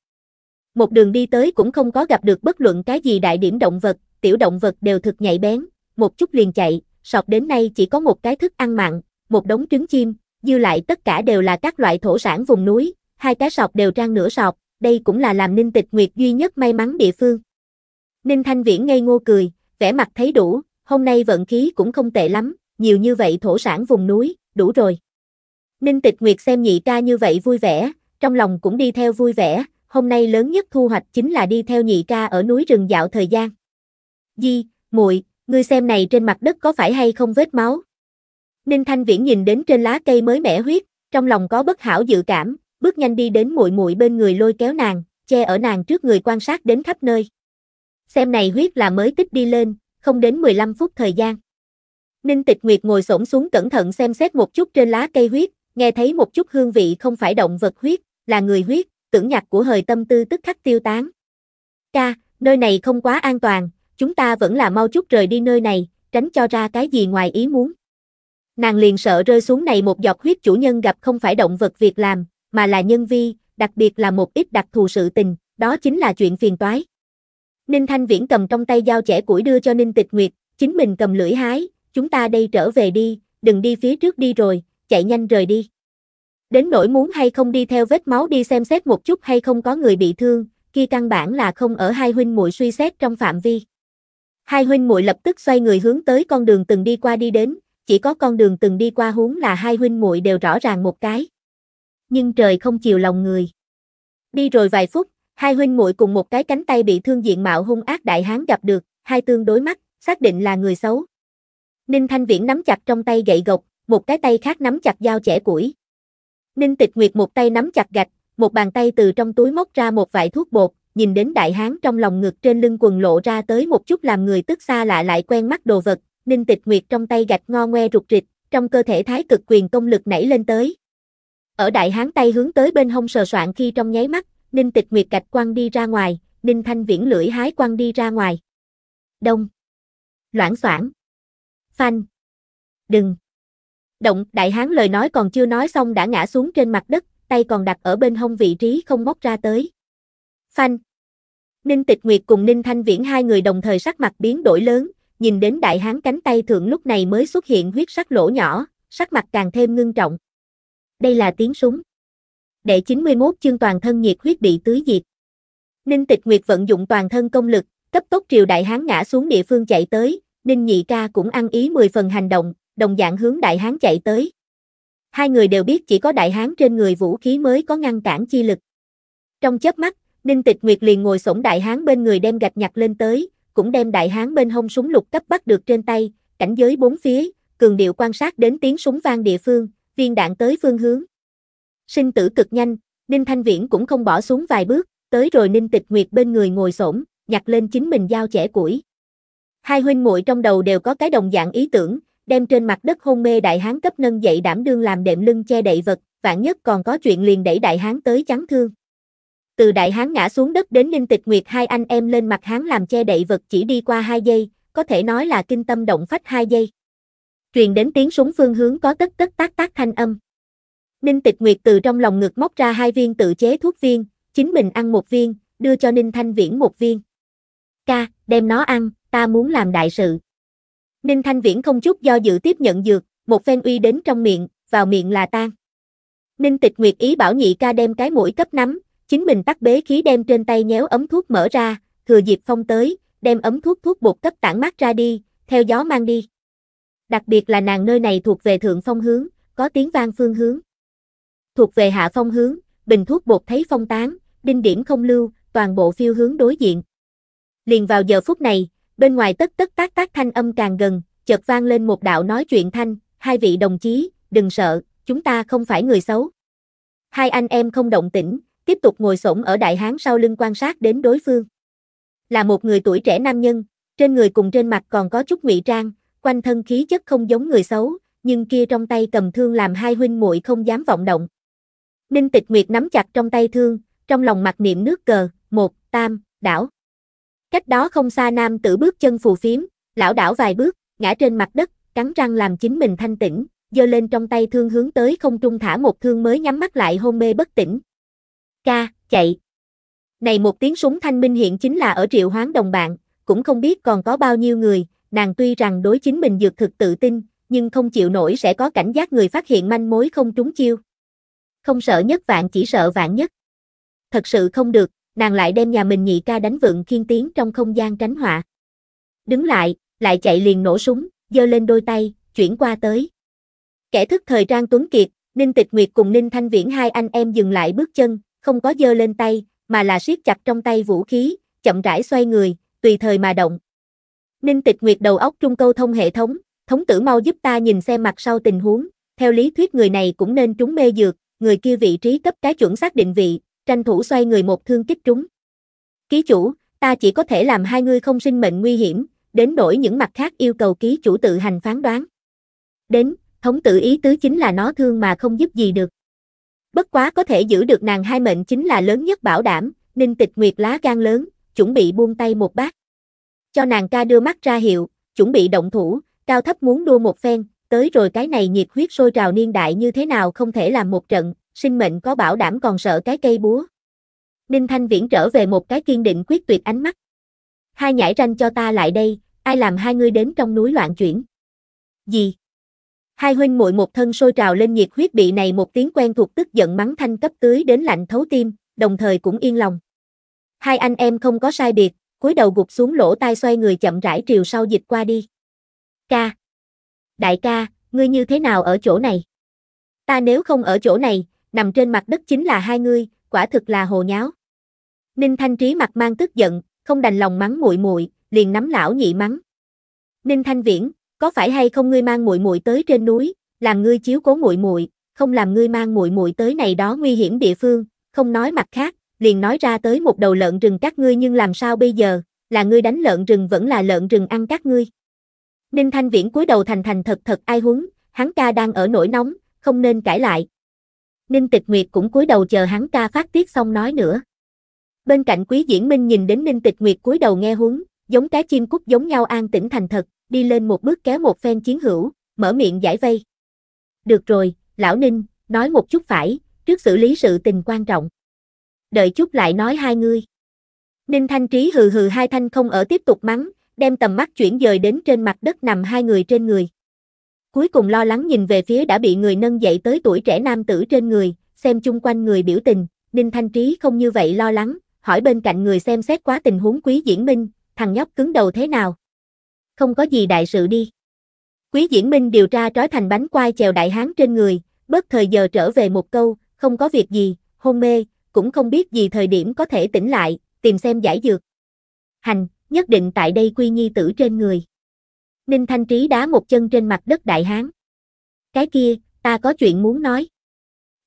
[SPEAKER 1] Một đường đi tới cũng không có gặp được bất luận cái gì đại điểm động vật, tiểu động vật đều thực nhạy bén, một chút liền chạy, sọc đến nay chỉ có một cái thức ăn mặn, một đống trứng chim, dư lại tất cả đều là các loại thổ sản vùng núi, hai cái sọc đều trang nửa sọc, đây cũng là làm ninh tịch nguyệt duy nhất may mắn địa phương. Ninh Thanh Viễn ngây ngô cười, vẻ mặt thấy đủ, hôm nay vận khí cũng không tệ lắm, nhiều như vậy thổ sản vùng núi, đủ rồi. Ninh Tịch Nguyệt xem nhị ca như vậy vui vẻ, trong lòng cũng đi theo vui vẻ, hôm nay lớn nhất thu hoạch chính là đi theo nhị ca ở núi rừng dạo thời gian. Di, muội, ngươi xem này trên mặt đất có phải hay không vết máu? Ninh Thanh Viễn nhìn đến trên lá cây mới mẻ huyết, trong lòng có bất hảo dự cảm, bước nhanh đi đến muội muội bên người lôi kéo nàng, che ở nàng trước người quan sát đến khắp nơi xem này huyết là mới tích đi lên, không đến 15 phút thời gian. Ninh Tịch Nguyệt ngồi xổm xuống cẩn thận xem xét một chút trên lá cây huyết, nghe thấy một chút hương vị không phải động vật huyết, là người huyết, tưởng nhặt của hời tâm tư tức khắc tiêu tán. Ca, nơi này không quá an toàn, chúng ta vẫn là mau chút rời đi nơi này, tránh cho ra cái gì ngoài ý muốn. Nàng liền sợ rơi xuống này một giọt huyết chủ nhân gặp không phải động vật việc làm, mà là nhân vi, đặc biệt là một ít đặc thù sự tình, đó chính là chuyện phiền toái. Ninh Thanh Viễn cầm trong tay dao chẻ củi đưa cho Ninh Tịch Nguyệt, chính mình cầm lưỡi hái, chúng ta đây trở về đi, đừng đi phía trước đi rồi, chạy nhanh rời đi. Đến nỗi muốn hay không đi theo vết máu đi xem xét một chút hay không có người bị thương, kia căn bản là không ở hai huynh muội suy xét trong phạm vi. Hai huynh muội lập tức xoay người hướng tới con đường từng đi qua đi đến, chỉ có con đường từng đi qua huống là hai huynh muội đều rõ ràng một cái. Nhưng trời không chiều lòng người. Đi rồi vài phút, Hai huynh muội cùng một cái cánh tay bị thương diện mạo hung ác đại hán gặp được, hai tương đối mắt, xác định là người xấu. Ninh Thanh Viễn nắm chặt trong tay gậy gộc, một cái tay khác nắm chặt dao chẻ củi. Ninh Tịch Nguyệt một tay nắm chặt gạch, một bàn tay từ trong túi móc ra một vải thuốc bột, nhìn đến đại hán trong lòng ngực trên lưng quần lộ ra tới một chút làm người tức xa lạ lại quen mắt đồ vật, Ninh Tịch Nguyệt trong tay gạch ngo ngoe rụt rịch, trong cơ thể thái cực quyền công lực nảy lên tới. Ở đại hán tay hướng tới bên hông sờ soạn khi trong nháy mắt, Ninh Tịch Nguyệt gạch quăng đi ra ngoài, Ninh Thanh Viễn lưỡi hái quăng đi ra ngoài. Đông. Loãng xoảng. Phanh. Đừng. Động, đại hán lời nói còn chưa nói xong đã ngã xuống trên mặt đất, tay còn đặt ở bên hông vị trí không móc ra tới. Phanh. Ninh Tịch Nguyệt cùng Ninh Thanh Viễn hai người đồng thời sắc mặt biến đổi lớn, nhìn đến đại hán cánh tay thượng lúc này mới xuất hiện huyết sắc lỗ nhỏ, sắc mặt càng thêm ngưng trọng. Đây là tiếng súng đệ 91 chương toàn thân nhiệt huyết bị tưới diệt. Ninh Tịch Nguyệt vận dụng toàn thân công lực, cấp tốc triều đại hán ngã xuống địa phương chạy tới, Ninh Nhị ca cũng ăn ý 10 phần hành động, đồng dạng hướng đại hán chạy tới. Hai người đều biết chỉ có đại hán trên người vũ khí mới có ngăn cản chi lực. Trong chớp mắt, Ninh Tịch Nguyệt liền ngồi xổm đại hán bên người đem gạch nhặt lên tới, cũng đem đại hán bên hông súng lục cấp bắt được trên tay, cảnh giới bốn phía, cường điệu quan sát đến tiếng súng vang địa phương, viên đạn tới phương hướng sinh tử cực nhanh, Ninh Thanh Viễn cũng không bỏ xuống vài bước, tới rồi Ninh Tịch Nguyệt bên người ngồi xổm, nhặt lên chính mình dao chẻ củi. Hai huynh muội trong đầu đều có cái đồng dạng ý tưởng, đem trên mặt đất hôn mê đại hán cấp nâng dậy đảm đương làm đệm lưng che đậy vật, vạn nhất còn có chuyện liền đẩy đại hán tới chắn thương. Từ đại hán ngã xuống đất đến Ninh Tịch Nguyệt hai anh em lên mặt hán làm che đậy vật chỉ đi qua hai giây, có thể nói là kinh tâm động phách hai giây. Truyền đến tiếng súng phương hướng có tất tất tác tác thanh âm. Ninh Tịch Nguyệt từ trong lòng ngực móc ra hai viên tự chế thuốc viên, chính mình ăn một viên, đưa cho Ninh Thanh Viễn một viên. Ca, đem nó ăn, ta muốn làm đại sự. Ninh Thanh Viễn không chút do dự tiếp nhận dược, một phen uy đến trong miệng, vào miệng là tan. Ninh Tịch Nguyệt ý bảo nhị ca đem cái mũi cấp nắm, chính mình tắt bế khí đem trên tay nhéo ấm thuốc mở ra, thừa dịp phong tới, đem ấm thuốc thuốc bột cấp tản mát ra đi, theo gió mang đi. Đặc biệt là nàng nơi này thuộc về thượng phong hướng, có tiếng vang phương hướng thuộc về hạ phong hướng, bình thuốc bột thấy phong tán, đinh điểm không lưu, toàn bộ phiêu hướng đối diện. Liền vào giờ phút này, bên ngoài tất tất tác tác thanh âm càng gần, chợt vang lên một đạo nói chuyện thanh, hai vị đồng chí, đừng sợ, chúng ta không phải người xấu. Hai anh em không động tĩnh, tiếp tục ngồi xổm ở đại hán sau lưng quan sát đến đối phương. Là một người tuổi trẻ nam nhân, trên người cùng trên mặt còn có chút ngụy trang, quanh thân khí chất không giống người xấu, nhưng kia trong tay cầm thương làm hai huynh muội không dám vọng động. Ninh Tịch Nguyệt nắm chặt trong tay thương, trong lòng mặc niệm nước cờ, một, tam, đảo. Cách đó không xa nam tử bước chân phù phiếm, lão đảo vài bước, ngã trên mặt đất, cắn răng làm chính mình thanh tĩnh, giơ lên trong tay thương hướng tới không trung thả một thương mới nhắm mắt lại hôn mê bất tỉnh. Ca, chạy. Này một tiếng súng thanh minh hiện chính là ở triệu hoán đồng bạn, cũng không biết còn có bao nhiêu người, nàng tuy rằng đối chính mình dược thực tự tin, nhưng không chịu nổi sẽ có cảnh giác người phát hiện manh mối không trúng chiêu không sợ nhất vạn chỉ sợ vạn nhất. Thật sự không được, nàng lại đem nhà mình nhị ca đánh vượng khiên tiến trong không gian tránh họa. Đứng lại, lại chạy liền nổ súng, giơ lên đôi tay, chuyển qua tới. Kẻ thức thời Trang Tuấn Kiệt, Ninh Tịch Nguyệt cùng Ninh Thanh Viễn hai anh em dừng lại bước chân, không có giơ lên tay, mà là siết chặt trong tay vũ khí, chậm rãi xoay người, tùy thời mà động. Ninh Tịch Nguyệt đầu óc trung câu thông hệ thống, thống tử mau giúp ta nhìn xem mặt sau tình huống, theo lý thuyết người này cũng nên trúng mê dược, người kia vị trí cấp cái chuẩn xác định vị, tranh thủ xoay người một thương kích trúng. Ký chủ, ta chỉ có thể làm hai ngươi không sinh mệnh nguy hiểm, đến đổi những mặt khác yêu cầu ký chủ tự hành phán đoán. Đến, thống tự ý tứ chính là nó thương mà không giúp gì được. Bất quá có thể giữ được nàng hai mệnh chính là lớn nhất bảo đảm, Ninh Tịch Nguyệt lá gan lớn, chuẩn bị buông tay một bát. Cho nàng ca đưa mắt ra hiệu, chuẩn bị động thủ, cao thấp muốn đua một phen, tới rồi cái này nhiệt huyết sôi trào niên đại như thế nào không thể làm một trận, sinh mệnh có bảo đảm còn sợ cái cây búa. Ninh Thanh Viễn trở về một cái kiên định quyết tuyệt ánh mắt. Hai nhảy ranh cho ta lại đây, ai làm hai ngươi đến trong núi loạn chuyển. Gì? Hai huynh muội một thân sôi trào lên nhiệt huyết bị này một tiếng quen thuộc tức giận mắng thanh cấp tưới đến lạnh thấu tim, đồng thời cũng yên lòng. Hai anh em không có sai biệt, cúi đầu gục xuống lỗ tai xoay người chậm rãi triều sau dịch qua đi. Ca, đại ca, ngươi như thế nào ở chỗ này? Ta nếu không ở chỗ này, nằm trên mặt đất chính là hai ngươi, quả thực là hồ nháo. Ninh Thanh Trí mặt mang tức giận, không đành lòng mắng muội muội, liền nắm lão nhị mắng. Ninh Thanh Viễn, có phải hay không ngươi mang muội muội tới trên núi, làm ngươi chiếu cố muội muội, không làm ngươi mang muội muội tới này đó nguy hiểm địa phương, không nói mặt khác, liền nói ra tới một đầu lợn rừng các ngươi nhưng làm sao bây giờ, là ngươi đánh lợn rừng vẫn là lợn rừng ăn các ngươi. Ninh Thanh Viễn cúi đầu thành thành thật thật ai huống, hắn ca đang ở nổi nóng, không nên cãi lại. Ninh Tịch Nguyệt cũng cúi đầu chờ hắn ca phát tiết xong nói nữa. Bên cạnh Quý Diễn Minh nhìn đến Ninh Tịch Nguyệt cúi đầu nghe huống, giống cái chim cút giống nhau an tĩnh thành thật, đi lên một bước kéo một phen chiến hữu, mở miệng giải vây. Được rồi, lão Ninh, nói một chút phải, trước xử lý sự tình quan trọng. Đợi chút lại nói hai ngươi. Ninh Thanh Trí hừ hừ hai thanh không ở tiếp tục mắng, đem tầm mắt chuyển dời đến trên mặt đất nằm hai người trên người. Cuối cùng lo lắng nhìn về phía đã bị người nâng dậy tới tuổi trẻ nam tử trên người, xem chung quanh người biểu tình, Ninh Thanh Trí không như vậy lo lắng, hỏi bên cạnh người xem xét quá tình huống quý diễn minh, thằng nhóc cứng đầu thế nào. Không có gì đại sự đi. Quý diễn minh điều tra trói thành bánh quai chèo đại hán trên người, bớt thời giờ trở về một câu, không có việc gì, hôn mê, cũng không biết gì thời điểm có thể tỉnh lại, tìm xem giải dược. Hành, nhất định tại đây quy nhi tử trên người. Ninh Thanh Trí đá một chân trên mặt đất đại hán. Cái kia, ta có chuyện muốn nói.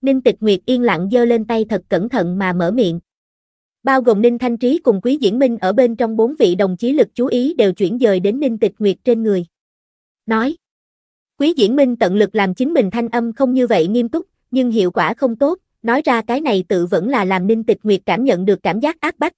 [SPEAKER 1] Ninh Tịch Nguyệt yên lặng giơ lên tay thật cẩn thận mà mở miệng. Bao gồm Ninh Thanh Trí cùng Quý Diễn Minh ở bên trong bốn vị đồng chí lực chú ý đều chuyển dời đến Ninh Tịch Nguyệt trên người. Nói. Quý Diễn Minh tận lực làm chính mình thanh âm không như vậy nghiêm túc, nhưng hiệu quả không tốt, nói ra cái này tự vẫn là làm Ninh Tịch Nguyệt cảm nhận được cảm giác ác bách,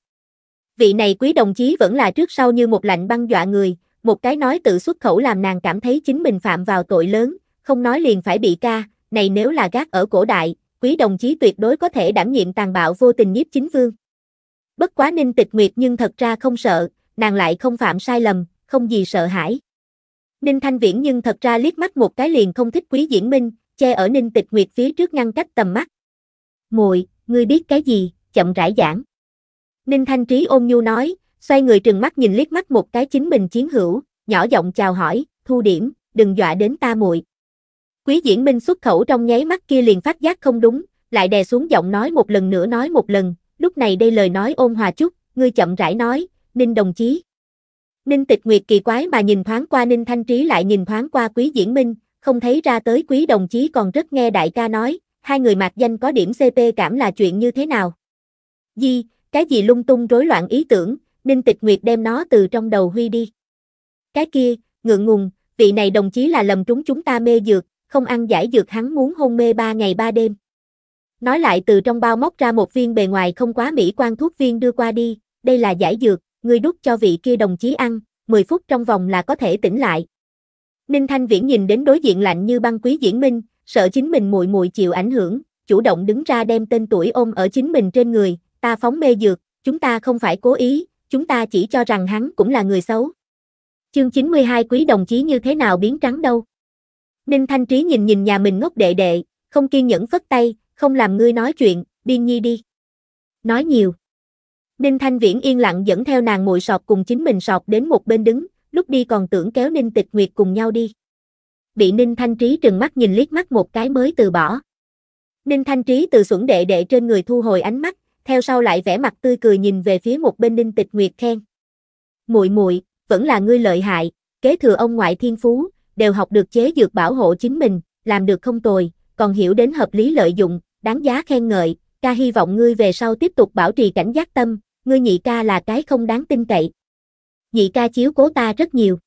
[SPEAKER 1] vị này quý đồng chí vẫn là trước sau như một lạnh băng dọa người, một cái nói tự xuất khẩu làm nàng cảm thấy chính mình phạm vào tội lớn, không nói liền phải bị ca, này nếu là gác ở cổ đại, quý đồng chí tuyệt đối có thể đảm nhiệm tàn bạo vô tình nhiếp chính vương. Bất quá ninh tịch nguyệt nhưng thật ra không sợ, nàng lại không phạm sai lầm, không gì sợ hãi. Ninh Thanh Viễn nhưng thật ra liếc mắt một cái liền không thích quý diễn minh, che ở Ninh Tịch Nguyệt phía trước ngăn cách tầm mắt. Muội, ngươi biết cái gì, chậm rãi giảng. Ninh Thanh Trí ôm nhu nói, xoay người trừng mắt nhìn liếc mắt một cái chính mình chiến hữu, nhỏ giọng chào hỏi, thu điểm, đừng dọa đến ta muội. Quý diễn minh xuất khẩu trong nháy mắt kia liền phát giác không đúng, lại đè xuống giọng nói một lần nữa nói một lần, lúc này đây lời nói ôn hòa chút, ngươi chậm rãi nói, Ninh đồng chí. Ninh tịch nguyệt kỳ quái mà nhìn thoáng qua Ninh Thanh Trí lại nhìn thoáng qua quý diễn minh, không thấy ra tới quý đồng chí còn rất nghe đại ca nói, hai người mặt danh có điểm CP cảm là chuyện như thế nào. Di, cái gì lung tung rối loạn ý tưởng, Ninh Tịch Nguyệt đem nó từ trong đầu huy đi. Cái kia, ngượng ngùng, vị này đồng chí là lầm trúng chúng ta mê dược, không ăn giải dược hắn muốn hôn mê ba ngày ba đêm. Nói lại từ trong bao móc ra một viên bề ngoài không quá mỹ quan thuốc viên đưa qua đi, đây là giải dược, người đút cho vị kia đồng chí ăn, 10 phút trong vòng là có thể tỉnh lại. Ninh Thanh Viễn nhìn đến đối diện lạnh như băng quý diễn minh, sợ chính mình muội muội chịu ảnh hưởng, chủ động đứng ra đem tên tuổi ôm ở chính mình trên người, ta phóng mê dược, chúng ta không phải cố ý, chúng ta chỉ cho rằng hắn cũng là người xấu. Chương 92 quý đồng chí như thế nào biến trắng đâu. Ninh Thanh Trí nhìn nhìn nhà mình ngốc đệ đệ, không kiên nhẫn phất tay, không làm ngươi nói chuyện, biên nhi đi. Nói nhiều. Ninh Thanh Viễn yên lặng dẫn theo nàng muội sọt cùng chính mình sọt đến một bên đứng, lúc đi còn tưởng kéo Ninh Tịch Nguyệt cùng nhau đi. Bị Ninh Thanh Trí trừng mắt nhìn liếc mắt một cái mới từ bỏ. Ninh Thanh Trí từ xuẩn đệ đệ trên người thu hồi ánh mắt, theo sau lại vẻ mặt tươi cười nhìn về phía một bên Đinh Tịch Nguyệt khen. Muội muội, vẫn là ngươi lợi hại, kế thừa ông ngoại thiên phú, đều học được chế dược bảo hộ chính mình, làm được không tồi, còn hiểu đến hợp lý lợi dụng, đáng giá khen ngợi, ca hy vọng ngươi về sau tiếp tục bảo trì cảnh giác tâm, ngươi nhị ca là cái không đáng tin cậy. Nhị ca chiếu cố ta rất nhiều.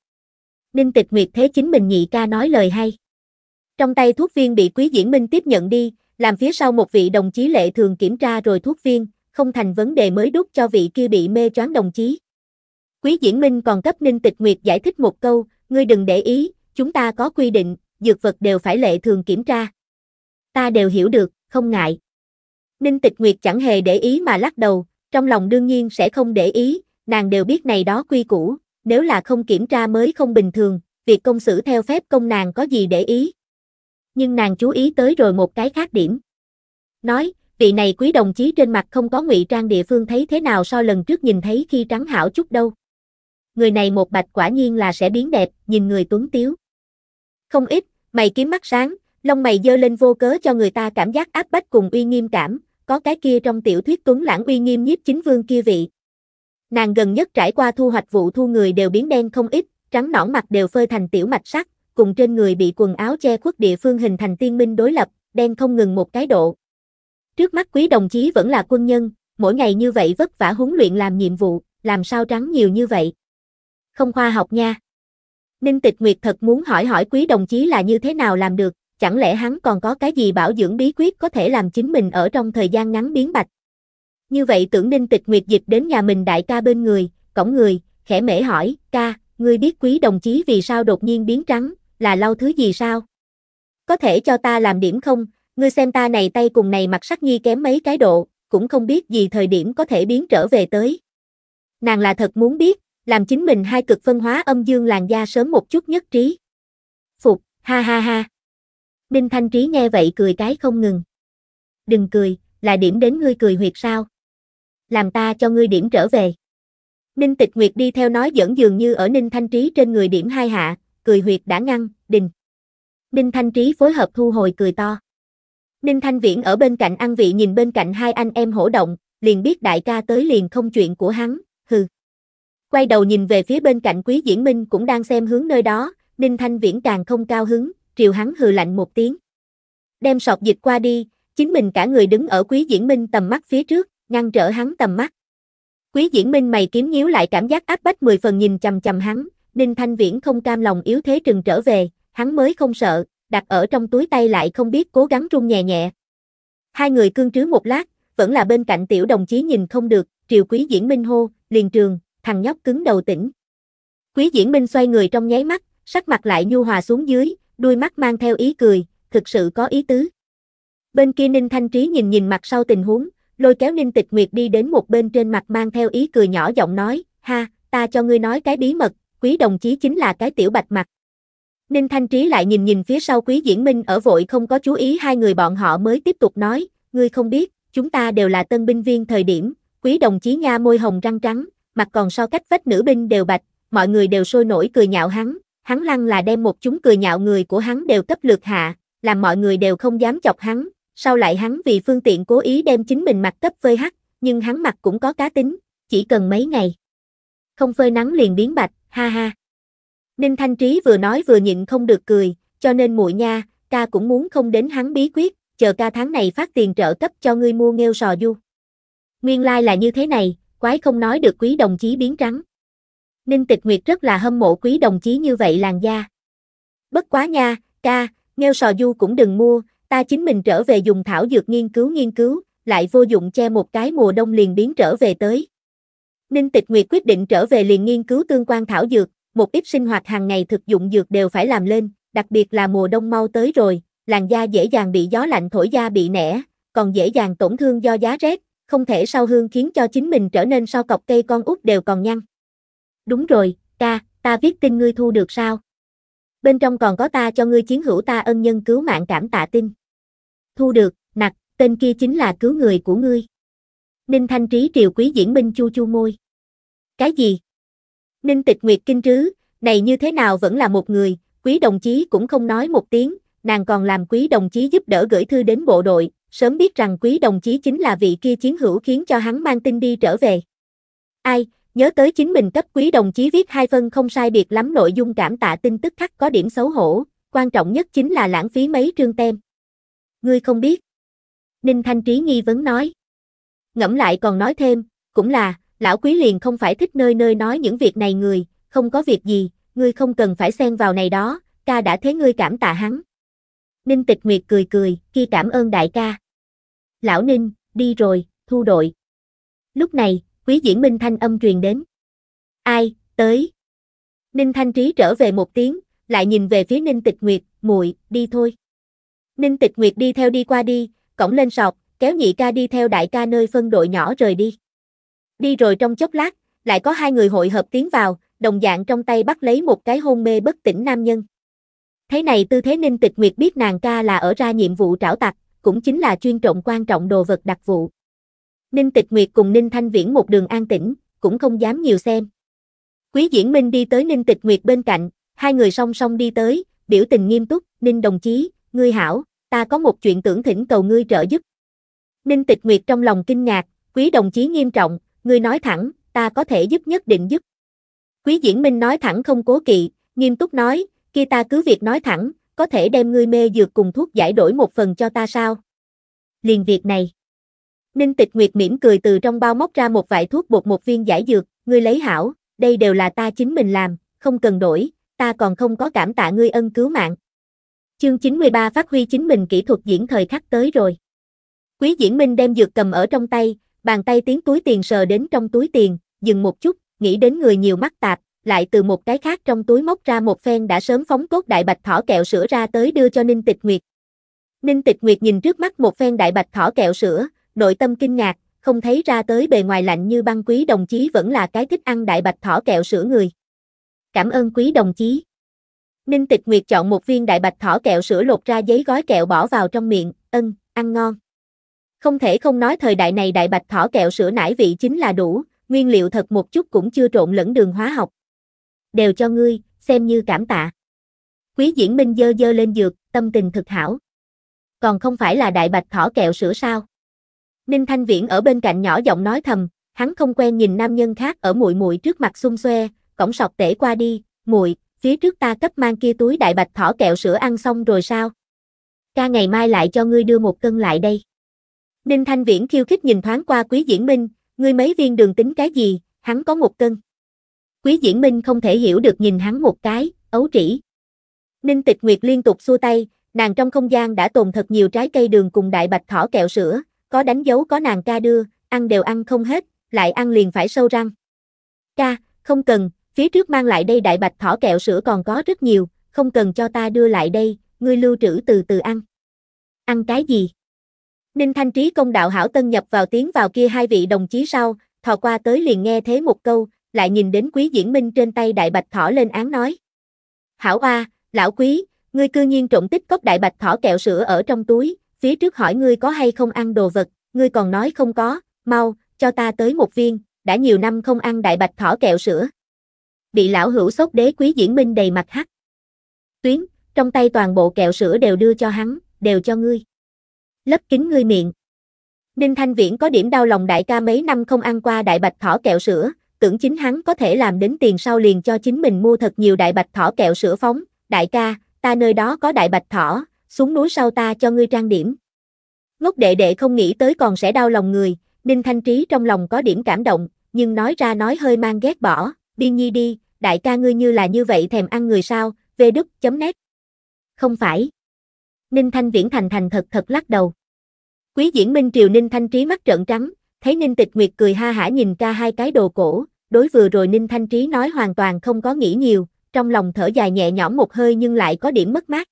[SPEAKER 1] Ninh Tịch Nguyệt thế chính mình nhị ca nói lời hay. Trong tay thuốc viên bị Quý Diễn Minh tiếp nhận đi, làm phía sau một vị đồng chí lệ thường kiểm tra rồi thuốc viên, không thành vấn đề mới đút cho vị kia bị mê choáng đồng chí. Quý Diễn Minh còn cấp Ninh Tịch Nguyệt giải thích một câu, ngươi đừng để ý, chúng ta có quy định, dược vật đều phải lệ thường kiểm tra. Ta đều hiểu được, không ngại. Ninh Tịch Nguyệt chẳng hề để ý mà lắc đầu, trong lòng đương nhiên sẽ không để ý, nàng đều biết này đó quy củ, nếu là không kiểm tra mới không bình thường, việc công xử theo phép công nàng có gì để ý nhưng nàng chú ý tới rồi một cái khác điểm. Nói, vị này quý đồng chí trên mặt không có ngụy trang địa phương thấy thế nào so lần trước nhìn thấy khi trắng hảo chút đâu. Người này một bạch quả nhiên là sẽ biến đẹp, nhìn người tuấn tiếu. Không ít, mày kiếm mắt sáng, lông mày dơ lên vô cớ cho người ta cảm giác áp bách cùng uy nghiêm cảm, có cái kia trong tiểu thuyết tuấn lãng uy nghiêm nhiếp chính vương kia vị. Nàng gần nhất trải qua thu hoạch vụ thu người đều biến đen không ít, trắng nõn mặt đều phơi thành tiểu mạch sắc, cùng trên người bị quần áo che khuất địa phương hình thành tiên minh đối lập, đen không ngừng một cái độ. Trước mắt quý đồng chí vẫn là quân nhân, mỗi ngày như vậy vất vả huấn luyện làm nhiệm vụ, làm sao trắng nhiều như vậy. Không khoa học nha. Ninh Tịch Nguyệt thật muốn hỏi hỏi quý đồng chí là như thế nào làm được, chẳng lẽ hắn còn có cái gì bảo dưỡng bí quyết có thể làm chính mình ở trong thời gian ngắn biến bạch. Như vậy tưởng Ninh Tịch Nguyệt dịch đến nhà mình đại ca bên người, cổng người, khẽ mễ hỏi, ca, ngươi biết quý đồng chí vì sao đột nhiên biến trắng, là lau thứ gì sao? Có thể cho ta làm điểm không? Ngươi xem ta này tay cùng này mặt sắc nhi kém mấy cái độ, cũng không biết gì thời điểm có thể biến trở về tới. Nàng là thật muốn biết, làm chính mình hai cực phân hóa âm dương làn da sớm một chút nhất trí. Phục, ha ha ha. Ninh Thanh Trí nghe vậy cười cái không ngừng. Đừng cười, là điểm đến ngươi cười huyệt sao. Làm ta cho ngươi điểm trở về. Ninh Tịch Nguyệt đi theo nói dẫn dường như ở Ninh Thanh Trí trên người điểm hai hạ, cười huyệt đã ngăn, đình. Ninh Thanh Trí phối hợp thu hồi cười to. Ninh Thanh Viễn ở bên cạnh ăn vị nhìn bên cạnh hai anh em hổ động, liền biết đại ca tới liền không chuyện của hắn, hừ. Quay đầu nhìn về phía bên cạnh Quý Diễn Minh cũng đang xem hướng nơi đó, Ninh Thanh Viễn càng không cao hứng, triều hắn hừ lạnh một tiếng. Đem sọt dịch qua đi, chính mình cả người đứng ở Quý Diễn Minh tầm mắt phía trước, ngăn trở hắn tầm mắt. Quý Diễn Minh mày kiếm nhíu lại cảm giác áp bách mười phần nhìn chằm chằm hắn, Đinh Thanh Viễn không cam lòng yếu thế trừng trở về, hắn mới không sợ, đặt ở trong túi tay lại không biết cố gắng run nhẹ nhẹ. Hai người cương trứ một lát, vẫn là bên cạnh tiểu đồng chí nhìn không được, triều quý diễn minh hô, liền trường, thằng nhóc cứng đầu tỉnh. Quý diễn minh xoay người trong nháy mắt, sắc mặt lại nhu hòa xuống dưới, đuôi mắt mang theo ý cười, thực sự có ý tứ. Bên kia Ninh Thanh Trí nhìn nhìn mặt sau tình huống, lôi kéo Ninh Tịch Nguyệt đi đến một bên trên mặt mang theo ý cười nhỏ giọng nói, ha, ta cho ngươi nói cái bí mật, quý đồng chí chính là cái tiểu bạch mặt. Ninh Thanh Trí lại nhìn nhìn phía sau quý diễn minh ở vội không có chú ý hai người bọn họ mới tiếp tục nói, ngươi không biết, chúng ta đều là tân binh viên thời điểm, quý đồng chí nha môi hồng răng trắng, mặt còn so cách vết nữ binh đều bạch, mọi người đều sôi nổi cười nhạo hắn, hắn lăng là đem một chúng cười nhạo người của hắn đều cấp lược hạ, làm mọi người đều không dám chọc hắn, sau lại hắn vì phương tiện cố ý đem chính mình mặt cấp phơi hắc, nhưng hắn mặt cũng có cá tính, chỉ cần mấy ngày. Không phơi nắng liền biến bạch, ha ha. Ninh Thanh Trí vừa nói vừa nhịn không được cười, cho nên muội nha, ca cũng muốn không đến hắn bí quyết, chờ ca tháng này phát tiền trợ cấp cho ngươi mua nghêu sò du. Nguyên lai like là như thế này, quái không nói được quý đồng chí biến trắng. Ninh Tịch Nguyệt rất là hâm mộ quý đồng chí như vậy làn da. Bất quá nha, ca, nghêu sò du cũng đừng mua, ta chính mình trở về dùng thảo dược nghiên cứu nghiên cứu, lại vô dụng che một cái mùa đông liền biến trở về tới. Ninh Tịch Nguyệt quyết định trở về liền nghiên cứu tương quan thảo dược, một ít sinh hoạt hàng ngày thực dụng dược đều phải làm lên, đặc biệt là mùa đông mau tới rồi, làn da dễ dàng bị gió lạnh thổi da bị nẻ, còn dễ dàng tổn thương do giá rét, không thể sau hương khiến cho chính mình trở nên sau cọc cây con út đều còn nhăn. Đúng rồi, ca, ta viết tin ngươi thu được sao? Bên trong còn có ta cho ngươi chiến hữu ta ân nhân cứu mạng cảm tạ tin. Thu được, nặc, tên kia chính là cứu người của ngươi. Ninh Thanh Trí triều quý diễn binh chu chu môi. Cái gì? Ninh Tịch Nguyệt kinh trứ, này như thế nào vẫn là một người, quý đồng chí cũng không nói một tiếng, nàng còn làm quý đồng chí giúp đỡ gửi thư đến bộ đội, sớm biết rằng quý đồng chí chính là vị kia chiến hữu khiến cho hắn mang tin đi trở về. Ai, nhớ tới chính mình cấp quý đồng chí viết hai phân không sai biệt lắm nội dung cảm tạ tin tức khắc có điểm xấu hổ, quan trọng nhất chính là lãng phí mấy trương tem. Ngươi không biết. Ninh Thanh Trí nghi vấn nói. Ngẫm lại còn nói thêm, cũng là, lão quý liền không phải thích nơi nơi nói những việc này người, không có việc gì, ngươi không cần phải xen vào này đó, ca đã thế ngươi cảm tạ hắn. Ninh Tịch Nguyệt cười cười, kia cảm ơn đại ca. Lão Ninh, đi rồi, thu đội. Lúc này, quý diễn minh thanh âm truyền đến. Ai, tới. Ninh Thanh Trí trở về một tiếng, lại nhìn về phía Ninh Tịch Nguyệt, muội, đi thôi. Ninh Tịch Nguyệt đi theo đi qua đi, cổng lên sọc, kéo nhị ca đi theo đại ca nơi phân đội nhỏ rời đi. Đi rồi trong chốc lát, lại có hai người hội hợp tiến vào, đồng dạng trong tay bắt lấy một cái hôn mê bất tỉnh nam nhân. Thế này tư thế Ninh Tịch Nguyệt biết nàng ca là ở ra nhiệm vụ trảo tặc, cũng chính là chuyên trộm quan trọng đồ vật đặc vụ. Ninh Tịch Nguyệt cùng Ninh Thanh Viễn một đường an tĩnh, cũng không dám nhiều xem. Quý Diễn Minh đi tới Ninh Tịch Nguyệt bên cạnh, hai người song song đi tới, biểu tình nghiêm túc, Ninh đồng chí, ngươi hảo, ta có một chuyện tưởng thỉnh cầu ngươi trợ giúp, Ninh Tịch Nguyệt trong lòng kinh ngạc, quý đồng chí nghiêm trọng, ngươi nói thẳng, ta có thể giúp nhất định giúp. Quý Diễn Minh nói thẳng không cố kỵ, nghiêm túc nói, kia ta cứ việc nói thẳng, có thể đem ngươi mê dược cùng thuốc giải đổi một phần cho ta sao? Liền việc này. Ninh Tịch Nguyệt mỉm cười từ trong bao móc ra một vại thuốc bột một viên giải dược, ngươi lấy hảo, đây đều là ta chính mình làm, không cần đổi, ta còn không có cảm tạ ngươi ân cứu mạng. Chương 93 phát huy chính mình kỹ thuật diễn thời khắc tới rồi. Quý Diễn Minh đem dược cầm ở trong tay, bàn tay tiến túi tiền sờ đến trong túi tiền, dừng một chút, nghĩ đến người nhiều mắt tạp, lại từ một cái khác trong túi móc ra một phen đã sớm phóng cốt đại bạch thỏ kẹo sữa ra tới đưa cho Ninh Tịch Nguyệt. Ninh Tịch Nguyệt nhìn trước mắt một phen đại bạch thỏ kẹo sữa, nội tâm kinh ngạc, không thấy ra tới bề ngoài lạnh như băng quý đồng chí vẫn là cái thích ăn đại bạch thỏ kẹo sữa người. Cảm ơn quý đồng chí. Ninh Tịch Nguyệt chọn một viên đại bạch thỏ kẹo sữa lột ra giấy gói kẹo bỏ vào trong miệng, ân, ăn ngon. Không thể không nói thời đại này đại bạch thỏ kẹo sữa nải vị chính là đủ, nguyên liệu thật một chút cũng chưa trộn lẫn đường hóa học. Đều cho ngươi, xem như cảm tạ. Quý diễn minh dơ dơ lên dược, tâm tình thực hảo. Còn không phải là đại bạch thỏ kẹo sữa sao? Ninh Thanh Viễn ở bên cạnh nhỏ giọng nói thầm, hắn không quen nhìn nam nhân khác ở muội muội trước mặt xung xoe, cổng sọc tể qua đi, muội, phía trước ta cấp mang kia túi đại bạch thỏ kẹo sữa ăn xong rồi sao? Ca ngày mai lại cho ngươi đưa một cân lại đây. Ninh Thanh Viễn khiêu khích nhìn thoáng qua Quý Diễn Minh, ngươi mấy viên đường tính cái gì, hắn có một cân. Quý Diễn Minh không thể hiểu được nhìn hắn một cái, ấu trĩ. Ninh Tịch Nguyệt liên tục xua tay, nàng trong không gian đã tồn thật nhiều trái cây đường cùng đại bạch thỏ kẹo sữa, có đánh dấu có nàng ca đưa, ăn đều ăn không hết, lại ăn liền phải sâu răng. Ca, không cần, phía trước mang lại đây đại bạch thỏ kẹo sữa còn có rất nhiều, không cần cho ta đưa lại đây, ngươi lưu trữ từ từ ăn. Ăn cái gì? Ninh Thanh Trí công đạo hảo tân nhập vào tiếng vào kia hai vị đồng chí sau, thò qua tới liền nghe thế một câu, lại nhìn đến quý diễn minh trên tay đại bạch thỏ lên án nói. Hảo oa, lão quý, ngươi cư nhiên trộm tích cốc đại bạch thỏ kẹo sữa ở trong túi, phía trước hỏi ngươi có hay không ăn đồ vật, ngươi còn nói không có, mau, cho ta tới một viên, đã nhiều năm không ăn đại bạch thỏ kẹo sữa. Bị lão hữu sốt đế quý diễn minh đầy mặt hắc Tuyến, trong tay toàn bộ kẹo sữa đều đưa cho hắn, đều cho ngươi lấp kín ngươi miệng. Ninh Thanh Viễn có điểm đau lòng đại ca mấy năm không ăn qua đại bạch thỏ kẹo sữa, tưởng chính hắn có thể làm đến tiền sau liền cho chính mình mua thật nhiều đại bạch thỏ kẹo sữa phóng, đại ca, ta nơi đó có đại bạch thỏ, xuống núi sau ta cho ngươi trang điểm. Ngốc đệ đệ không nghĩ tới còn sẽ đau lòng người, Ninh Thanh Trí trong lòng có điểm cảm động, nhưng nói ra nói hơi mang ghét bỏ, biên nhi đi, đại ca ngươi như là như vậy thèm ăn người sao, vê đức, chấm nét. Không phải. Ninh Thanh Viễn thành thành thật thật lắc đầu. Quý diễn Minh Triều Ninh Thanh Trí mắt trợn trắng, thấy Ninh Tịch Nguyệt cười ha hả nhìn ra hai cái đồ cổ, đối vừa rồi Ninh Thanh Trí nói hoàn toàn không có nghĩ nhiều, trong lòng thở dài nhẹ nhõm một hơi nhưng lại có điểm mất mát.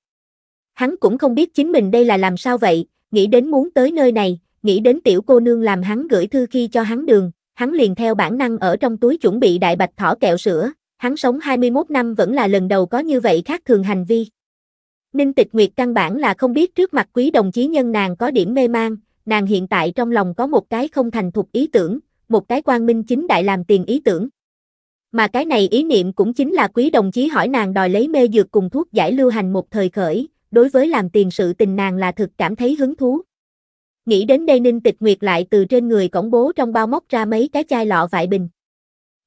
[SPEAKER 1] Hắn cũng không biết chính mình đây là làm sao vậy, nghĩ đến muốn tới nơi này, nghĩ đến tiểu cô nương làm hắn gửi thư khi cho hắn đường, hắn liền theo bản năng ở trong túi chuẩn bị đại bạch thỏ kẹo sữa, hắn sống 21 năm vẫn là lần đầu có như vậy khác thường hành vi. Ninh Tịch Nguyệt căn bản là không biết trước mặt quý đồng chí nhân nàng có điểm mê mang, nàng hiện tại trong lòng có một cái không thành thục ý tưởng, một cái quan minh chính đại làm tiền ý tưởng. Mà cái này ý niệm cũng chính là quý đồng chí hỏi nàng đòi lấy mê dược cùng thuốc giải lưu hành một thời khởi, đối với làm tiền sự tình nàng là thực cảm thấy hứng thú. Nghĩ đến đây Ninh Tịch Nguyệt lại từ trên người cổng bố trong bao móc ra mấy cái chai lọ vải bình.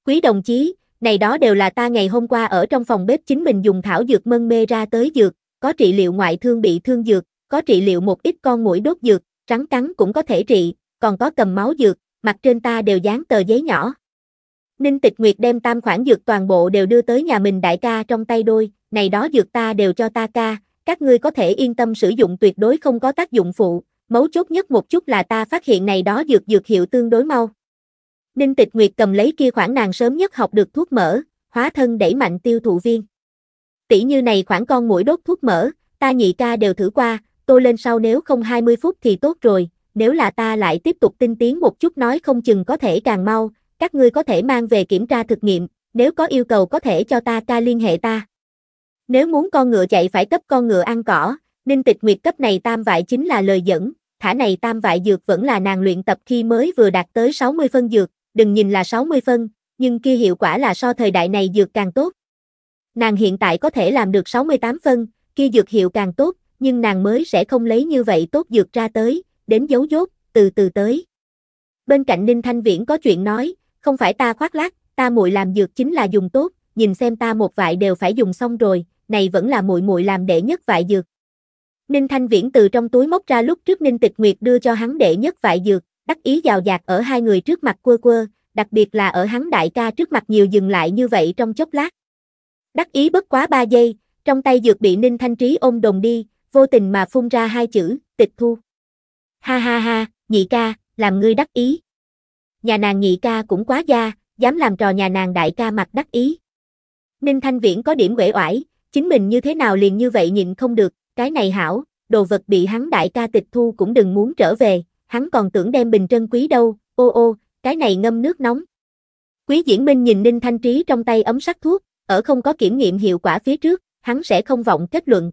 [SPEAKER 1] Quý đồng chí, này đó đều là ta ngày hôm qua ở trong phòng bếp chính mình dùng thảo dược mân mê ra tới dược, có trị liệu ngoại thương bị thương dược, có trị liệu một ít con mũi đốt dược, rắn cắn cũng có thể trị, còn có cầm máu dược, mặt trên ta đều dán tờ giấy nhỏ. Ninh Tịch Nguyệt đem tam khoản dược toàn bộ đều đưa tới nhà mình đại ca trong tay đôi, này đó dược ta đều cho ta ca, các ngươi có thể yên tâm sử dụng tuyệt đối không có tác dụng phụ, mấu chốt nhất một chút là ta phát hiện này đó dược dược hiệu tương đối mau. Ninh Tịch Nguyệt cầm lấy kia khoản nàng sớm nhất học được thuốc mỡ, hóa thân đẩy mạnh tiêu thụ viên tỷ như này khoảng con mũi đốt thuốc mỡ, ta nhị ca đều thử qua, tô lên sau nếu không 20 phút thì tốt rồi, nếu là ta lại tiếp tục tinh tiến một chút nói không chừng có thể càng mau, các ngươi có thể mang về kiểm tra thực nghiệm, nếu có yêu cầu có thể cho ta ca liên hệ ta. Nếu muốn con ngựa chạy phải cấp con ngựa ăn cỏ, Ninh Tịch Nguyệt cấp này tam vại chính là lời dẫn, thả này tam vại dược vẫn là nàng luyện tập khi mới vừa đạt tới 60 phân dược, đừng nhìn là 60 phân, nhưng kia hiệu quả là so thời đại này dược càng tốt, Nàng hiện tại có thể làm được 68 phân, kia dược hiệu càng tốt, nhưng nàng mới sẽ không lấy như vậy tốt dược ra tới, đến dấu dốt, từ từ tới. Bên cạnh Ninh Thanh Viễn có chuyện nói, không phải ta khoác lác, ta muội làm dược chính là dùng tốt, nhìn xem ta một vại đều phải dùng xong rồi, này vẫn là muội muội làm đệ nhất vại dược. Ninh Thanh Viễn từ trong túi móc ra lúc trước Ninh Tịch Nguyệt đưa cho hắn đệ nhất vại dược, đắc ý giàu dạt ở hai người trước mặt quơ quơ, đặc biệt là ở hắn đại ca trước mặt nhiều dừng lại như vậy trong chốc lát. Đắc ý bất quá ba giây, trong tay dược bị Ninh Thanh Trí ôm đồng đi, vô tình mà phun ra hai chữ, tịch thu. Ha ha ha, nhị ca, làm ngươi đắc ý. Nhà nàng nhị ca cũng quá gia, dám làm trò nhà nàng đại ca mặt đắc ý. Ninh Thanh Viễn có điểm uể oải, chính mình như thế nào liền như vậy nhịn không được, cái này hảo, đồ vật bị hắn đại ca tịch thu cũng đừng muốn trở về, hắn còn tưởng đem bình trân quý đâu, ô ô, cái này ngâm nước nóng. Quý Diễn Minh nhìn Ninh Thanh Trí trong tay ấm sắc thuốc, ở không có kiểm nghiệm hiệu quả phía trước, hắn sẽ không vọng kết luận.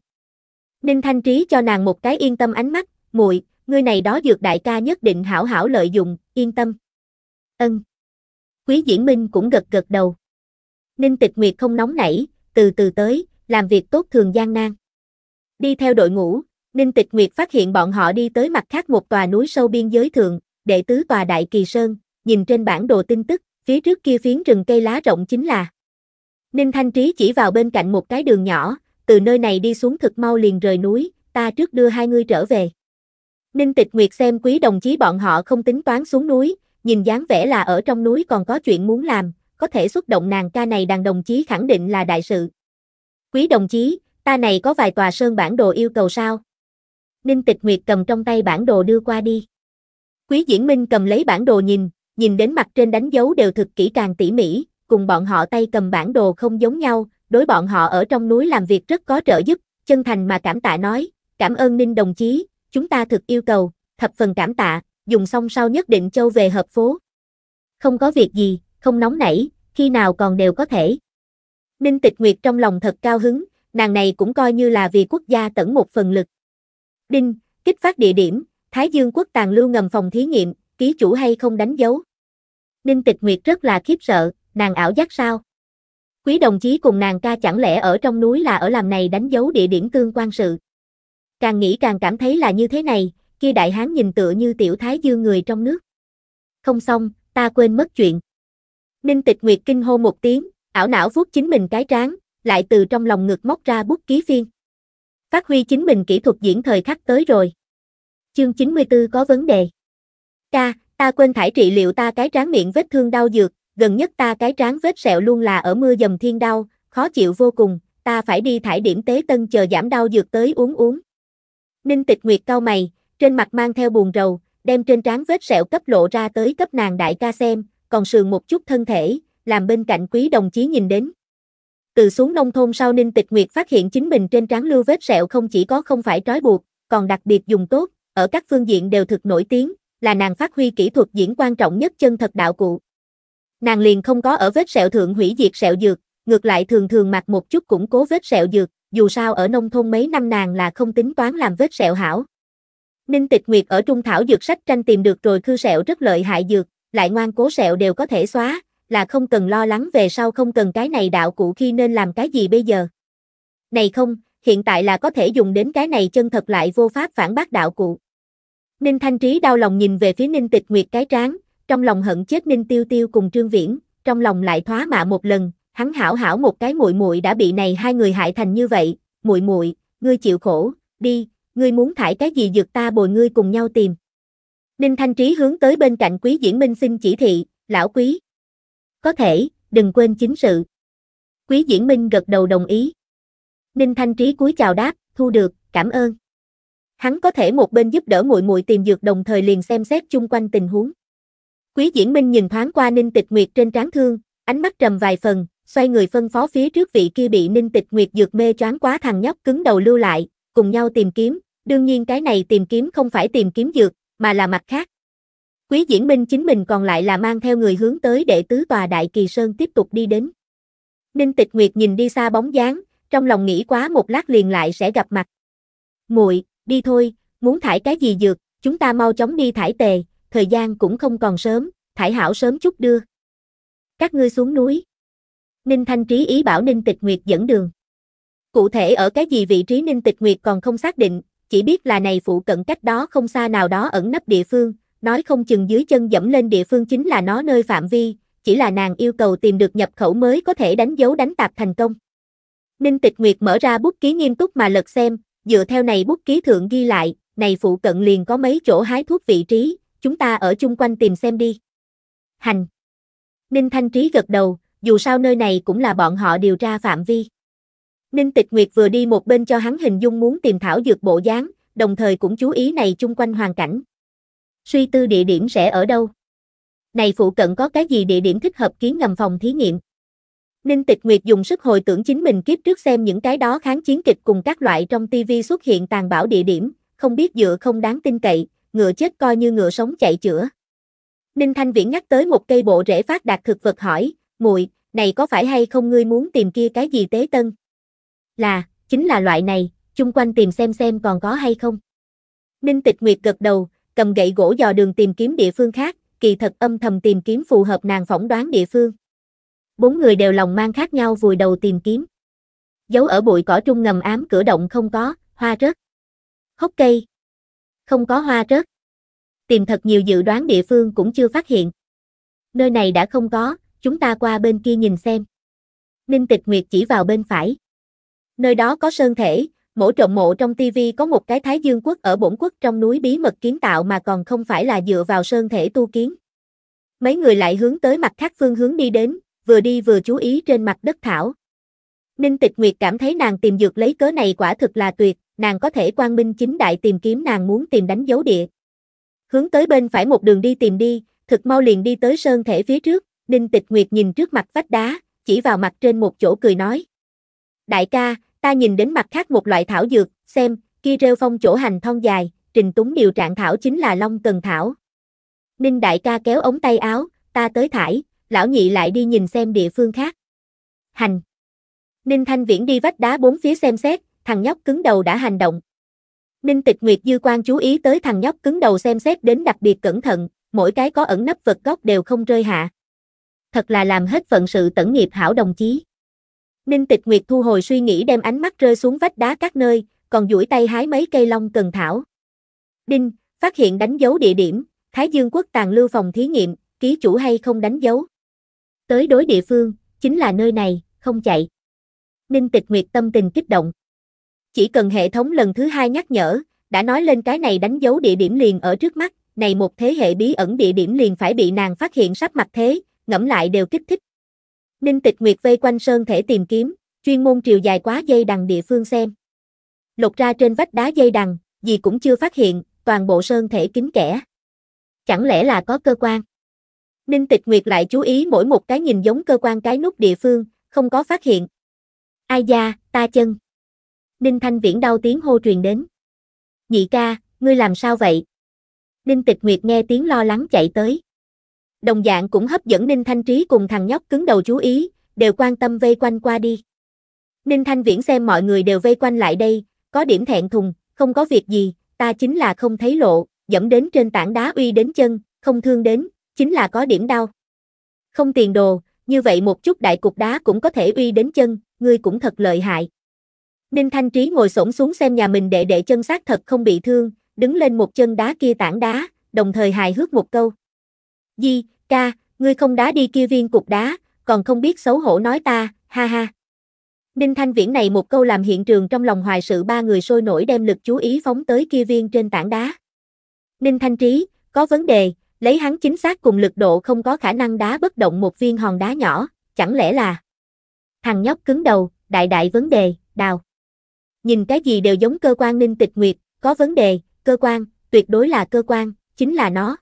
[SPEAKER 1] Ninh Thanh Trí cho nàng một cái yên tâm ánh mắt, muội, người này đó dược đại ca nhất định hảo hảo lợi dụng, yên tâm. Ân. Quý Diễn Minh cũng gật gật đầu. Ninh Tịch Nguyệt không nóng nảy, từ từ tới, làm việc tốt thường gian nan. Đi theo đội ngũ, Ninh Tịch Nguyệt phát hiện bọn họ đi tới mặt khác một tòa núi sâu biên giới thượng, đệ tứ tòa Đại Kỳ Sơn, nhìn trên bản đồ tin tức, phía trước kia phiến rừng cây lá rộng chính là Ninh Thanh Trí chỉ vào bên cạnh một cái đường nhỏ, từ nơi này đi xuống thực mau liền rời núi, ta trước đưa hai ngươi trở về. Ninh Tịch Nguyệt xem quý đồng chí bọn họ không tính toán xuống núi, nhìn dáng vẻ là ở trong núi còn có chuyện muốn làm, có thể xuất động nàng ca này đàn đồng chí khẳng định là đại sự. Quý đồng chí, ta này có vài tòa sơn bản đồ yêu cầu sao? Ninh Tịch Nguyệt cầm trong tay bản đồ đưa qua đi. Quý Diễn Minh cầm lấy bản đồ nhìn, nhìn đến mặt trên đánh dấu đều thực kỹ càng tỉ mỉ, cùng bọn họ tay cầm bản đồ không giống nhau, đối bọn họ ở trong núi làm việc rất có trợ giúp, chân thành mà cảm tạ nói, cảm ơn Ninh đồng chí, chúng ta thực yêu cầu, thập phần cảm tạ, dùng xong sau nhất định châu về hợp phố. Không có việc gì, không nóng nảy, khi nào còn đều có thể. Ninh Tịch Nguyệt trong lòng thật cao hứng, nàng này cũng coi như là vì quốc gia tẩn một phần lực. Đinh, kích phát địa điểm, Thái Dương quốc tàng lưu ngầm phòng thí nghiệm, ký chủ hay không đánh dấu. Ninh Tịch Nguyệt rất là khiếp sợ, nàng ảo giác sao? Quý đồng chí cùng nàng ca chẳng lẽ ở trong núi là ở làm này đánh dấu địa điểm tương quan sự. Càng nghĩ càng cảm thấy là như thế này, kia đại hán nhìn tựa như tiểu thái dương người trong nước. Không xong, ta quên mất chuyện. Ninh tịch nguyệt kinh hô một tiếng, ảo não vuốt chính mình cái tráng, lại từ trong lòng ngực móc ra bút ký phiên. Phát huy chính mình kỹ thuật diễn thời khắc tới rồi. Chương 94 có vấn đề. Ca, ta quên thải trị liệu ta cái tráng miệng vết thương đau dược, gần nhất ta cái trán vết sẹo luôn là ở mưa dầm thiên đau, khó chịu vô cùng, ta phải đi thải điểm tế tân chờ giảm đau dược tới uống uống. Ninh tịch nguyệt cau mày, trên mặt mang theo buồn rầu, đem trên trán vết sẹo cấp lộ ra tới cấp nàng đại ca xem, còn sườn một chút thân thể, làm bên cạnh quý đồng chí nhìn đến. Từ xuống nông thôn sau Ninh Tịch Nguyệt phát hiện chính mình trên trán lưu vết sẹo không chỉ có không phải trói buộc, còn đặc biệt dùng tốt, ở các phương diện đều thực nổi tiếng, là nàng phát huy kỹ thuật diễn quan trọng nhất chân thật đạo cụ nàng liền không có ở vết sẹo thượng hủy diệt sẹo dược, ngược lại thường thường mặc một chút củng cố vết sẹo dược, dù sao ở nông thôn mấy năm nàng là không tính toán làm vết sẹo hảo. Ninh Tịch Nguyệt ở trung thảo dược sách tranh tìm được rồi khư sẹo rất lợi hại dược, lại ngoan cố sẹo đều có thể xóa, là không cần lo lắng về sau không cần cái này đạo cụ khi nên làm cái gì bây giờ. Này không, hiện tại là có thể dùng đến cái này chân thật lại vô pháp phản bác đạo cụ. Ninh Thanh Trí đau lòng nhìn về phía Ninh Tịch Nguyệt cái tráng trong lòng hận chết Ninh Tiêu Tiêu cùng Trương Viễn, trong lòng lại thoá mạ một lần, hắn hảo hảo một cái muội muội đã bị này hai người hại thành như vậy, muội muội, ngươi chịu khổ, đi, ngươi muốn thải cái gì dược ta bồi ngươi cùng nhau tìm. Ninh Thanh Trí hướng tới bên cạnh Quý Diễn Minh xin chỉ thị, lão quý. Có thể, đừng quên chính sự. Quý Diễn Minh gật đầu đồng ý. Ninh Thanh Trí cúi chào đáp, thu được, cảm ơn. Hắn có thể một bên giúp đỡ muội muội tìm dược đồng thời liền xem xét chung quanh tình huống. Quý Diễn Minh nhìn thoáng qua Ninh Tịch Nguyệt trên trán thương, ánh mắt trầm vài phần, xoay người phân phó phía trước vị kia bị Ninh Tịch Nguyệt dược mê choáng quá thằng nhóc cứng đầu lưu lại, cùng nhau tìm kiếm, đương nhiên cái này tìm kiếm không phải tìm kiếm dược, mà là mặt khác. Quý Diễn Minh chính mình còn lại là mang theo người hướng tới đệ tứ tòa Đại Kỳ Sơn tiếp tục đi đến. Ninh Tịch Nguyệt nhìn đi xa bóng dáng, trong lòng nghĩ quá một lát liền lại sẽ gặp mặt. Muội, đi thôi, muốn thải cái gì dược, chúng ta mau chóng đi thải tề, thời gian cũng không còn sớm, thải hảo sớm chút đưa. Các ngươi xuống núi. Ninh Thanh Trí ý bảo Ninh Tịch Nguyệt dẫn đường. Cụ thể ở cái gì vị trí Ninh Tịch Nguyệt còn không xác định, chỉ biết là này phụ cận cách đó không xa nào đó ẩn nấp địa phương, nói không chừng dưới chân dẫm lên địa phương chính là nó nơi phạm vi, chỉ là nàng yêu cầu tìm được nhập khẩu mới có thể đánh dấu đánh tạp thành công. Ninh Tịch Nguyệt mở ra bút ký nghiêm túc mà lật xem, dựa theo này bút ký thượng ghi lại, này phụ cận liền có mấy chỗ hái thuốc vị trí, chúng ta ở chung quanh tìm xem đi. Hành. Ninh Thanh Trí gật đầu, dù sao nơi này cũng là bọn họ điều tra phạm vi. Ninh Tịch Nguyệt vừa đi một bên cho hắn hình dung muốn tìm thảo dược bộ dáng, đồng thời cũng chú ý này chung quanh hoàn cảnh. Suy tư địa điểm sẽ ở đâu? Này phụ cận có cái gì địa điểm thích hợp kiến ngầm phòng thí nghiệm? Ninh Tịch Nguyệt dùng sức hồi tưởng chính mình kiếp trước xem những cái đó kháng chiến kịch cùng các loại trong TV xuất hiện tàn bạo địa điểm, không biết dựa không đáng tin cậy, ngựa chết coi như ngựa sống chạy chữa. Ninh Thanh Viễn nhắc tới một cây bộ rễ phát đạt thực vật hỏi, muội này có phải hay không ngươi muốn tìm kia cái gì tế tân? Là, chính là loại này, chung quanh tìm xem xem còn có hay không. Ninh Tịch Nguyệt gật đầu, cầm gậy gỗ dò đường tìm kiếm địa phương khác, kỳ thật âm thầm tìm kiếm phù hợp nàng phỏng đoán địa phương. Bốn người đều lòng mang khác nhau vùi đầu tìm kiếm. Giấu ở bụi cỏ trung ngầm ám cửa động không có, hoa rớt. Hốc cây không có hoa rớt. Tìm thật nhiều dự đoán địa phương cũng chưa phát hiện. Nơi này đã không có, chúng ta qua bên kia nhìn xem. Ninh Tịch Nguyệt chỉ vào bên phải. Nơi đó có sơn thể, mỗi trộm mộ trong tivi có một cái Thái Dương quốc ở bổn quốc trong núi bí mật kiến tạo mà còn không phải là dựa vào sơn thể tu kiến. Mấy người lại hướng tới mặt khác phương hướng đi đến, vừa đi vừa chú ý trên mặt đất thảo. Ninh Tịch Nguyệt cảm thấy nàng tìm dược lấy cớ này quả thực là tuyệt, nàng có thể quang minh chính đại tìm kiếm nàng muốn tìm đánh dấu địa. Hướng tới bên phải một đường đi tìm đi, thực mau liền đi tới sơn thể phía trước, Ninh Tịch Nguyệt nhìn trước mặt vách đá, chỉ vào mặt trên một chỗ cười nói. Đại ca, ta nhìn đến mặt khác một loại thảo dược, xem, kia rêu phong chỗ hành thon dài, trình túng điều trạng thảo chính là long cần thảo. Ninh đại ca kéo ống tay áo, ta tới thải, lão nhị lại đi nhìn xem địa phương khác. Hành. Ninh Thanh Viễn đi vách đá bốn phía xem xét, thằng nhóc cứng đầu đã hành động. Ninh Tịch Nguyệt dư quan chú ý tới thằng nhóc cứng đầu xem xét đến đặc biệt cẩn thận, mỗi cái có ẩn nấp vật góc đều không rơi hạ. Thật là làm hết phận sự tẩn nghiệp hảo đồng chí. Ninh Tịch Nguyệt thu hồi suy nghĩ đem ánh mắt rơi xuống vách đá các nơi, còn duỗi tay hái mấy cây long cần thảo. Đinh, phát hiện đánh dấu địa điểm, Thái Dương quốc tàn lưu phòng thí nghiệm, ký chủ hay không đánh dấu. Tới đối địa phương, chính là nơi này, không chạy. Ninh Tịch Nguyệt tâm tình kích động. Chỉ cần hệ thống lần thứ hai nhắc nhở, đã nói lên cái này đánh dấu địa điểm liền ở trước mắt, này một thế hệ bí ẩn địa điểm liền phải bị nàng phát hiện sắp mặt thế, ngẫm lại đều kích thích. Ninh Tịch Nguyệt vây quanh sơn thể tìm kiếm, chuyên môn triều dài quá dây đằng địa phương xem. Lột ra trên vách đá dây đằng, gì cũng chưa phát hiện, toàn bộ sơn thể kín kẻ. Chẳng lẽ là có cơ quan? Ninh Tịch Nguyệt lại chú ý mỗi một cái nhìn giống cơ quan cái nút địa phương, không có phát hiện. Ai da, ta chân. Ninh Thanh Viễn đau tiếng hô truyền đến. Nhị ca, ngươi làm sao vậy? Ninh Tịch Nguyệt nghe tiếng lo lắng chạy tới. Đồng dạng cũng hấp dẫn Ninh Thanh Trí cùng thằng nhóc cứng đầu chú ý, đều quan tâm vây quanh qua đi. Ninh Thanh Viễn xem mọi người đều vây quanh lại đây, có điểm thẹn thùng, không có việc gì, ta chính là không thấy lộ, dẫm đến trên tảng đá uy đến chân, không thương đến, chính là có điểm đau. Không tiền đồ, như vậy một chút đại cục đá cũng có thể uy đến chân, ngươi cũng thật lợi hại. Ninh Thanh Trí ngồi xổm xuống xem nhà mình đệ đệ chân xác thật không bị thương, đứng lên một chân đá kia tảng đá, đồng thời hài hước một câu. Di, ca, ngươi không đá đi kia viên cục đá, còn không biết xấu hổ nói ta, ha ha. Ninh Thanh Viễn này một câu làm hiện trường trong lòng hoài sự ba người sôi nổi đem lực chú ý phóng tới kia viên trên tảng đá. Ninh Thanh Trí, có vấn đề, lấy hắn chính xác cùng lực độ không có khả năng đá bất động một viên hòn đá nhỏ, chẳng lẽ là... Thằng nhóc cứng đầu, đại đại vấn đề, đào nhìn cái gì đều giống cơ quan ninh tịch nguyệt, có vấn đề, cơ quan, tuyệt đối là cơ quan, chính là nó.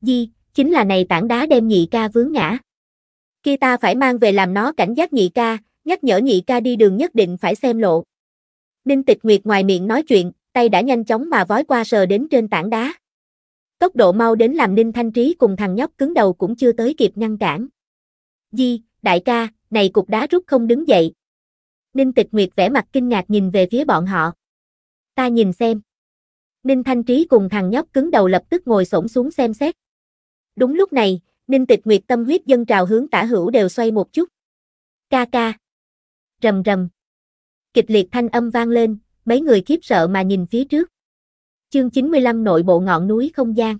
[SPEAKER 1] Di, chính là này tảng đá đem nhị ca vướng ngã. khi ta phải mang về làm nó cảnh giác nhị ca, nhắc nhở nhị ca đi đường nhất định phải xem lộ. Ninh tịch nguyệt ngoài miệng nói chuyện, tay đã nhanh chóng mà vói qua sờ đến trên tảng đá. Tốc độ mau đến làm Ninh Thanh Trí cùng thằng nhóc cứng đầu cũng chưa tới kịp ngăn cản. Di, đại ca, này cục đá rút không đứng dậy, Ninh Tịch Nguyệt vẻ mặt kinh ngạc nhìn về phía bọn họ. Ta nhìn xem. Ninh Thanh Trí cùng thằng nhóc cứng đầu lập tức ngồi xổm xuống xem xét. Đúng lúc này, Ninh Tịch Nguyệt tâm huyết dân trào hướng tả hữu đều xoay một chút. Ca ca. Rầm rầm. Kịch liệt thanh âm vang lên, mấy người khiếp sợ mà nhìn phía trước. Chương 95 nội bộ ngọn núi không gian.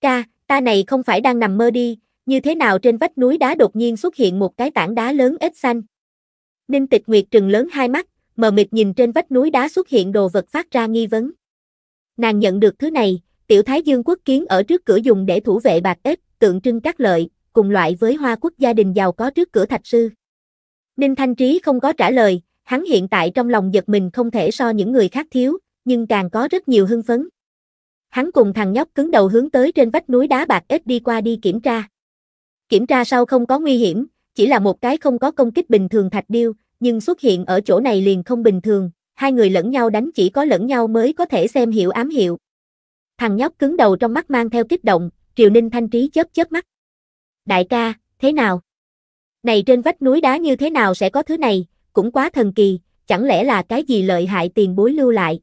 [SPEAKER 1] Ca, ta này không phải đang nằm mơ đi, như thế nào trên vách núi đá đột nhiên xuất hiện một cái tảng đá lớn ít xanh. Ninh Tịch Nguyệt trừng lớn hai mắt, mờ mịt nhìn trên vách núi đá xuất hiện đồ vật phát ra nghi vấn. Nàng nhận được thứ này, tiểu thái dương quốc kiến ở trước cửa dùng để thủ vệ bạc ếch, tượng trưng các lợi, cùng loại với hoa quốc gia đình giàu có trước cửa thạch sư. Ninh Thanh Trí không có trả lời, hắn hiện tại trong lòng giật mình không thể so những người khác thiếu, nhưng càng có rất nhiều hưng phấn. Hắn cùng thằng nhóc cứng đầu hướng tới trên vách núi đá bạc ếch đi qua đi kiểm tra. Kiểm tra sau không có nguy hiểm, chỉ là một cái không có công kích bình thường thạch điêu, nhưng xuất hiện ở chỗ này liền không bình thường, hai người lẫn nhau đánh chỉ có lẫn nhau mới có thể xem hiểu ám hiệu. Thằng nhóc cứng đầu trong mắt mang theo kích động, Triều Ninh Thanh Trí chớp chớp mắt. Đại ca, thế nào? Này trên vách núi đá như thế nào sẽ có thứ này, cũng quá thần kỳ, chẳng lẽ là cái gì lợi hại tiền bối lưu lại.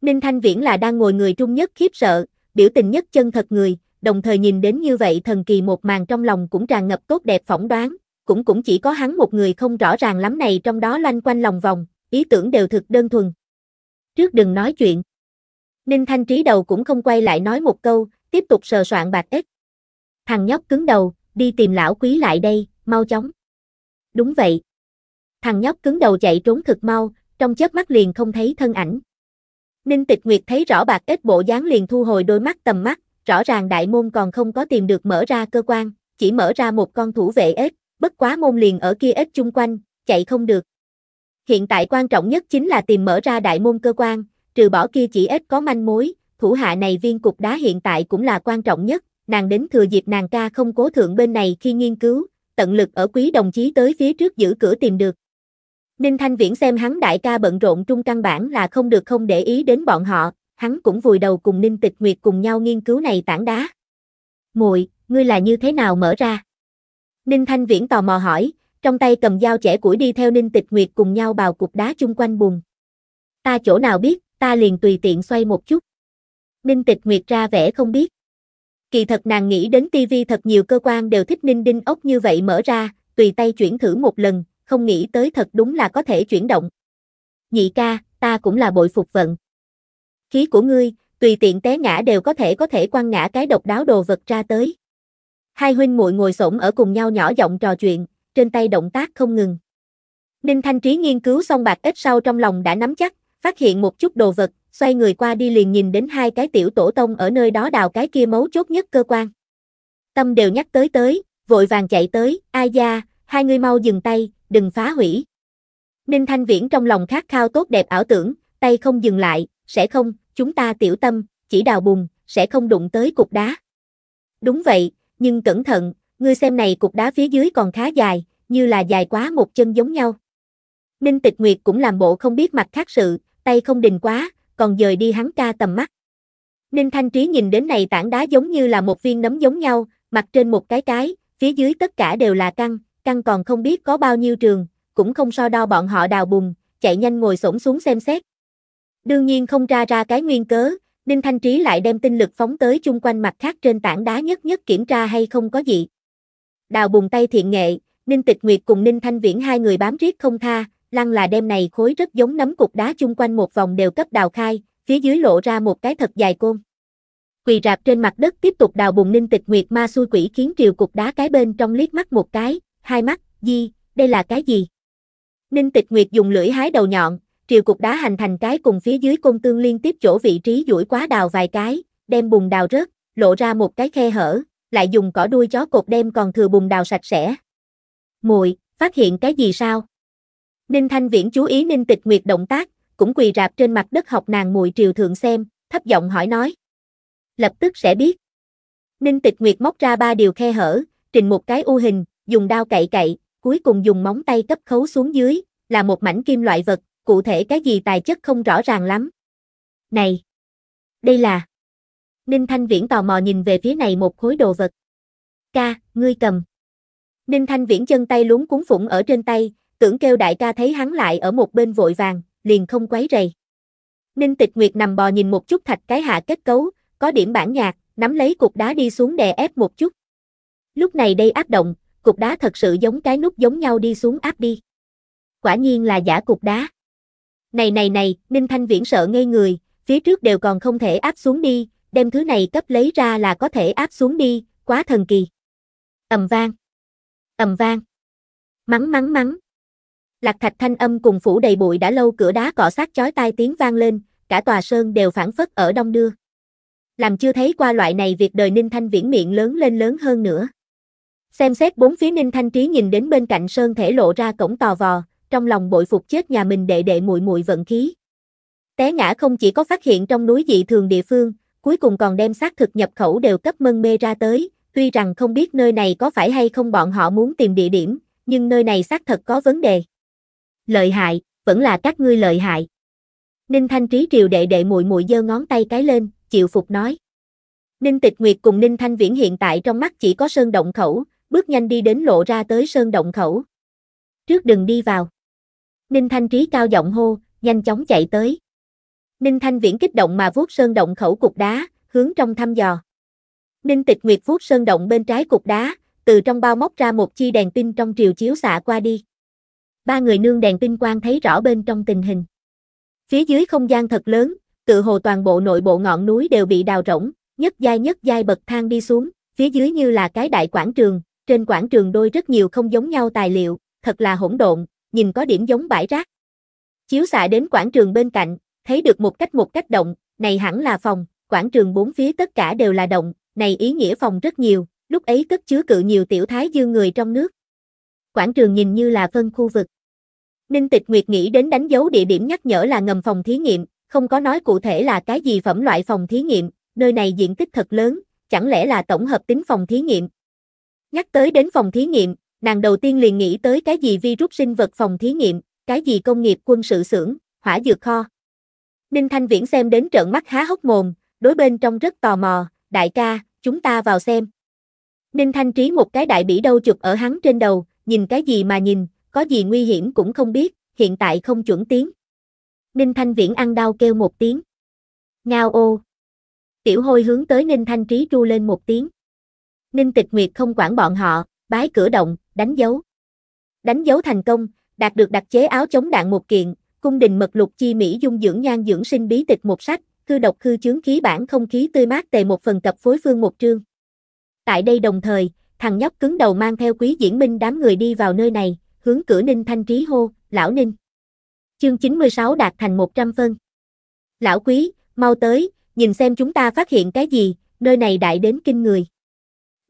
[SPEAKER 1] Ninh Thanh Viễn là đang ngồi người trung nhất khiếp sợ, biểu tình nhất chân thật người, đồng thời nhìn đến như vậy thần kỳ một màn trong lòng cũng tràn ngập tốt đẹp phỏng đoán, cũng cũng chỉ có hắn một người không rõ ràng lắm này trong đó loanh quanh lòng vòng, ý tưởng đều thực đơn thuần. Trước đừng nói chuyện. Ninh Thanh Trí đầu cũng không quay lại nói một câu, tiếp tục sờ soạn bạc ếch. Thằng nhóc cứng đầu, đi tìm lão quý lại đây, mau chóng. Đúng vậy. Thằng nhóc cứng đầu chạy trốn thực mau, trong chớp mắt liền không thấy thân ảnh. Ninh Tịch Nguyệt thấy rõ bạc ếch bộ dáng liền thu hồi đôi mắt tầm mắt, rõ ràng đại môn còn không có tìm được mở ra cơ quan, chỉ mở ra một con thủ vệ ếch, bất quá môn liền ở kia ít chung quanh, chạy không được. Hiện tại quan trọng nhất chính là tìm mở ra đại môn cơ quan, trừ bỏ kia chỉ ít có manh mối, thủ hạ này viên cục đá hiện tại cũng là quan trọng nhất, nàng đến thừa dịp nàng ca không cố thượng bên này khi nghiên cứu, tận lực ở quý đồng chí tới phía trước giữ cửa tìm được. Ninh Thanh Viễn xem hắn đại ca bận rộn trung căn bản là không được không để ý đến bọn họ, hắn cũng vùi đầu cùng Ninh Tịch Nguyệt cùng nhau nghiên cứu này tảng đá. Muội, ngươi là như thế nào mở ra? Ninh Thanh Viễn tò mò hỏi, trong tay cầm dao trẻ củi đi theo Ninh Tịch Nguyệt cùng nhau bào cục đá chung quanh bùn. Ta chỗ nào biết, ta liền tùy tiện xoay một chút. Ninh Tịch Nguyệt ra vẻ không biết. Kỳ thật nàng nghĩ đến tivi thật nhiều cơ quan đều thích Ninh Đinh ốc như vậy mở ra, tùy tay chuyển thử một lần, không nghĩ tới thật đúng là có thể chuyển động. Nhị ca, ta cũng là bội phục vận. Khí của ngươi, tùy tiện té ngã đều có thể có thể quăng ngã cái độc đáo đồ vật ra tới. Hai huynh muội ngồi xổm ở cùng nhau nhỏ giọng trò chuyện, trên tay động tác không ngừng. Ninh Thanh Trí nghiên cứu xong bạc ít sau trong lòng đã nắm chắc, phát hiện một chút đồ vật, xoay người qua đi liền nhìn đến hai cái tiểu tổ tông ở nơi đó đào cái kia mấu chốt nhất cơ quan. Tâm đều nhắc tới tới, vội vàng chạy tới, ai da, hai người mau dừng tay, đừng phá hủy. Ninh Thanh Viễn trong lòng khát khao tốt đẹp ảo tưởng, tay không dừng lại, sẽ không, chúng ta tiểu tâm, chỉ đào bùn, sẽ không đụng tới cục đá. Đúng vậy, nhưng cẩn thận, ngươi xem này cục đá phía dưới còn khá dài, như là dài quá một chân giống nhau. Ninh Tịch Nguyệt cũng làm bộ không biết mặt khác sự, tay không đình quá, còn dời đi hắn ca tầm mắt. Ninh Thanh Trí nhìn đến này tảng đá giống như là một viên nấm giống nhau, mặt trên một cái cái, phía dưới tất cả đều là căng, căng còn không biết có bao nhiêu trường, cũng không so đo bọn họ đào bùn, chạy nhanh ngồi xổm xuống xem xét. Đương nhiên không ra ra cái nguyên cớ, Đinh Thanh Trí lại đem tinh lực phóng tới chung quanh mặt khác trên tảng đá nhất nhất kiểm tra hay không có gì. Đào bùng tay thiện nghệ, Ninh Tịch Nguyệt cùng Ninh Thanh Viễn hai người bám riết không tha, lăng là đem này khối rất giống nấm cục đá chung quanh một vòng đều cấp đào khai, phía dưới lộ ra một cái thật dài côn. Quỳ rạp trên mặt đất tiếp tục đào bùng Ninh Tịch Nguyệt ma xui quỷ khiến triều cục đá cái bên trong liếc mắt một cái, hai mắt, di, đây là cái gì? Ninh Tịch Nguyệt dùng lưỡi hái đầu nhọn, triều cục đá hành thành cái cùng phía dưới cung tương liên tiếp chỗ vị trí duỗi quá đào vài cái, đem bùn đào rớt, lộ ra một cái khe hở, lại dùng cỏ đuôi chó cột đem còn thừa bùn đào sạch sẽ. Muội, phát hiện cái gì sao? Ninh Thanh Viễn chú ý Ninh Tịch Nguyệt động tác, cũng quỳ rạp trên mặt đất học nàng muội triều thượng xem, thấp giọng hỏi nói. Lập tức sẽ biết. Ninh Tịch Nguyệt móc ra ba điều khe hở, trình một cái u hình, dùng đao cậy cậy, cuối cùng dùng móng tay cấp khấu xuống dưới, là một mảnh kim loại vật, cụ thể cái gì tài chất không rõ ràng lắm. Này! Đây là... Ninh Thanh Viễn tò mò nhìn về phía này một khối đồ vật. Ca, ngươi cầm. Ninh Thanh Viễn chân tay lúng cuốn phủng ở trên tay, tưởng kêu đại ca thấy hắn lại ở một bên vội vàng, liền không quấy rầy. Ninh Tịch Nguyệt nằm bò nhìn một chút thạch cái hạ kết cấu, có điểm bản nhạc, nắm lấy cục đá đi xuống đè ép một chút. Lúc này đây áp động, cục đá thật sự giống cái nút giống nhau đi xuống áp đi. Quả nhiên là giả cục đá. Này này này, Ninh Thanh Viễn sợ ngây người, phía trước đều còn không thể áp xuống đi, đem thứ này cấp lấy ra là có thể áp xuống đi, quá thần kỳ. Ầm vang. Ầm vang. Mắng mắng mắng. Lạc thạch thanh âm cùng phủ đầy bụi đã lâu cửa đá cọ sát chói tai tiếng vang lên, cả tòa sơn đều phản phất ở đông đưa. Làm chưa thấy qua loại này việc đời Ninh Thanh Viễn miệng lớn lên lớn hơn nữa. Xem xét bốn phía Ninh Thanh Trí nhìn đến bên cạnh sơn thể lộ ra cổng tò vò, trong lòng bội phục chết nhà mình đệ đệ muội muội vận khí. Té ngã không chỉ có phát hiện trong núi dị thường địa phương, cuối cùng còn đem xác thực nhập khẩu đều cấp mân mê ra tới, tuy rằng không biết nơi này có phải hay không bọn họ muốn tìm địa điểm, nhưng nơi này xác thật có vấn đề. Lợi hại, vẫn là các ngươi lợi hại. Ninh Thanh Trí triều đệ đệ muội muội giơ ngón tay cái lên, chịu phục nói. Ninh Tịch Nguyệt cùng Ninh Thanh Viễn hiện tại trong mắt chỉ có sơn động khẩu, bước nhanh đi đến lộ ra tới sơn động khẩu. Trước đừng đi vào. Ninh Thanh Trí cao giọng hô, nhanh chóng chạy tới. Ninh Thanh Viễn kích động mà vuốt sơn động khẩu cục đá, hướng trong thăm dò. Ninh Tịch Nguyệt vuốt sơn động bên trái cục đá, từ trong bao móc ra một chi đèn pin trong triều chiếu xạ qua đi. Ba người nương đèn pin quang thấy rõ bên trong tình hình. Phía dưới không gian thật lớn, tự hồ toàn bộ nội bộ ngọn núi đều bị đào rỗng, nhất giai nhất giai bậc thang đi xuống, phía dưới như là cái đại quảng trường, trên quảng trường đôi rất nhiều không giống nhau tài liệu, thật là hỗn độn, nhìn có điểm giống bãi rác. Chiếu xạ đến quảng trường bên cạnh, thấy được một cách một cách động, này hẳn là phòng, quảng trường bốn phía tất cả đều là động, này ý nghĩa phòng rất nhiều, lúc ấy cất chứa cự nhiều tiểu thái dương người trong nước. Quảng trường nhìn như là phân khu vực. Ninh Tịch Nguyệt nghĩ đến đánh dấu địa điểm nhắc nhở là ngầm phòng thí nghiệm, không có nói cụ thể là cái gì phẩm loại phòng thí nghiệm, nơi này diện tích thật lớn, chẳng lẽ là tổng hợp tính phòng thí nghiệm. Nhắc tới đến phòng thí nghiệm, Nàng đầu tiên liền nghĩ tới cái gì virus sinh vật phòng thí nghiệm, cái gì công nghiệp quân sự xưởng, hỏa dược kho. Ninh Thanh Viễn xem đến trợn mắt há hốc mồm, đối bên trong rất tò mò, đại ca, chúng ta vào xem. Ninh Thanh Trí một cái đại bỉ đâu chụp ở hắn trên đầu, nhìn cái gì mà nhìn, có gì nguy hiểm cũng không biết, hiện tại không chuẩn tiếng. Ninh Thanh Viễn ăn đau kêu một tiếng. Ngao ô. Tiểu hôi hướng tới Ninh Thanh Trí tru lên một tiếng. Ninh Tịch Nguyệt không quản bọn họ, bái cửa động, đánh dấu. Đánh dấu thành công, đạt được đặc chế áo chống đạn một kiện, cung đình mật lục chi mỹ dung dưỡng nhan dưỡng sinh bí tịch một sách, cư độc khư chướng khí bản không khí tươi mát tề một phần cập phối phương một trương Tại đây đồng thời, thằng nhóc cứng đầu mang theo quý diễn minh đám người đi vào nơi này, hướng cửa Ninh Thanh Trí hô, lão Ninh. Chương 96 đạt thành 100 phân. Lão quý, mau tới, nhìn xem chúng ta phát hiện cái gì, nơi này đại đến kinh người.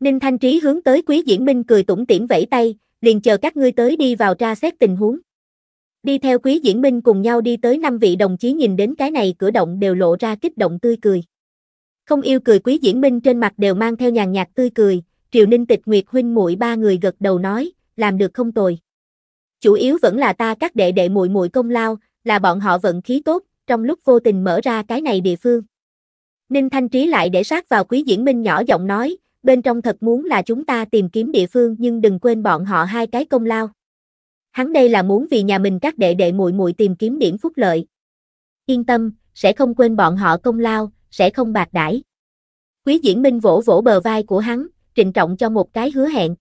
[SPEAKER 1] Ninh Thanh Trí hướng tới Quý Diễn Minh cười tủm tỉm vẫy tay, liền chờ các ngươi tới đi vào tra xét tình huống. Đi theo Quý Diễn Minh cùng nhau đi tới năm vị đồng chí nhìn đến cái này cửa động đều lộ ra kích động tươi cười. Không yêu cười Quý Diễn Minh trên mặt đều mang theo nhàn nhạt tươi cười, Triều Ninh Tịch Nguyệt huynh muội ba người gật đầu nói, làm được không tồi. Chủ yếu vẫn là ta các đệ đệ muội muội công lao, là bọn họ vận khí tốt, trong lúc vô tình mở ra cái này địa phương. Ninh Thanh Trí lại để sát vào Quý Diễn Minh nhỏ giọng nói, bên trong thật muốn là chúng ta tìm kiếm địa phương nhưng đừng quên bọn họ hai cái công lao. Hắn đây là muốn vì nhà mình các đệ đệ muội muội tìm kiếm điểm phúc lợi. Yên tâm, sẽ không quên bọn họ công lao, sẽ không bạc đãi. Quý Diễn Minh vỗ vỗ bờ vai của hắn, trịnh trọng cho một cái hứa hẹn.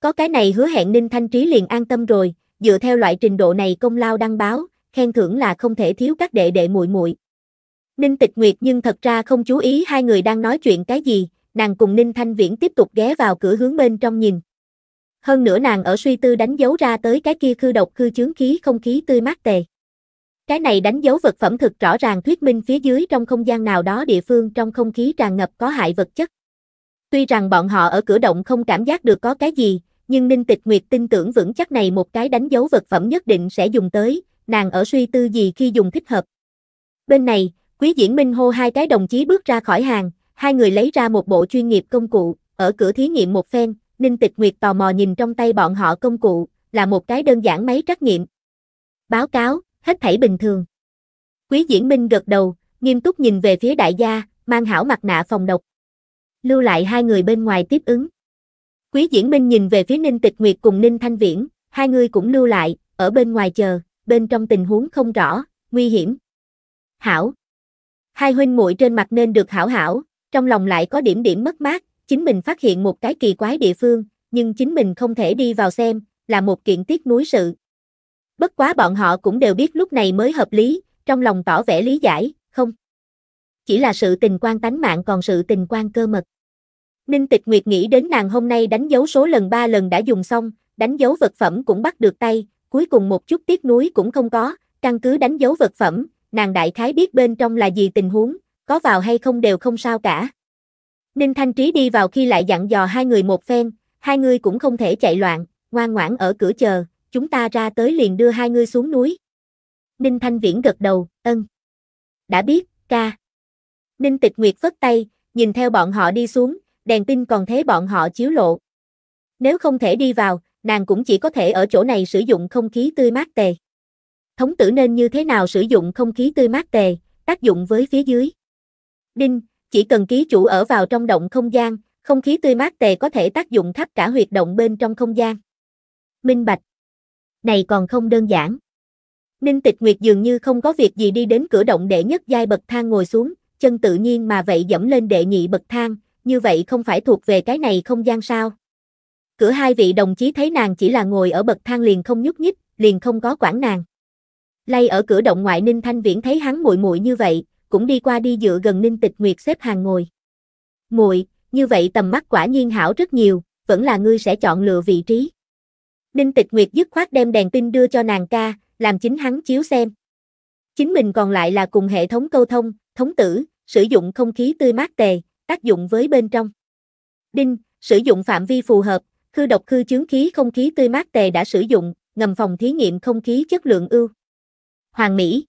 [SPEAKER 1] Có cái này hứa hẹn Ninh Thanh Trí liền an tâm rồi, dựa theo loại trình độ này công lao đăng báo, khen thưởng là không thể thiếu các đệ đệ muội muội. Ninh Tịch Nguyệt nhưng thật ra không chú ý hai người đang nói chuyện cái gì, nàng cùng Ninh Thanh Viễn tiếp tục ghé vào cửa hướng bên trong nhìn. Hơn nữa nàng ở suy tư đánh dấu ra tới cái kia khư độc khư chướng khí không khí tươi mát tề. Cái này đánh dấu vật phẩm thực rõ ràng thuyết minh phía dưới trong không gian nào đó địa phương trong không khí tràn ngập có hại vật chất. Tuy rằng bọn họ ở cửa động không cảm giác được có cái gì, nhưng Ninh Tịch Nguyệt tin tưởng vững chắc này một cái đánh dấu vật phẩm nhất định sẽ dùng tới, nàng ở suy tư gì khi dùng thích hợp. Bên này, Quý Diễn Minh hô hai cái đồng chí bước ra khỏi hàng, Hai người lấy ra một bộ chuyên nghiệp công cụ, ở cửa thí nghiệm một phen, Ninh Tịch Nguyệt tò mò nhìn trong tay bọn họ công cụ, là một cái đơn giản máy trắc nghiệm. Báo cáo, hết thảy bình thường. Quý Diễn Minh gật đầu, nghiêm túc nhìn về phía đại gia, mang hảo mặt nạ phòng độc. Lưu lại hai người bên ngoài tiếp ứng. Quý Diễn Minh nhìn về phía Ninh Tịch Nguyệt cùng Ninh Thanh Viễn, hai người cũng lưu lại, ở bên ngoài chờ, bên trong tình huống không rõ, nguy hiểm. Hảo. Hai huynh muội trên mặt nên được hảo hảo, trong lòng lại có điểm điểm mất mát, chính mình phát hiện một cái kỳ quái địa phương, nhưng chính mình không thể đi vào xem, là một kiện tiếc núi sự. Bất quá bọn họ cũng đều biết lúc này mới hợp lý, trong lòng tỏ vẻ lý giải, không. Chỉ là sự tình quan tánh mạng còn sự tình quan cơ mật. Ninh Tịch Nguyệt nghĩ đến nàng hôm nay đánh dấu số lần 3 lần đã dùng xong, đánh dấu vật phẩm cũng bắt được tay, cuối cùng một chút tiếc núi cũng không có, căn cứ đánh dấu vật phẩm, nàng đại khái biết bên trong là gì tình huống, có vào hay không đều không sao cả. Ninh Thanh Trí đi vào khi lại dặn dò hai người một phen, hai người cũng không thể chạy loạn, ngoan ngoãn ở cửa chờ, chúng ta ra tới liền đưa hai người xuống núi. Ninh Thanh Viễn gật đầu, ân. Đã biết, ca. Ninh Tịch Nguyệt vất tay, nhìn theo bọn họ đi xuống, đèn pin còn thế bọn họ chiếu lộ. Nếu không thể đi vào, nàng cũng chỉ có thể ở chỗ này sử dụng không khí tươi mát tề. Thống tử nên như thế nào sử dụng không khí tươi mát tề, tác dụng với phía dưới. Đinh, chỉ cần ký chủ ở vào trong động không gian, không khí tươi mát tề có thể tác dụng khắp cả huyệt động bên trong không gian. Minh Bạch. Này còn không đơn giản. Ninh Tịch Nguyệt dường như không có việc gì đi đến cửa động đệ nhất giai bậc thang ngồi xuống, chân tự nhiên mà vậy dẫm lên đệ nhị bậc thang, như vậy không phải thuộc về cái này không gian sao? Cửa hai vị đồng chí thấy nàng chỉ là ngồi ở bậc thang liền không nhúc nhích, liền không có quản nàng. Lay ở cửa động ngoại Ninh Thanh Viễn thấy hắn muội muội như vậy, cũng đi qua đi dựa gần Ninh Tịch Nguyệt xếp hàng ngồi. Muội, như vậy tầm mắt quả nhiên hảo rất nhiều, vẫn là ngươi sẽ chọn lựa vị trí. Ninh Tịch Nguyệt dứt khoát đem đèn tin đưa cho nàng ca, làm chính hắn chiếu xem. Chính mình còn lại là cùng hệ thống câu thông, thống tử, sử dụng không khí tươi mát tề, tác dụng với bên trong. Đinh, sử dụng phạm vi phù hợp, khư độc khư chứng khí không khí tươi mát tề đã sử dụng, ngầm phòng thí nghiệm không khí chất lượng ưu. Hoàng Mỹ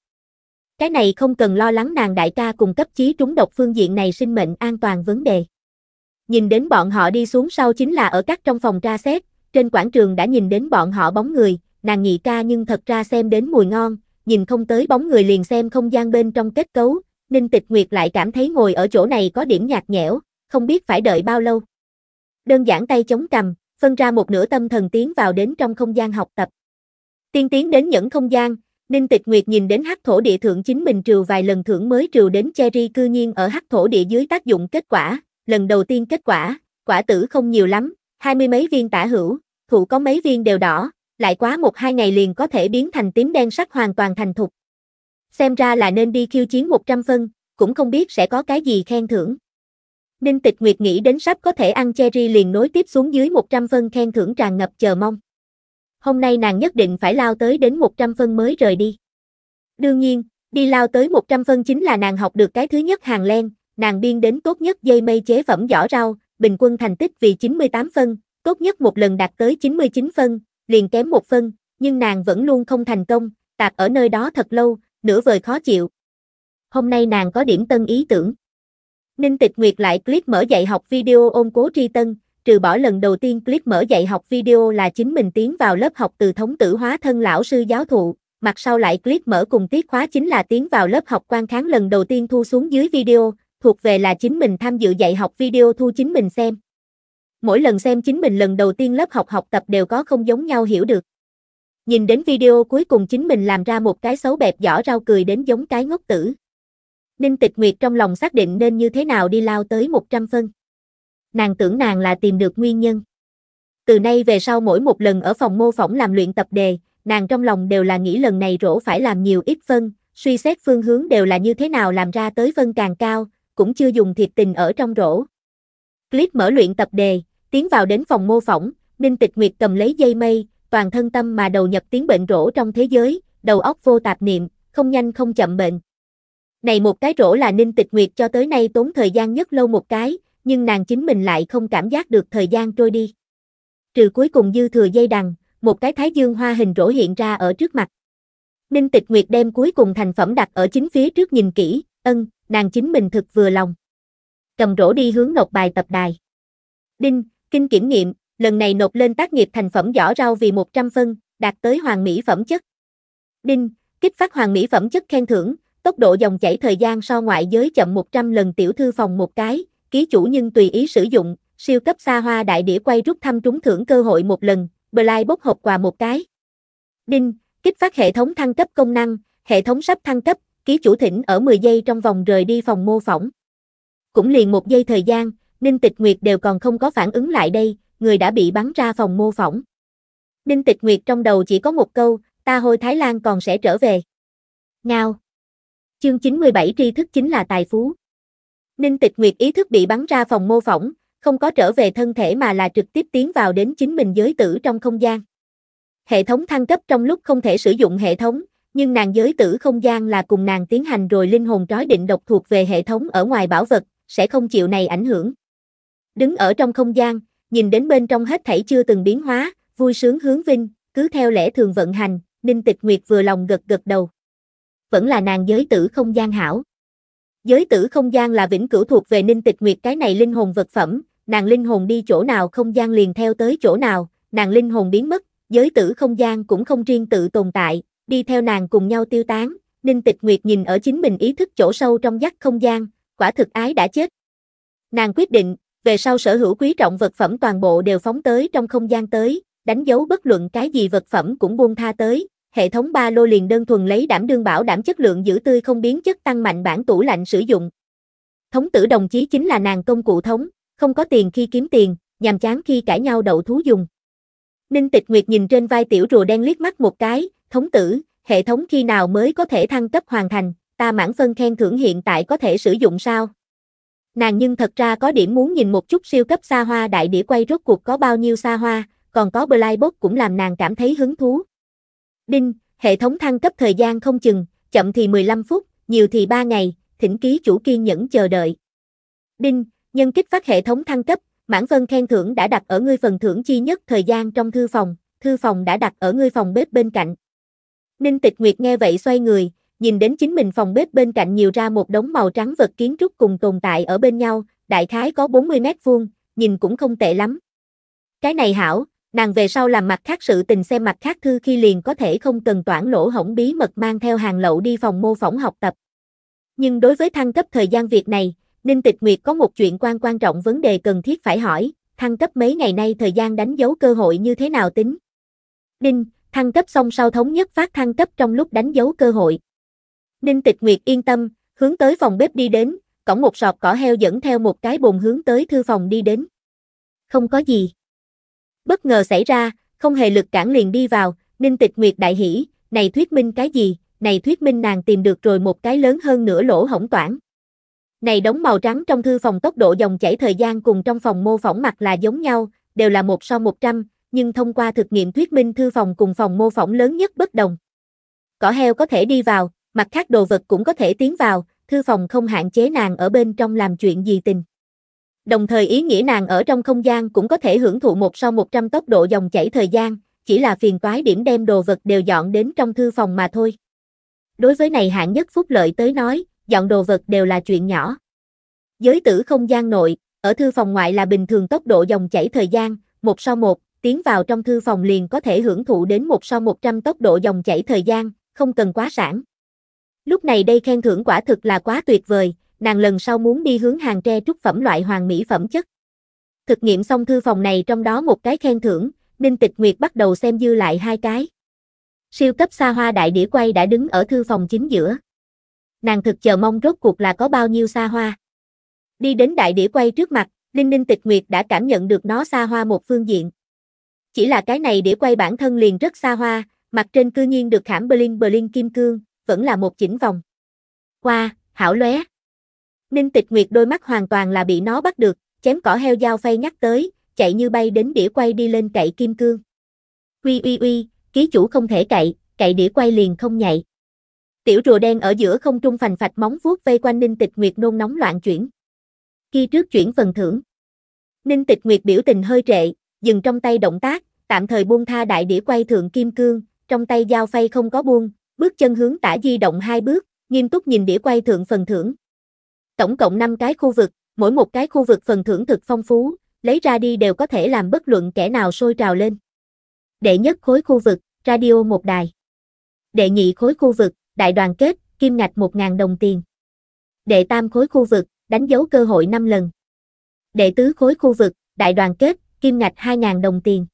[SPEAKER 1] cái này không cần lo lắng nàng đại ca cùng cấp chí trúng độc phương diện này sinh mệnh an toàn vấn đề. Nhìn đến bọn họ đi xuống sau chính là ở các trong phòng tra xét, trên quảng trường đã nhìn đến bọn họ bóng người, nàng nhị ca nhưng thật ra xem đến mùi ngon, nhìn không tới bóng người liền xem không gian bên trong kết cấu, Ninh Tịch Nguyệt lại cảm thấy ngồi ở chỗ này có điểm nhạt nhẽo, không biết phải đợi bao lâu. Đơn giản tay chống cầm, phân ra một nửa tâm thần tiến vào đến trong không gian học tập. Tiên tiến đến những không gian, Ninh Tịch Nguyệt nhìn đến hắc thổ địa thượng chính mình trừ vài lần thưởng mới trừ đến cherry cư nhiên ở hắc thổ địa dưới tác dụng kết quả, lần đầu tiên kết quả, quả tử không nhiều lắm, hai mươi mấy viên tả hữu, thụ có mấy viên đều đỏ, lại quá một hai ngày liền có thể biến thành tím đen sắc hoàn toàn thành thục. Xem ra là nên đi khiêu chiến 100 phân, cũng không biết sẽ có cái gì khen thưởng. Ninh Tịch Nguyệt nghĩ đến sắp có thể ăn cherry liền nối tiếp xuống dưới 100 phân khen thưởng tràn ngập chờ mong hôm nay nàng nhất định phải lao tới đến 100 phân mới rời đi. Đương nhiên, đi lao tới 100 phân chính là nàng học được cái thứ nhất hàng len, nàng biên đến tốt nhất dây mây chế phẩm giỏ rau, bình quân thành tích vì 98 phân, tốt nhất một lần đạt tới 99 phân, liền kém một phân, nhưng nàng vẫn luôn không thành công, Tạp ở nơi đó thật lâu, nửa vời khó chịu. Hôm nay nàng có điểm tân ý tưởng. Ninh Tịch Nguyệt lại clip mở dạy học video ôn cố tri tân, trừ bỏ lần đầu tiên clip mở dạy học video là chính mình tiến vào lớp học từ thống tử hóa thân lão sư giáo thụ, mặt sau lại clip mở cùng tiết khóa chính là tiến vào lớp học quan kháng lần đầu tiên thu xuống dưới video, thuộc về là chính mình tham dự dạy học video thu chính mình xem. Mỗi lần xem chính mình lần đầu tiên lớp học học tập đều có không giống nhau hiểu được. Nhìn đến video cuối cùng chính mình làm ra một cái xấu bẹp giỏ rau cười đến giống cái ngốc tử. Ninh Tịch Nguyệt trong lòng xác định nên như thế nào đi lao tới 100 phân nàng tưởng nàng là tìm được nguyên nhân. Từ nay về sau mỗi một lần ở phòng mô phỏng làm luyện tập đề, nàng trong lòng đều là nghĩ lần này rỗ phải làm nhiều ít phân, suy xét phương hướng đều là như thế nào làm ra tới phân càng cao, cũng chưa dùng thiệt tình ở trong rỗ Clip mở luyện tập đề, tiến vào đến phòng mô phỏng, Ninh Tịch Nguyệt cầm lấy dây mây, toàn thân tâm mà đầu nhập tiếng bệnh rỗ trong thế giới, đầu óc vô tạp niệm, không nhanh không chậm bệnh. Này một cái rỗ là Ninh Tịch Nguyệt cho tới nay tốn thời gian nhất lâu một cái, nhưng nàng chính mình lại không cảm giác được thời gian trôi đi. Trừ cuối cùng dư thừa dây đằng, một cái thái dương hoa hình rỗ hiện ra ở trước mặt. Ninh Tịch Nguyệt đem cuối cùng thành phẩm đặt ở chính phía trước nhìn kỹ, ân, nàng chính mình thực vừa lòng. Cầm rỗ đi hướng nộp bài tập đài. Đinh, kinh kiểm nghiệm, lần này nộp lên tác nghiệp thành phẩm giỏ rau vì 100 phân, đạt tới hoàng mỹ phẩm chất. Đinh, kích phát hoàng mỹ phẩm chất khen thưởng, tốc độ dòng chảy thời gian so ngoại giới chậm 100 lần tiểu thư phòng một cái, ký chủ nhưng tùy ý sử dụng, siêu cấp xa hoa đại đĩa quay rút thăm trúng thưởng cơ hội một lần, Blind bốc hộp quà một cái. Đinh, kích phát hệ thống thăng cấp công năng, hệ thống sắp thăng cấp, ký chủ thỉnh ở 10 giây trong vòng rời đi phòng mô phỏng. Cũng liền một giây thời gian, Ninh Tịch Nguyệt đều còn không có phản ứng lại đây, người đã bị bắn ra phòng mô phỏng. Ninh Tịch Nguyệt trong đầu chỉ có một câu, ta hồi Thái Lan còn sẽ trở về. Ngao. Chương 97 tri thức chính là tài phú. Ninh Tịch Nguyệt ý thức bị bắn ra phòng mô phỏng, không có trở về thân thể mà là trực tiếp tiến vào đến chính mình giới tử trong không gian. Hệ thống thăng cấp trong lúc không thể sử dụng hệ thống, nhưng nàng giới tử không gian là cùng nàng tiến hành rồi linh hồn trói định độc thuộc về hệ thống ở ngoài bảo vật, sẽ không chịu này ảnh hưởng. Đứng ở trong không gian, nhìn đến bên trong hết thảy chưa từng biến hóa, vui sướng hướng vinh, cứ theo lẽ thường vận hành, Ninh Tịch Nguyệt vừa lòng gật gật đầu. Vẫn là nàng giới tử không gian hảo. Giới tử không gian là vĩnh cửu thuộc về Ninh Tịch Nguyệt cái này linh hồn vật phẩm, nàng linh hồn đi chỗ nào không gian liền theo tới chỗ nào, nàng linh hồn biến mất, giới tử không gian cũng không riêng tự tồn tại, đi theo nàng cùng nhau tiêu tán. Ninh Tịch Nguyệt nhìn ở chính mình ý thức chỗ sâu trong giác không gian, quả thực ái đã chết. Nàng quyết định, về sau sở hữu quý trọng vật phẩm toàn bộ đều phóng tới trong không gian tới, đánh dấu bất luận cái gì vật phẩm cũng buông tha tới, hệ thống ba lô liền đơn thuần lấy đảm đương bảo đảm chất lượng giữ tươi không biến chất tăng mạnh bản tủ lạnh sử dụng. Thống tử đồng chí chính là nàng công cụ thống, không có tiền khi kiếm tiền, nhàm chán khi cãi nhau đậu thú dùng. Ninh Tịch Nguyệt nhìn trên vai tiểu rùa đen liếc mắt một cái, thống tử, hệ thống khi nào mới có thể thăng cấp hoàn thành, ta mãn phân khen thưởng hiện tại có thể sử dụng sao? Nàng nhưng thật ra có điểm muốn nhìn một chút siêu cấp xa hoa đại đĩa quay rốt cuộc có bao nhiêu xa hoa, còn có Blybox cũng làm nàng cảm thấy hứng thú. Đinh, hệ thống thăng cấp thời gian không chừng, chậm thì 15 phút, nhiều thì 3 ngày, thỉnh ký chủ kiên nhẫn chờ đợi. Đinh, nhân kích phát hệ thống thăng cấp, mãn vân khen thưởng đã đặt ở ngươi phần thưởng chi nhất thời gian trong thư phòng, thư phòng đã đặt ở ngươi phòng bếp bên cạnh. Ninh Tịch Nguyệt nghe vậy xoay người, nhìn đến chính mình phòng bếp bên cạnh nhiều ra một đống màu trắng vật kiến trúc cùng tồn tại ở bên nhau, đại khái có 40 mét vuông, nhìn cũng không tệ lắm. Cái này hảo, nàng về sau làm mặt khác sự tình xem mặt khác thư khi liền có thể không cần toản lỗ hổng bí mật mang theo hàng lậu đi phòng mô phỏng học tập. Nhưng đối với thăng cấp thời gian việc này, Ninh Tịch Nguyệt có một chuyện quan quan trọng vấn đề cần thiết phải hỏi, thăng cấp mấy ngày nay thời gian đánh dấu cơ hội như thế nào tính? Ninh, thăng cấp xong sau thống nhất phát thăng cấp trong lúc đánh dấu cơ hội. Ninh Tịch Nguyệt yên tâm, hướng tới phòng bếp đi đến, cổng một sọt cỏ heo dẫn theo một cái bồn hướng tới thư phòng đi đến. Không có gì. Bất ngờ xảy ra, không hề lực cản liền đi vào, Ninh Tịch Nguyệt đại hỉ, này thuyết minh cái gì, này thuyết minh nàng tìm được rồi một cái lớn hơn nửa lỗ hổng toản. Này đống màu trắng trong thư phòng tốc độ dòng chảy thời gian cùng trong phòng mô phỏng mặt là giống nhau, đều là một so 100, nhưng thông qua thực nghiệm thuyết minh thư phòng cùng phòng mô phỏng lớn nhất bất đồng. Cỏ heo có thể đi vào, mặt khác đồ vật cũng có thể tiến vào, thư phòng không hạn chế nàng ở bên trong làm chuyện gì tình. Đồng thời ý nghĩa nàng ở trong không gian cũng có thể hưởng thụ một so 100 tốc độ dòng chảy thời gian, chỉ là phiền toái điểm đem đồ vật đều dọn đến trong thư phòng mà thôi. Đối với này hạng nhất phúc lợi tới nói, dọn đồ vật đều là chuyện nhỏ. Giới tử không gian nội, ở thư phòng ngoại là bình thường tốc độ dòng chảy thời gian, một so một, tiến vào trong thư phòng liền có thể hưởng thụ đến một so 100 tốc độ dòng chảy thời gian, không cần quá sản. Lúc này đây khen thưởng quả thực là quá tuyệt vời, nàng lần sau muốn đi hướng hàng tre trúc phẩm loại hoàng mỹ phẩm chất. Thực nghiệm xong thư phòng này trong đó một cái khen thưởng, Ninh Tịch Nguyệt bắt đầu xem dư lại hai cái. Siêu cấp xa hoa đại đĩa quay đã đứng ở thư phòng chính giữa. Nàng thực chờ mong rốt cuộc là có bao nhiêu xa hoa. Đi đến đại đĩa quay trước mặt, Linh Ninh Tịch Nguyệt đã cảm nhận được nó xa hoa một phương diện. Chỉ là cái này đĩa quay bản thân liền rất xa hoa, mặt trên cư nhiên được khảm bling bling kim cương, vẫn là một chỉnh vòng. Qua, hảo lóe. Ninh Tịch Nguyệt đôi mắt hoàn toàn là bị nó bắt được, chém cỏ heo dao phay nhắc tới, chạy như bay đến đĩa quay đi lên cậy kim cương. Uy uy uy, ký chủ không thể cậy, cậy đĩa quay liền không nhạy. Tiểu rùa đen ở giữa không trung phành phạch móng vuốt vây quanh Ninh Tịch Nguyệt nôn nóng loạn chuyển. Khi trước chuyển phần thưởng. Ninh Tịch Nguyệt biểu tình hơi trệ, dừng trong tay động tác, tạm thời buông tha đại đĩa quay thượng kim cương, trong tay dao phay không có buông, bước chân hướng tả di động hai bước, nghiêm túc nhìn đĩa quay thượng phần thưởng. Tổng cộng 5 cái khu vực, mỗi một cái khu vực phần thưởng thực phong phú, lấy ra đi đều có thể làm bất luận kẻ nào sôi trào lên. Đệ nhất khối khu vực, radio một đài. Đệ nhị khối khu vực, đại đoàn kết, kim ngạch 1.000 đồng tiền. Đệ tam khối khu vực, đánh dấu cơ hội 5 lần. Đệ tứ khối khu vực, đại đoàn kết, kim ngạch 2.000 đồng tiền.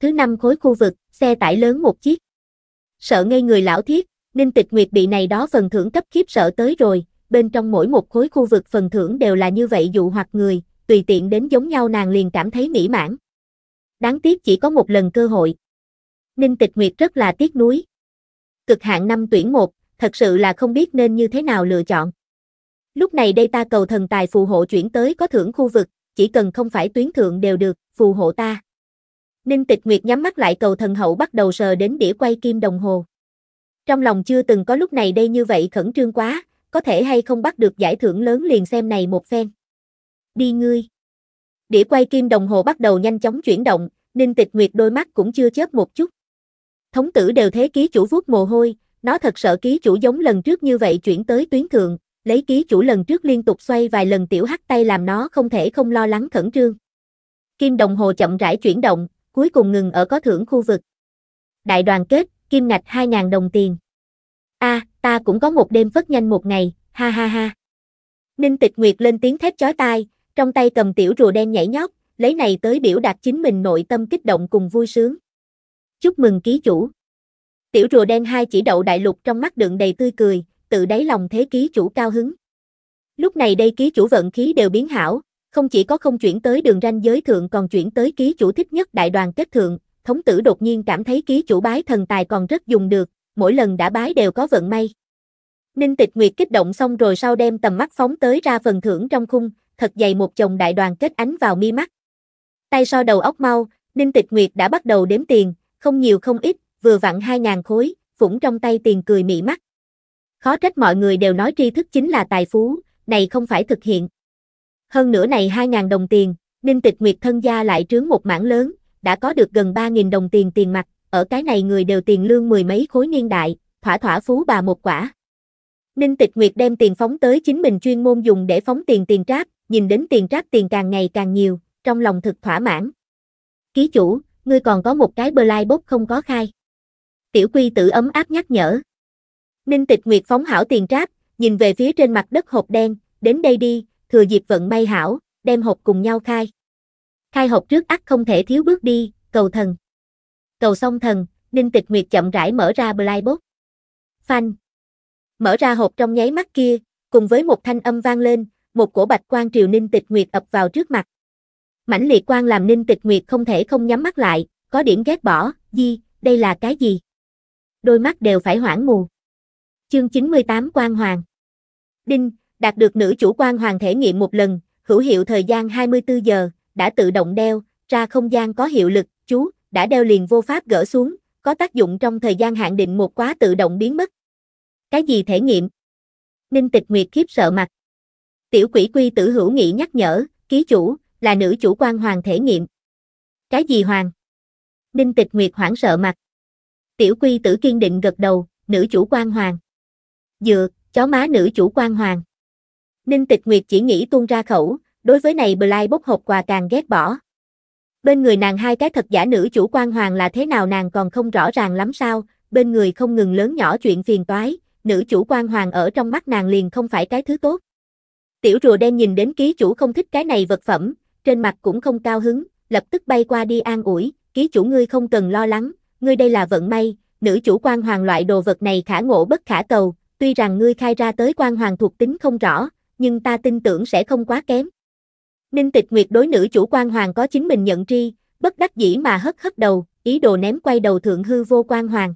[SPEAKER 1] Thứ năm khối khu vực, xe tải lớn một chiếc. Sợ ngây người lão thiết, Ninh Tịch Nguyệt bị này đó phần thưởng cấp khiếp sợ tới rồi, bên trong mỗi một khối khu vực phần thưởng đều là như vậy dụ hoặc người, tùy tiện đến giống nhau nàng liền cảm thấy mỹ mãn. Đáng tiếc chỉ có một lần cơ hội. Ninh Tịch Nguyệt rất là tiếc nuối. Cực hạn năm tuyển một, thật sự là không biết nên như thế nào lựa chọn. Lúc này đây ta cầu thần tài phù hộ chuyển tới có thưởng khu vực, chỉ cần không phải tuyến thượng đều được, phù hộ ta. Ninh Tịch Nguyệt nhắm mắt lại cầu thần hậu bắt đầu sờ đến đĩa quay kim đồng hồ. Trong lòng chưa từng có lúc này đây như vậy khẩn trương quá, có thể hay không bắt được giải thưởng lớn liền xem này một phen. Đi ngươi. Đĩa quay kim đồng hồ bắt đầu nhanh chóng chuyển động, Ninh Tịch Nguyệt đôi mắt cũng chưa chớp một chút. Thống tử đều thế ký chủ vuốt mồ hôi, nó thật sợ ký chủ giống lần trước như vậy chuyển tới tuyến thượng, lấy ký chủ lần trước liên tục xoay vài lần tiểu hắc tay làm nó không thể không lo lắng khẩn trương. Kim đồng hồ chậm rãi chuyển động, cuối cùng ngừng ở có thưởng khu vực. Đại đoàn kết, kim ngạch 2.000 đồng tiền. A, à, ta cũng có một đêm vất nhanh một ngày, ha ha ha. Ninh Tịch Nguyệt lên tiếng thép chói tai, trong tay cầm tiểu rùa đen nhảy nhót, lấy này tới biểu đạt chính mình nội tâm kích động cùng vui sướng. Chúc mừng ký chủ. Tiểu rùa đen hai chỉ đậu đại lục trong mắt đựng đầy tươi cười, tự đáy lòng thế ký chủ cao hứng. Lúc này đây ký chủ vận khí đều biến hảo, không chỉ có không chuyển tới đường ranh giới thượng còn chuyển tới ký chủ thích nhất đại đoàn kết thượng, thống tử đột nhiên cảm thấy ký chủ bái thần tài còn rất dùng được, mỗi lần đã bái đều có vận may. Ninh Tịch Nguyệt kích động xong rồi sau đem tầm mắt phóng tới ra phần thưởng trong khung, thật dày một chồng đại đoàn kết ánh vào mi mắt. Tay so đầu óc mau, Ninh Tịch Nguyệt đã bắt đầu đếm tiền, không nhiều không ít, vừa vặn 2.000 khối, phủng trong tay tiền cười mị mắt. Khó trách mọi người đều nói tri thức chính là tài phú, này không phải thực hiện. Hơn nữa này 2.000 đồng tiền, Ninh Tịch Nguyệt thân gia lại trướng một mảng lớn, đã có được gần 3.000 đồng tiền tiền mặt ở cái này người đều tiền lương mười mấy khối niên đại, thỏa thỏa phú bà một quả. Ninh Tịch Nguyệt đem tiền phóng tới chính mình chuyên môn dùng để phóng tiền tiền tráp, nhìn đến tiền tráp tiền càng ngày càng nhiều, trong lòng thực thỏa mãn. Ký chủ, ngươi còn có một cái blind box không có khai. Tiểu quy tử ấm áp nhắc nhở. Ninh Tịch Nguyệt phóng hảo tiền tráp, nhìn về phía trên mặt đất hộp đen, đến đây đi, thừa dịp vận may hảo, đem hộp cùng nhau khai. Khai hộp trước ắt không thể thiếu bước đi, cầu thần cầu song thần, Ninh Tịch Nguyệt chậm rãi mở ra Blindbox. Phanh. Mở ra hộp trong nháy mắt kia, cùng với một thanh âm vang lên, một cổ bạch quang triều Ninh Tịch Nguyệt ập vào trước mặt. Mãnh liệt quang làm Ninh Tịch Nguyệt không thể không nhắm mắt lại, có điểm ghét bỏ, "Gì, đây là cái gì?" Đôi mắt đều phải hoảng mù. Chương 98 Quang Hoàng. Đinh, đạt được nữ chủ quan hoàng thể nghiệm một lần, hữu hiệu thời gian 24 giờ, đã tự động đeo, ra không gian có hiệu lực, chú, đã đeo liền vô pháp gỡ xuống, có tác dụng trong thời gian hạn định một quá tự động biến mất. Cái gì thể nghiệm? Ninh Tịch Nguyệt khiếp sợ mặt. Tiểu quỷ quy tử hữu nghị nhắc nhở, ký chủ, là nữ chủ quan hoàng thể nghiệm. Cái gì hoàng? Ninh Tịch Nguyệt hoảng sợ mặt. Tiểu quy tử kiên định gật đầu, nữ chủ quan hoàng. Dựa, chó má nữ chủ quan hoàng. Ninh Tịch Nguyệt chỉ nghĩ tuôn ra khẩu, đối với này Bly bốc hộp quà càng ghét bỏ. Bên người nàng hai cái thật giả nữ chủ quan hoàng là thế nào nàng còn không rõ ràng lắm sao, bên người không ngừng lớn nhỏ chuyện phiền toái, nữ chủ quan hoàng ở trong mắt nàng liền không phải cái thứ tốt. Tiểu rùa đen nhìn đến ký chủ không thích cái này vật phẩm, trên mặt cũng không cao hứng, lập tức bay qua đi an ủi, ký chủ ngươi không cần lo lắng, ngươi đây là vận may, nữ chủ quan hoàng loại đồ vật này khả ngộ bất khả cầu, tuy rằng ngươi khai ra tới quan hoàng thuộc tính không rõ, nhưng ta tin tưởng sẽ không quá kém. Ninh Tịch Nguyệt đối nữ chủ quan hoàng có chính mình nhận tri, bất đắc dĩ mà hất hất đầu, ý đồ ném quay đầu thượng hư vô quan hoàng.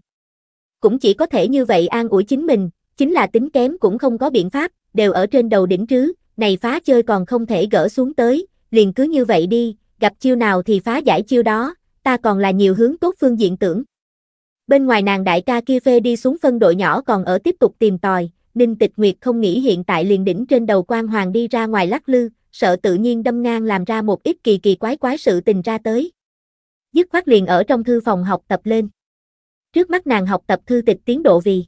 [SPEAKER 1] Cũng chỉ có thể như vậy an ủi chính mình, chính là tính kém cũng không có biện pháp, đều ở trên đầu đỉnh trứ, này phá chơi còn không thể gỡ xuống tới, liền cứ như vậy đi, gặp chiêu nào thì phá giải chiêu đó, ta còn là nhiều hướng tốt phương diện tưởng. Bên ngoài nàng đại ca kia phê đi xuống phân đội nhỏ còn ở tiếp tục tìm tòi, Ninh Tịch Nguyệt không nghĩ hiện tại liền đỉnh trên đầu quan hoàng đi ra ngoài lắc lư, sợ tự nhiên đâm ngang làm ra một ít kỳ kỳ quái quái sự tình ra tới. Dứt khoát liền ở trong thư phòng học tập lên. Trước mắt nàng học tập thư tịch tiến độ vì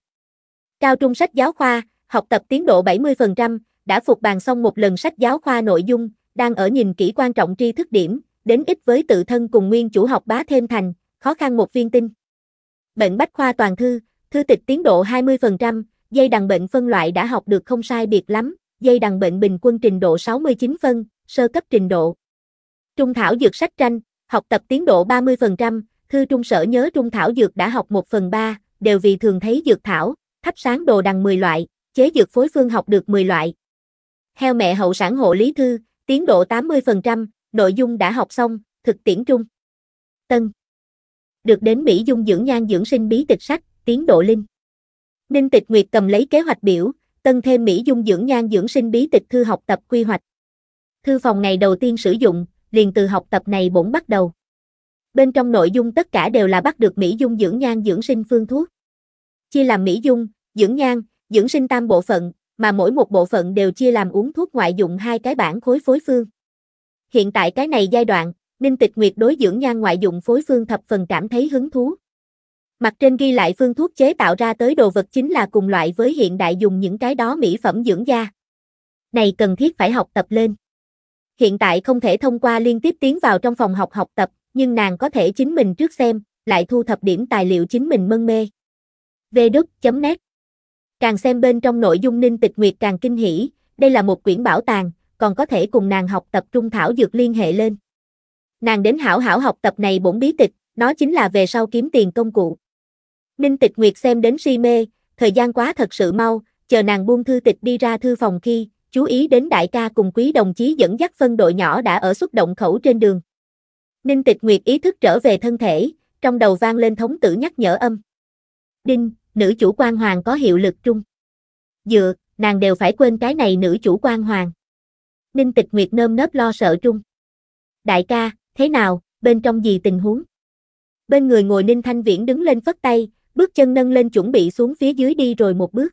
[SPEAKER 1] Cao trung sách giáo khoa, học tập tiến độ 70%, đã phục bàn xong một lần sách giáo khoa nội dung, đang ở nhìn kỹ quan trọng tri thức điểm, đến ít với tự thân cùng nguyên chủ học bá thêm thành, khó khăn một viên tinh. Bệnh bách khoa toàn thư, thư tịch tiến độ 20%, dây đằng bệnh phân loại đã học được không sai biệt lắm, dây đằng bệnh bình quân trình độ 69 phân, sơ cấp trình độ. Trung thảo dược sách tranh, học tập tiến độ 30%, thư trung sở nhớ trung thảo dược đã học 1 phần 3, đều vì thường thấy dược thảo, thắp sáng đồ đằng 10 loại, chế dược phối phương học được 10 loại. Heo mẹ hậu sản hộ lý thư, tiến độ 80%, nội dung đã học xong, thực tiễn trung. Tân. Được đến Mỹ dung dưỡng nhan dưỡng sinh bí tịch sách, tiến độ linh. Ninh Tịch Nguyệt cầm lấy kế hoạch biểu, tân thêm Mỹ Dung dưỡng nhan dưỡng sinh bí tịch thư học tập quy hoạch. Thư phòng ngày đầu tiên sử dụng, liền từ học tập này bổn bắt đầu. Bên trong nội dung tất cả đều là bắt được Mỹ Dung dưỡng nhan dưỡng sinh phương thuốc. Chia làm Mỹ Dung, dưỡng nhan, dưỡng sinh tam bộ phận, mà mỗi một bộ phận đều chia làm uống thuốc ngoại dụng hai cái bản khối phối phương. Hiện tại cái này giai đoạn, Ninh Tịch Nguyệt đối dưỡng nhan ngoại dụng phối phương thập phần cảm thấy hứng thú, Mặt trên ghi lại phương thuốc chế tạo ra tới đồ vật chính là cùng loại với hiện đại dùng những cái đó mỹ phẩm dưỡng da. Này cần thiết phải học tập lên. Hiện tại không thể thông qua liên tiếp tiến vào trong phòng học học tập, nhưng nàng có thể chính mình trước xem, lại thu thập điểm tài liệu chính mình mân mê. vđ.net Càng xem bên trong nội dung Ninh Tịch Nguyệt càng kinh hỉ, đây là một quyển bảo tàng, còn có thể cùng nàng học tập trung thảo dược liên hệ lên. Nàng đến hảo hảo học tập này bổn bí tịch, nó chính là về sau kiếm tiền công cụ. Ninh Tịch Nguyệt xem đến si mê, thời gian quá thật sự mau, chờ nàng buông thư tịch đi ra thư phòng khi, chú ý đến đại ca cùng quý đồng chí dẫn dắt phân đội nhỏ đã ở xuất động khẩu trên đường. Ninh Tịch Nguyệt ý thức trở về thân thể, trong đầu vang lên thống tử nhắc nhở âm. Đinh, nữ chủ quan hoàng có hiệu lực trung. Dựa, nàng đều phải quên cái này nữ chủ quan hoàng. Ninh Tịch Nguyệt nơm nớp lo sợ trung. Đại ca, thế nào, bên trong gì tình huống? Bên người ngồi Ninh Thanh Viễn đứng lên phất tay, bước chân nâng lên chuẩn bị xuống phía dưới đi rồi một bước.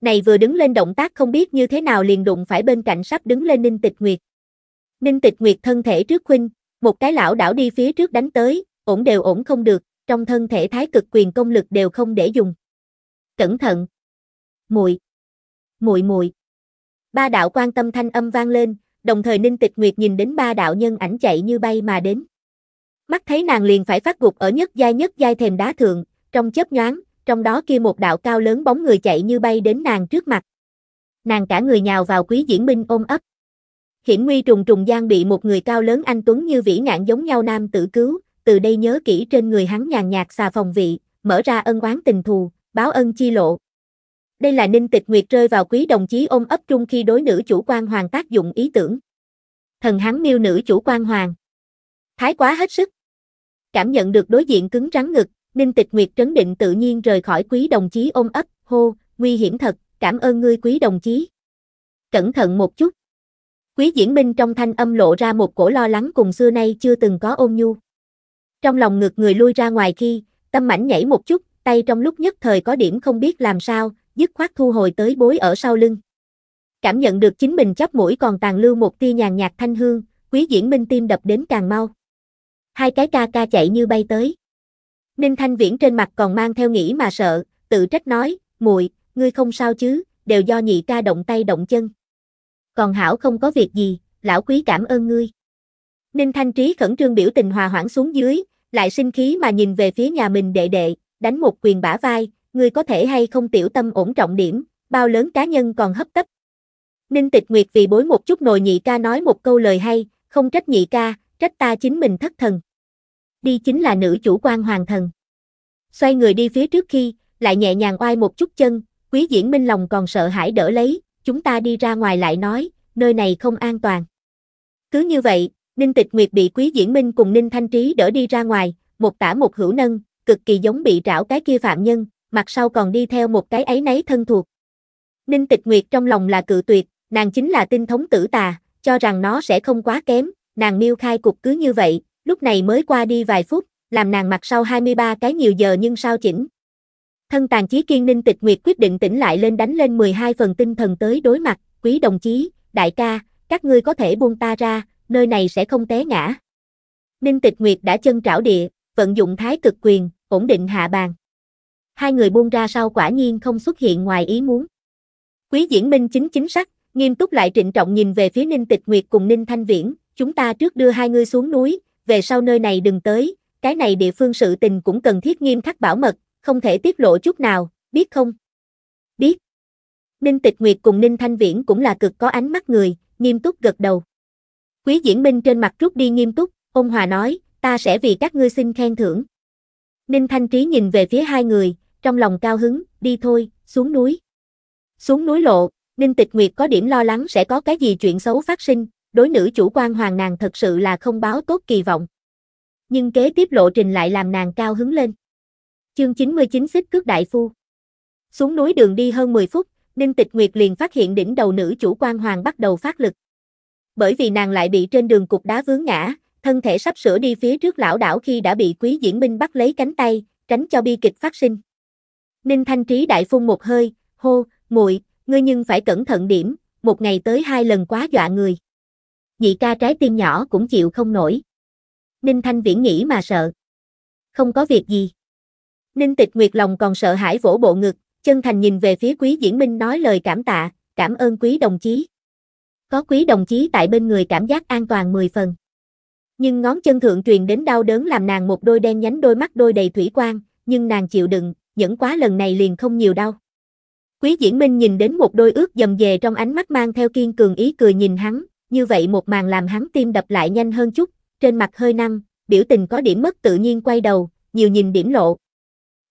[SPEAKER 1] Này vừa đứng lên động tác không biết như thế nào liền đụng phải bên cạnh sắp đứng lên Ninh Tịch Nguyệt. Ninh Tịch Nguyệt thân thể trước khuynh, một cái lão đảo đi phía trước đánh tới, ổn đều ổn không được, trong thân thể thái cực quyền công lực đều không để dùng. Cẩn thận. Muội. Muội muội. Ba đạo quan tâm thanh âm vang lên, đồng thời Ninh Tịch Nguyệt nhìn đến ba đạo nhân ảnh chạy như bay mà đến. Mắt thấy nàng liền phải phát gục ở nhất giai nhất giai thềm đá thượng, trong chớp nhoáng, trong đó kia một đạo cao lớn bóng người chạy như bay đến nàng trước mặt. Nàng cả người nhào vào quý diễn binh ôm ấp. Hiểm nguy trùng trùng gian bị một người cao lớn anh Tuấn như vĩ ngạn giống nhau nam tử cứu, từ đây nhớ kỹ trên người hắn nhàn nhạt xà phòng vị, mở ra ân oán tình thù, báo ân chi lộ. Đây là ninh tịch nguyệt rơi vào quý đồng chí ôm ấp trung khi đối nữ chủ quan hoàng tác dụng ý tưởng. Thần hắn miêu nữ chủ quan hoàng. Thái quá hết sức. Cảm nhận được đối diện cứng rắn ngực, Ninh Tịch Nguyệt trấn định tự nhiên rời khỏi quý đồng chí ôm ấp, hô, nguy hiểm thật, cảm ơn ngươi quý đồng chí. Cẩn thận một chút. Quý diễn minh trong thanh âm lộ ra một cổ lo lắng cùng xưa nay chưa từng có ôm nhu. Trong lòng ngược người lui ra ngoài khi, tâm mảnh nhảy một chút, tay trong lúc nhất thời có điểm không biết làm sao, dứt khoát thu hồi tới bối ở sau lưng. Cảm nhận được chính mình chắp mũi còn tàn lưu một tia nhàn nhạt thanh hương, quý diễn minh tim đập đến càng mau. Hai cái ca ca chạy như bay tới. Ninh Thanh Viễn trên mặt còn mang theo nghĩ mà sợ, tự trách nói, muội, ngươi không sao chứ, đều do nhị ca động tay động chân. Còn hảo không có việc gì, lão quý cảm ơn ngươi. Ninh Thanh Trí khẩn trương biểu tình hòa hoãn xuống dưới, lại sinh khí mà nhìn về phía nhà mình đệ đệ, đánh một quyền bả vai, ngươi có thể hay không tiểu tâm ổn trọng điểm, bao lớn cá nhân còn hấp tấp. Ninh Tịch Nguyệt vì bối một chút nồi nhị ca nói một câu lời hay, không trách nhị ca, trách ta chính mình thất thần đi chính là nữ chủ quan hoàng thần. Xoay người đi phía trước khi, lại nhẹ nhàng oai một chút chân, quý diễn minh lòng còn sợ hãi đỡ lấy, chúng ta đi ra ngoài lại nói, nơi này không an toàn. Cứ như vậy, Ninh Tịch Nguyệt bị quý diễn minh cùng Ninh Thanh Trí đỡ đi ra ngoài, một tả một hữu nâng, cực kỳ giống bị trảo cái kia phạm nhân, mặt sau còn đi theo một cái ấy nấy thân thuộc. Ninh Tịch Nguyệt trong lòng là cự tuyệt, nàng chính là tinh thống tử tà, cho rằng nó sẽ không quá kém, nàng miêu khai cục cứ như vậy, lúc này mới qua đi vài phút, làm nàng mặt sau 23 cái nhiều giờ nhưng sao chỉnh. Thân tàn chí kiên ninh tịch nguyệt quyết định tỉnh lại lên đánh lên 12 phần tinh thần tới đối mặt, quý đồng chí, đại ca, các ngươi có thể buông ta ra, nơi này sẽ không té ngã. Ninh tịch nguyệt đã chân trảo địa, vận dụng thái cực quyền, ổn định hạ bàn. Hai người buông ra sau quả nhiên không xuất hiện ngoài ý muốn. Quý diễn minh chính chính sắc, nghiêm túc lại trịnh trọng nhìn về phía Ninh Tịch Nguyệt cùng Ninh Thanh Viễn, chúng ta trước đưa hai ngươi xuống núi, về sau nơi này đừng tới, cái này địa phương sự tình cũng cần thiết nghiêm khắc bảo mật, không thể tiết lộ chút nào, biết không? Biết. Ninh Tịch Nguyệt cùng Ninh Thanh Viễn cũng là cực có ánh mắt người, nghiêm túc gật đầu. Quý Diễn Minh trên mặt rút đi nghiêm túc, ông Hòa nói, ta sẽ vì các ngươi xin khen thưởng. Ninh Thanh Trí nhìn về phía hai người, trong lòng cao hứng, đi thôi, xuống núi. Xuống núi lộ, Ninh Tịch Nguyệt có điểm lo lắng sẽ có cái gì chuyện xấu phát sinh, đối nữ chủ quan hoàng nàng thật sự là không báo tốt kỳ vọng. Nhưng kế tiếp lộ trình lại làm nàng cao hứng lên. Chương 99 xích cước đại phu. Xuống núi đường đi hơn 10 phút, Ninh Tịch Nguyệt liền phát hiện đỉnh đầu nữ chủ quan hoàng bắt đầu phát lực. Bởi vì nàng lại bị trên đường cục đá vướng ngã, thân thể sắp sửa đi phía trước lão đảo khi đã bị quý diễn binh bắt lấy cánh tay, tránh cho bi kịch phát sinh. Ninh Thanh Trí đại phun một hơi, hô, muội, ngươi nhưng phải cẩn thận điểm, một ngày tới hai lần quá dọa người nhị ca trái tim nhỏ cũng chịu không nổi. Ninh Thanh Viễn nghĩ mà sợ. Không có việc gì. Ninh Tịch Nguyệt lòng còn sợ hãi vỗ bộ ngực, chân thành nhìn về phía quý diễn minh nói lời cảm tạ, cảm ơn quý đồng chí. Có quý đồng chí tại bên người cảm giác an toàn 10 phần. Nhưng ngón chân thượng truyền đến đau đớn làm nàng một đôi đen nhánh đôi mắt đôi đầy thủy quang, nhưng nàng chịu đựng, nhẫn quá lần này liền không nhiều đau. Quý diễn minh nhìn đến một đôi ước dầm về trong ánh mắt mang theo kiên cường ý cười nhìn hắn, như vậy một màn làm hắn tim đập lại nhanh hơn chút, trên mặt hơi năng, biểu tình có điểm mất tự nhiên quay đầu, nhiều nhìn điểm lộ.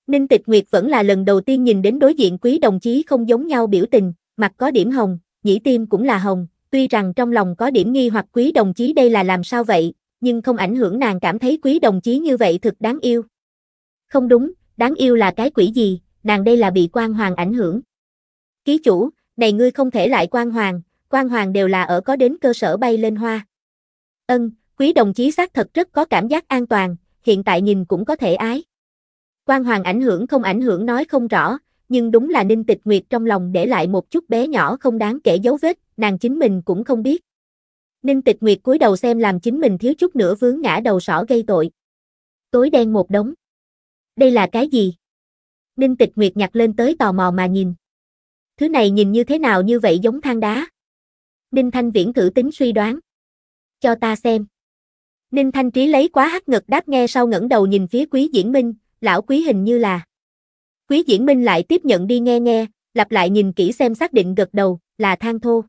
[SPEAKER 1] Ninh Tịch Nguyệt vẫn là lần đầu tiên nhìn đến đối diện quý đồng chí không giống nhau biểu tình, mặt có điểm hồng, nhĩ tim cũng là hồng, tuy rằng trong lòng có điểm nghi hoặc quý đồng chí đây là làm sao vậy, nhưng không ảnh hưởng nàng cảm thấy quý đồng chí như vậy thực đáng yêu. Không đúng, đáng yêu là cái quỷ gì, nàng đây là bị quan hoàng ảnh hưởng. Ký chủ, này ngươi không thể lại quan hoàng, quan hoàng đều là ở có đến cơ sở bay lên hoa. Ân, quý đồng chí xác thật rất có cảm giác an toàn, hiện tại nhìn cũng có thể ái. Quan hoàng ảnh hưởng không ảnh hưởng nói không rõ, nhưng đúng là Ninh Tịch Nguyệt trong lòng để lại một chút bé nhỏ không đáng kể dấu vết, nàng chính mình cũng không biết. Ninh Tịch Nguyệt cúi đầu xem làm chính mình thiếu chút nữa vướng ngã đầu sỏ gây tội. Tối đen một đống. Đây là cái gì? Ninh Tịch Nguyệt nhặt lên tới tò mò mà nhìn. Thứ này nhìn như thế nào như vậy giống than đá? Ninh Thanh Viễn thử tính suy đoán. Cho ta xem. Ninh Thanh Trí lấy quá hắc ngực đáp nghe sau ngẩng đầu nhìn phía Quý Diễn Minh, lão quý hình như là. Quý Diễn Minh lại tiếp nhận đi nghe nghe, lặp lại nhìn kỹ xem xác định gật đầu, là than thô.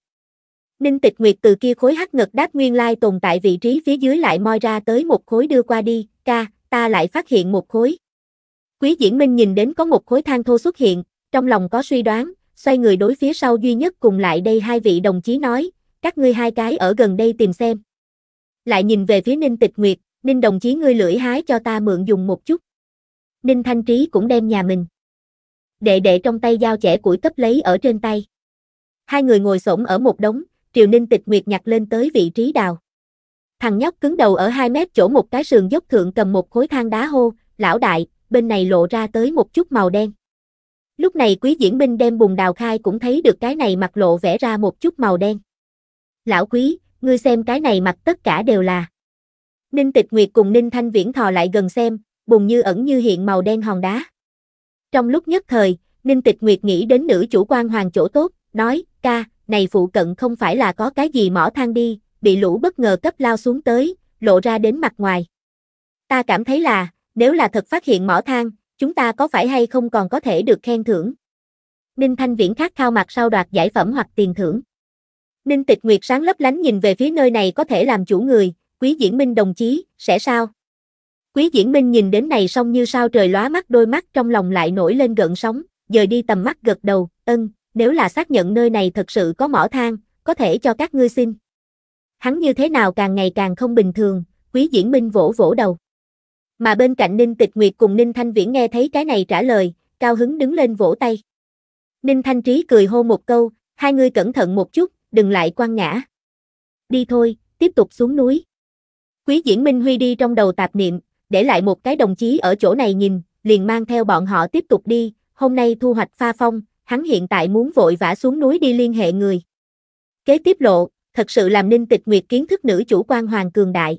[SPEAKER 1] Ninh Tịch Nguyệt từ kia khối hắc ngực đáp nguyên lai tồn tại vị trí phía dưới lại moi ra tới một khối đưa qua đi, ca, ta lại phát hiện một khối. Quý Diễn Minh nhìn đến có một khối than thô xuất hiện, trong lòng có suy đoán, xoay người đối phía sau duy nhất cùng lại đây hai vị đồng chí nói, các ngươi hai cái ở gần đây tìm xem. Lại nhìn về phía Ninh Tịch Nguyệt, Ninh đồng chí ngươi lưỡi hái cho ta mượn dùng một chút. Ninh Thanh Trí cũng đem nhà mình. Đệ đệ trong tay dao chẻ củi cấp lấy ở trên tay. Hai người ngồi xổm ở một đống, Triều Ninh Tịch Nguyệt nhặt lên tới vị trí đào. Thằng nhóc cứng đầu ở 2 mét chỗ một cái sườn dốc thượng cầm một khối thang đá hô, lão đại, bên này lộ ra tới một chút màu đen. Lúc này quý diễn binh đem bùng đào khai cũng thấy được cái này mặt lộ vẽ ra một chút màu đen. Lão quý, ngươi xem cái này mặt tất cả đều là. Ninh tịch nguyệt cùng Ninh Thanh Viễn thò lại gần xem, bùng như ẩn như hiện màu đen hòn đá. Trong lúc nhất thời, Ninh tịch nguyệt nghĩ đến nữ chủ quan hoàng chỗ tốt, nói, ca, này phụ cận không phải là có cái gì mỏ than đi, bị lũ bất ngờ cấp lao xuống tới, lộ ra đến mặt ngoài. Ta cảm thấy là, nếu là thật phát hiện mỏ than, chúng ta có phải hay không còn có thể được khen thưởng? Ninh Thanh Viễn khát khao mặt sau đoạt giải phẩm hoặc tiền thưởng. Ninh Tịch Nguyệt sáng lấp lánh nhìn về phía nơi này có thể làm chủ người, Quý Diễn Minh đồng chí, sẽ sao? Quý Diễn Minh nhìn đến này xong như sao trời lóa mắt đôi mắt trong lòng lại nổi lên gợn sóng, dời đi tầm mắt gật đầu, ân, nếu là xác nhận nơi này thật sự có mỏ thang, có thể cho các ngươi xin. Hắn như thế nào càng ngày càng không bình thường, Quý Diễn Minh vỗ vỗ đầu. Mà bên cạnh Ninh Tịch Nguyệt cùng Ninh Thanh Viễn nghe thấy cái này trả lời, cao hứng đứng lên vỗ tay. Ninh Thanh Trí cười hô một câu, hai người cẩn thận một chút, đừng lại quăng ngã. Đi thôi, tiếp tục xuống núi. Quý diễn Minh Huy đi trong đầu tạp niệm, để lại một cái đồng chí ở chỗ này nhìn, liền mang theo bọn họ tiếp tục đi, hôm nay thu hoạch pha phong, hắn hiện tại muốn vội vã xuống núi đi liên hệ người. Kế tiếp lộ, thật sự làm Ninh Tịch Nguyệt kiến thức nữ chủ quan hoàng cường đại.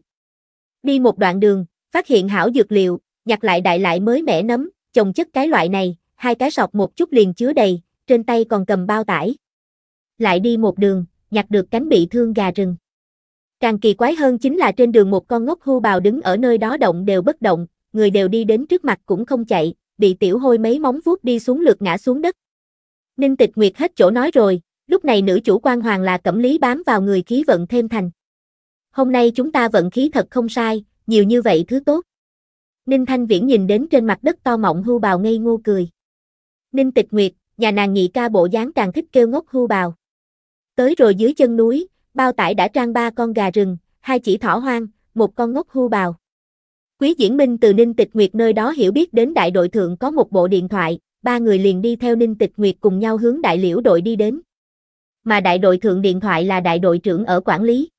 [SPEAKER 1] Đi một đoạn đường, Phát hiện hảo dược liệu, nhặt lại đại lại mới mẻ nấm, trồng chất cái loại này, hai cái sọt một chút liền chứa đầy, trên tay còn cầm bao tải. Lại đi một đường, nhặt được cánh bị thương gà rừng. Càng kỳ quái hơn chính là trên đường một con ngốc hưu bào đứng ở nơi đó động đều bất động, người đều đi đến trước mặt cũng không chạy, bị tiểu hôi mấy móng vuốt đi xuống lượt ngã xuống đất. Ninh Tịch Nguyệt hết chỗ nói rồi, lúc này nữ chủ quan hoàng là cẩm lý bám vào người khí vận thêm thành. Hôm nay chúng ta vận khí thật không sai, nhiều như vậy thứ tốt. Ninh Thanh Viễn nhìn đến trên mặt đất to mọng hưu bào ngây ngô cười. Ninh Tịch Nguyệt, nhà nàng nhị ca bộ dáng càng thích kêu ngốc hưu bào. Tới rồi dưới chân núi, bao tải đã trang ba con gà rừng, hai chỉ thỏ hoang, một con ngốc hưu bào. Quý Diễn Minh từ Ninh Tịch Nguyệt nơi đó hiểu biết đến đại đội thượng có một bộ điện thoại, ba người liền đi theo Ninh Tịch Nguyệt cùng nhau hướng đại liễu đội đi đến. Mà đại đội thượng điện thoại là đại đội trưởng ở quản lý.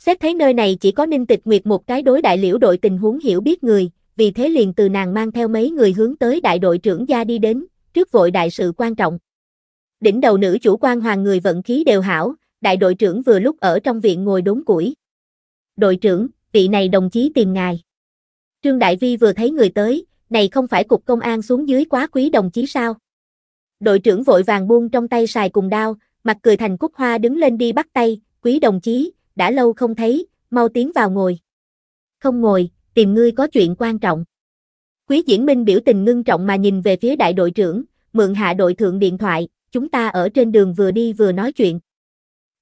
[SPEAKER 1] Xét thấy nơi này chỉ có Ninh Tịch Nguyệt một cái đối đại liễu đội tình huống hiểu biết người, vì thế liền từ nàng mang theo mấy người hướng tới đại đội trưởng gia đi đến, trước vội đại sự quan trọng. Đỉnh đầu nữ chủ quan hoàng người vận khí đều hảo, đại đội trưởng vừa lúc ở trong viện ngồi đốn củi. Đội trưởng, vị này đồng chí tìm ngài. Trương Đại Vi vừa thấy người tới, này không phải cục công an xuống dưới quá quý đồng chí sao? Đội trưởng vội vàng buông trong tay xài cùng đao, mặt cười thành cúc hoa đứng lên đi bắt tay, quý đồng chí, đã lâu không thấy, mau tiến vào ngồi. Không ngồi, tìm ngươi có chuyện quan trọng. Quý Diễn Minh biểu tình ngưng trọng mà nhìn về phía đại đội trưởng, mượn hạ đội thượng điện thoại, chúng ta ở trên đường vừa đi vừa nói chuyện.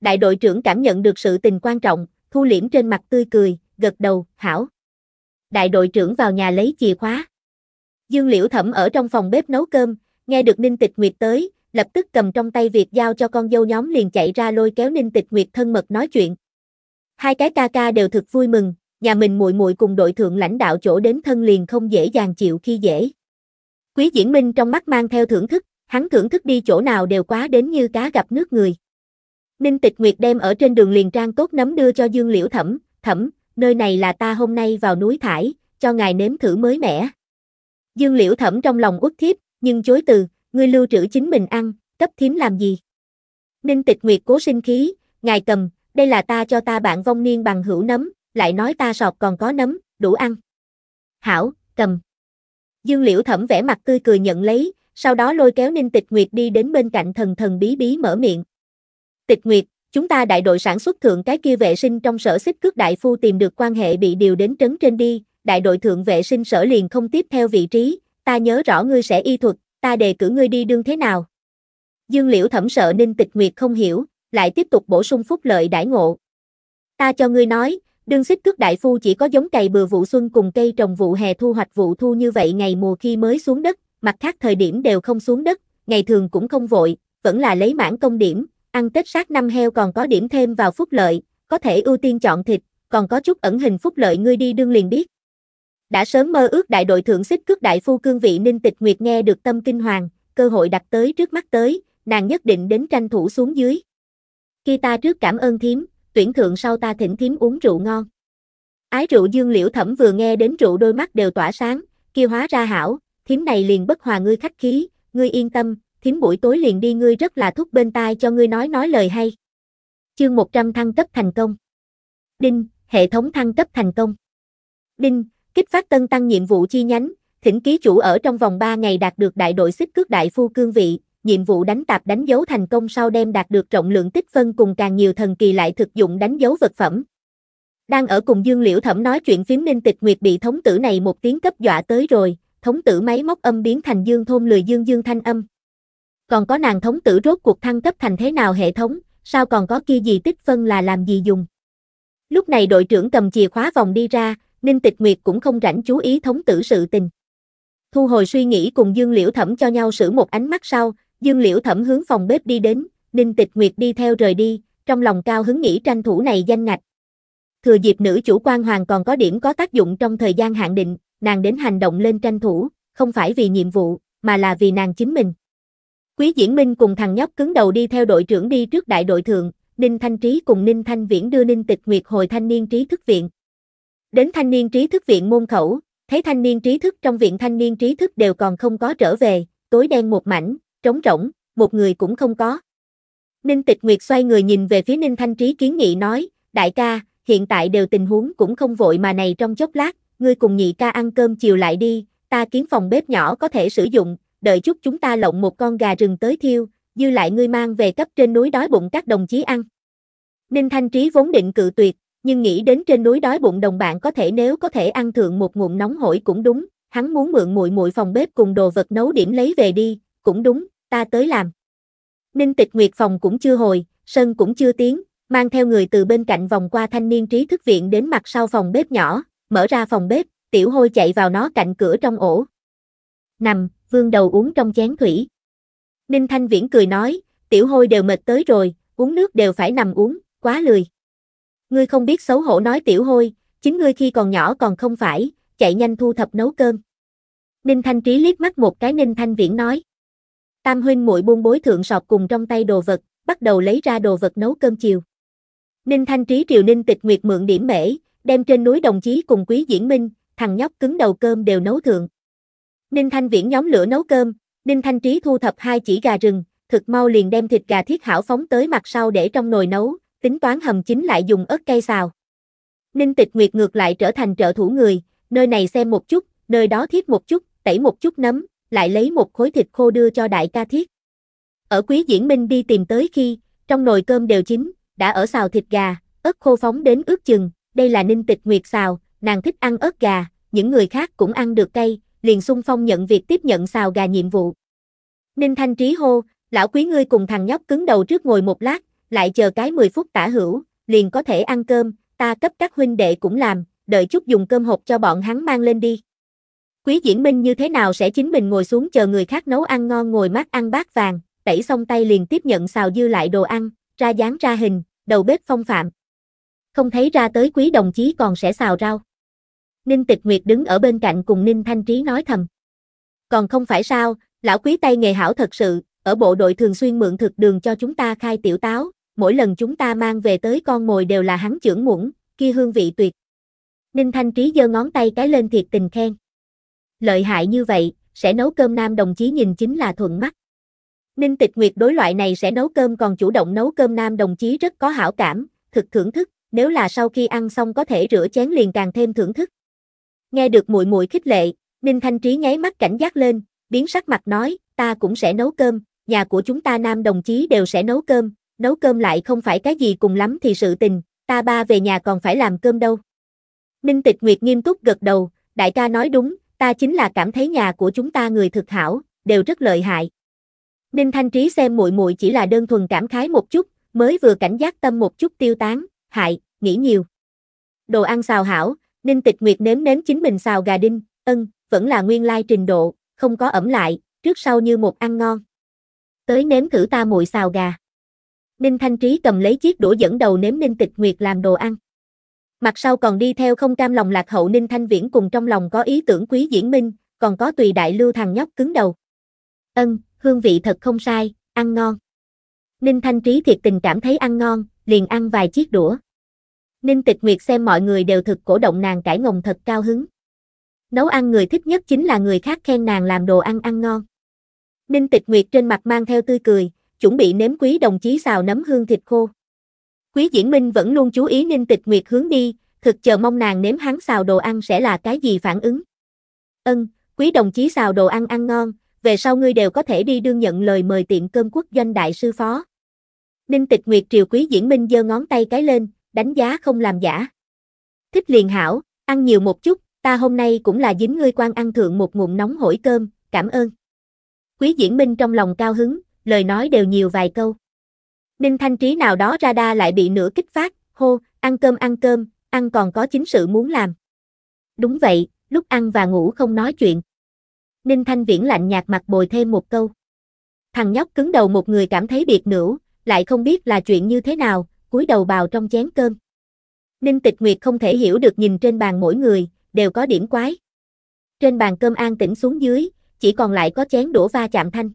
[SPEAKER 1] Đại đội trưởng cảm nhận được sự tình quan trọng, thu liễm trên mặt tươi cười, gật đầu, hảo. Đại đội trưởng vào nhà lấy chìa khóa. Dương Liễu Thẩm ở trong phòng bếp nấu cơm, nghe được Ninh Tịch Nguyệt tới, lập tức cầm trong tay việc giao cho con dâu nhóm liền chạy ra lôi kéo Ninh Tịch Nguyệt thân mật nói chuyện. Hai cái ca ca đều thực vui mừng, nhà mình muội muội cùng đội thượng lãnh đạo chỗ đến thân liền không dễ dàng chịu khi dễ. Quý Diễn Minh trong mắt mang theo thưởng thức, hắn thưởng thức đi chỗ nào đều quá đến như cá gặp nước người. Ninh Tịch Nguyệt đem ở trên đường liền trang tốt nấm đưa cho Dương Liễu Thẩm, "Thẩm, nơi này là ta hôm nay vào núi thải, cho ngài nếm thử mới mẻ." Dương Liễu Thẩm trong lòng uất thiếp, nhưng chối từ, "Ngươi lưu trữ chính mình ăn, cấp thím làm gì?" Ninh Tịch Nguyệt cố sinh khí, "Ngài cầm, đây là ta cho ta bạn vong niên bằng hữu nấm, lại nói ta sọt còn có nấm, đủ ăn. Hảo, cầm. Dương Liễu thẩm vẻ mặt tươi cười nhận lấy, sau đó lôi kéo Ninh Tịch Nguyệt đi đến bên cạnh thần thần bí bí mở miệng. Tịch Nguyệt, chúng ta đại đội sản xuất thượng cái kia vệ sinh trong sở xích cước đại phu tìm được quan hệ bị điều đến trấn trên đi, đại đội thượng vệ sinh sở liền không tiếp theo vị trí, ta nhớ rõ ngươi sẽ y thuật, ta đề cử ngươi đi đương thế nào. Dương Liễu thẩm sợ Ninh Tịch Nguyệt không hiểu, lại tiếp tục bổ sung phúc lợi đãi ngộ. Ta cho ngươi nói, đương xích cước đại phu chỉ có giống cày bừa vụ xuân cùng cây trồng vụ hè thu hoạch vụ thu như vậy ngày mùa khi mới xuống đất, mặt khác thời điểm đều không xuống đất, ngày thường cũng không vội, vẫn là lấy mãn công điểm, ăn Tết sát năm heo còn có điểm thêm vào phúc lợi, có thể ưu tiên chọn thịt, còn có chút ẩn hình phúc lợi ngươi đi đương liền biết. Đã sớm mơ ước đại đội thượng xích cước đại phu cương vị Ninh Tịch Nguyệt nghe được tâm kinh hoàng, cơ hội đặt tới trước mắt tới, nàng nhất định đến tranh thủ xuống dưới khi ta trước cảm ơn thím, tuyển thượng sau ta thỉnh thím uống rượu ngon. Ái rượu dương liễu thẩm vừa nghe đến rượu đôi mắt đều tỏa sáng, kia hóa ra hảo, thím này liền bất hòa ngươi khách khí, ngươi yên tâm, thím buổi tối liền đi ngươi rất là thúc bên tai cho ngươi nói nói lời hay. Chương 100 thăng cấp thành công. Đinh, hệ thống thăng cấp thành công. Đinh, kích phát tân tăng nhiệm vụ chi nhánh, thỉnh ký chủ ở trong vòng 3 ngày đạt được đại đội xích cước đại phu cương vị, nhiệm vụ đánh tạp đánh dấu thành công sau đem đạt được trọng lượng tích phân cùng càng nhiều thần kỳ lại thực dụng đánh dấu vật phẩm. Đang ở cùng Dương Liễu Thẩm nói chuyện phím nên Tịch Nguyệt bị thống tử này một tiếng cấp dọa tới rồi, thống tử máy móc âm biến thành Dương thôn lười Dương Dương thanh âm. Còn có nàng thống tử rốt cuộc thăng cấp thành thế nào hệ thống, sao còn có kia gì tích phân là làm gì dùng. Lúc này đội trưởng cầm chìa khóa vòng đi ra, Ninh Tịch Nguyệt cũng không rảnh chú ý thống tử sự tình. Thu hồi suy nghĩ cùng Dương Liễu Thẩm cho nhau sử một ánh mắt sau, Dương Liễu Thẩm hướng phòng bếp đi đến, Ninh Tịch Nguyệt đi theo rời đi, trong lòng cao hứng nghĩ tranh thủ này danh ngạch. Thừa dịp nữ chủ quan hoàng còn có điểm có tác dụng trong thời gian hạn định, nàng đến hành động lên tranh thủ, không phải vì nhiệm vụ, mà là vì nàng chính mình. Quý Diễn Minh cùng thằng nhóc cứng đầu đi theo đội trưởng đi trước đại đội thượng, Ninh Thanh Trí cùng Ninh Thanh Viễn đưa Ninh Tịch Nguyệt hồi thanh niên trí thức viện. Đến thanh niên trí thức viện môn khẩu, thấy thanh niên trí thức trong viện thanh niên trí thức đều còn không có trở về, tối đen một mảnh, trống rỗng, một người cũng không có. Ninh Tịch Nguyệt xoay người nhìn về phía Ninh Thanh Trí kiến nghị nói, đại ca, hiện tại đều tình huống cũng không vội mà này trong chốc lát, ngươi cùng nhị ca ăn cơm chiều lại đi, ta kiến phòng bếp nhỏ có thể sử dụng, đợi chút chúng ta lộng một con gà rừng tới thiêu, dư lại ngươi mang về cấp trên núi đói bụng các đồng chí ăn. Ninh Thanh Trí vốn định cự tuyệt, nhưng nghĩ đến trên núi đói bụng đồng bạn có thể nếu có thể ăn thượng một ngụm nóng hổi cũng đúng, hắn muốn mượn muội muội phòng bếp cùng đồ vật nấu điểm lấy về đi, cũng đúng, ta tới làm. Ninh tịch nguyệt phòng cũng chưa hồi, sân cũng chưa tiếng, mang theo người từ bên cạnh vòng qua thanh niên trí thức viện đến mặt sau phòng bếp nhỏ, mở ra phòng bếp, tiểu hôi chạy vào nó cạnh cửa trong ổ. Nằm, vương đầu uống trong chén thủy. Ninh Thanh Viễn cười nói, tiểu hôi đều mệt tới rồi, uống nước đều phải nằm uống, quá lười. Ngươi không biết xấu hổ nói tiểu hôi, chính ngươi khi còn nhỏ còn không phải, chạy nhanh thu thập nấu cơm. Ninh Thanh Trí liếc mắt một cái Ninh Thanh Viễn nói. Tam huynh muội buông bối thượng sọt cùng trong tay đồ vật, bắt đầu lấy ra đồ vật nấu cơm chiều. Ninh Thanh Trí Triều Ninh Tịch Nguyệt mượn điểm mễ, đem trên núi đồng chí cùng Quý Diễn Minh, thằng nhóc cứng đầu cơm đều nấu thượng. Ninh Thanh Viễn nhóm lửa nấu cơm, Ninh Thanh Trí thu thập hai chỉ gà rừng, thực mau liền đem thịt gà thiết hảo phóng tới mặt sau để trong nồi nấu, tính toán hầm chính lại dùng ớt cây xào. Ninh Tịch Nguyệt ngược lại trở thành trợ thủ người, nơi này xem một chút, nơi đó thiết một chút, tẩy một chút nấm, lại lấy một khối thịt khô đưa cho đại ca thiết. Ở quý diễn minh đi tìm tới khi, trong nồi cơm đều chín, đã ở xào thịt gà, ớt khô phóng đến ướt chừng, đây là ninh tịch nguyệt xào, nàng thích ăn ớt gà, những người khác cũng ăn được cây liền xung phong nhận việc tiếp nhận xào gà nhiệm vụ. Ninh Thanh Trí hô, lão quý ngươi cùng thằng nhóc cứng đầu trước ngồi một lát, lại chờ cái 10 phút tả hữu, liền có thể ăn cơm, ta cấp các huynh đệ cũng làm, đợi chút dùng cơm hộp cho bọn hắn mang lên đi. Quý Diễn Minh như thế nào sẽ chính mình ngồi xuống chờ người khác nấu ăn ngon ngồi mát ăn bát vàng, tẩy xong tay liền tiếp nhận xào dư lại đồ ăn, ra dáng ra hình, đầu bếp phong phạm. Không thấy ra tới quý đồng chí còn sẽ xào rau. Ninh Tịch Nguyệt đứng ở bên cạnh cùng Ninh Thanh Trí nói thầm. Còn không phải sao, lão quý tay nghề hảo thật sự, ở bộ đội thường xuyên mượn thực đường cho chúng ta khai tiểu táo, mỗi lần chúng ta mang về tới con mồi đều là hắn trưởng muỗng, kia hương vị tuyệt. Ninh Thanh Trí giơ ngón tay cái lên thiệt tình khen lợi hại như vậy, sẽ nấu cơm nam đồng chí nhìn chính là thuận mắt. Ninh Tịch Nguyệt đối loại này sẽ nấu cơm còn chủ động nấu cơm nam đồng chí rất có hảo cảm, thực thưởng thức, nếu là sau khi ăn xong có thể rửa chén liền càng thêm thưởng thức. Nghe được muội muội khích lệ, Ninh Thanh Trí nháy mắt cảnh giác lên, biến sắc mặt nói, ta cũng sẽ nấu cơm, nhà của chúng ta nam đồng chí đều sẽ nấu cơm, nấu cơm lại không phải cái gì cùng lắm thì sự tình, ta ba về nhà còn phải làm cơm đâu. Ninh Tịch Nguyệt nghiêm túc gật đầu, đại ca nói đúng, ta chính là cảm thấy nhà của chúng ta người thực hảo, đều rất lợi hại. Ninh Thanh Trí xem muội muội chỉ là đơn thuần cảm khái một chút, mới vừa cảnh giác tâm một chút tiêu tán, hại, nghĩ nhiều. Đồ ăn xào hảo, Ninh Tịch Nguyệt nếm nếm chính mình xào gà đinh, ân, vẫn là nguyên lai trình độ, không có ẩm lại, trước sau như một ăn ngon. Tới nếm thử ta muội xào gà. Ninh Thanh Trí cầm lấy chiếc đũa dẫn đầu nếm Ninh Tịch Nguyệt làm đồ ăn. Mặt sau còn đi theo không cam lòng lạc hậu Ninh Thanh Viễn cùng trong lòng có ý tưởng quý diễn minh, còn có tùy đại lưu thằng nhóc cứng đầu. Ân, hương vị thật không sai, ăn ngon. Ninh Thanh Trí thiệt tình cảm thấy ăn ngon, liền ăn vài chiếc đũa. Ninh Tịch Nguyệt xem mọi người đều thực cổ động nàng cải ngồng thật cao hứng. Nấu ăn người thích nhất chính là người khác khen nàng làm đồ ăn ăn ngon. Ninh Tịch Nguyệt trên mặt mang theo tươi cười, chuẩn bị nếm quý đồng chí xào nấm hương thịt khô. Quý Diễn Minh vẫn luôn chú ý Ninh Tịch Nguyệt hướng đi, thực chờ mong nàng nếm hắn xào đồ ăn sẽ là cái gì phản ứng. Ân, quý đồng chí xào đồ ăn ăn ngon, về sau ngươi đều có thể đi đương nhận lời mời tiệm cơm quốc doanh đại sư phó. Ninh Tịch Nguyệt triều quý Diễn Minh giơ ngón tay cái lên, đánh giá không làm giả. Thích liền hảo, ăn nhiều một chút, ta hôm nay cũng là dính ngươi quan ăn thượng một ngụm nóng hổi cơm, cảm ơn. Quý Diễn Minh trong lòng cao hứng, lời nói đều nhiều vài câu. Ninh Thanh Trí nào đó ra đa lại bị nửa kích phát, hô, ăn cơm ăn cơm, ăn còn có chính sự muốn làm. Đúng vậy, lúc ăn và ngủ không nói chuyện. Ninh Thanh Viễn lạnh nhạt mặt bồi thêm một câu. Thằng nhóc cứng đầu một người cảm thấy biệt nữ, lại không biết là chuyện như thế nào, cúi đầu bào trong chén cơm. Ninh Tịch Nguyệt không thể hiểu được nhìn trên bàn mỗi người, đều có điểm quái. Trên bàn cơm an tĩnh xuống dưới, chỉ còn lại có chén đũa va chạm thanh.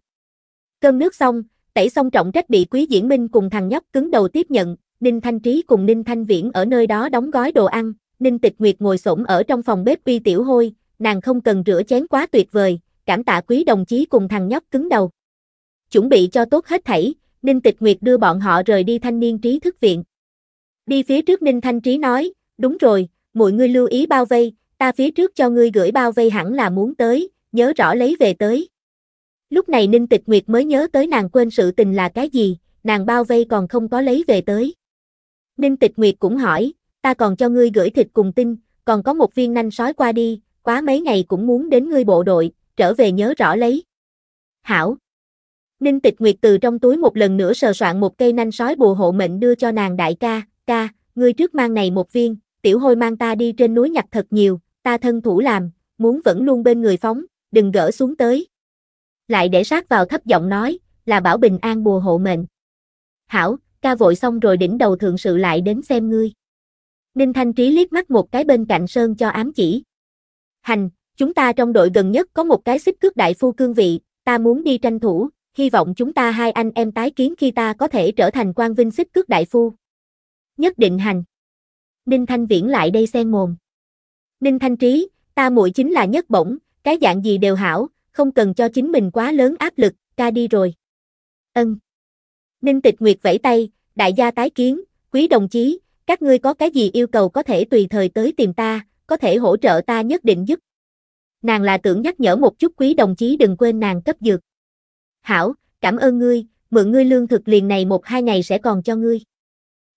[SPEAKER 1] Cơm nước xong, Tẩy xong trọng trách bị Quý Diễn Minh cùng thằng nhóc cứng đầu tiếp nhận, Ninh Thanh Trí cùng Ninh Thanh Viễn ở nơi đó đóng gói đồ ăn, Ninh Tịch Nguyệt ngồi xổm ở trong phòng bếp uy tiểu hôi, nàng không cần rửa chén quá tuyệt vời, cảm tạ quý đồng chí cùng thằng nhóc cứng đầu. Chuẩn bị cho tốt hết thảy, Ninh Tịch Nguyệt đưa bọn họ rời đi thanh niên trí thức viện. Đi phía trước Ninh Thanh Trí nói, đúng rồi, mọi người lưu ý bao vây, ta phía trước cho ngươi gửi bao vây hẳn là muốn tới, nhớ rõ lấy về tới. Lúc này Ninh Tịch Nguyệt mới nhớ tới nàng quên sự tình là cái gì, nàng bao vây còn không có lấy về tới. Ninh Tịch Nguyệt cũng hỏi, ta còn cho ngươi gửi thịt cùng tinh, còn có một viên nanh sói qua đi, quá mấy ngày cũng muốn đến ngươi bộ đội, trở về nhớ rõ lấy. Hảo. Ninh Tịch Nguyệt từ trong túi một lần nữa sờ soạn một cây nanh sói bùa hộ mệnh đưa cho nàng đại ca, ca, ngươi trước mang này một viên, tiểu hôi mang ta đi trên núi nhặt thật nhiều, ta thân thủ làm, muốn vẫn luôn bên người phóng, đừng gỡ xuống tới lại để sát vào thấp giọng nói, là bảo bình an bùa hộ mệnh. Hảo, ca vội xong rồi đỉnh đầu thượng sự lại đến xem ngươi. Ninh Thanh Trí liếc mắt một cái bên cạnh Sơn cho ám chỉ. Hành, chúng ta trong đội gần nhất có một cái xích cước đại phu cương vị, ta muốn đi tranh thủ, hy vọng chúng ta hai anh em tái kiến khi ta có thể trở thành quan vinh xích cước đại phu. Nhất định hành. Ninh Thanh Viễn lại đây xen mồm. Ninh Thanh Trí, ta muội chính là nhất bổng, cái dạng gì đều hảo, không cần cho chính mình quá lớn áp lực, ca đi rồi. Ân. Ninh Tịch Nguyệt vẫy tay, đại gia tái kiến, quý đồng chí, các ngươi có cái gì yêu cầu có thể tùy thời tới tìm ta, có thể hỗ trợ ta nhất định giúp. Nàng là tưởng nhắc nhở một chút quý đồng chí đừng quên nàng cấp dược. Hảo, cảm ơn ngươi, mượn ngươi lương thực liền này một hai ngày sẽ còn cho ngươi.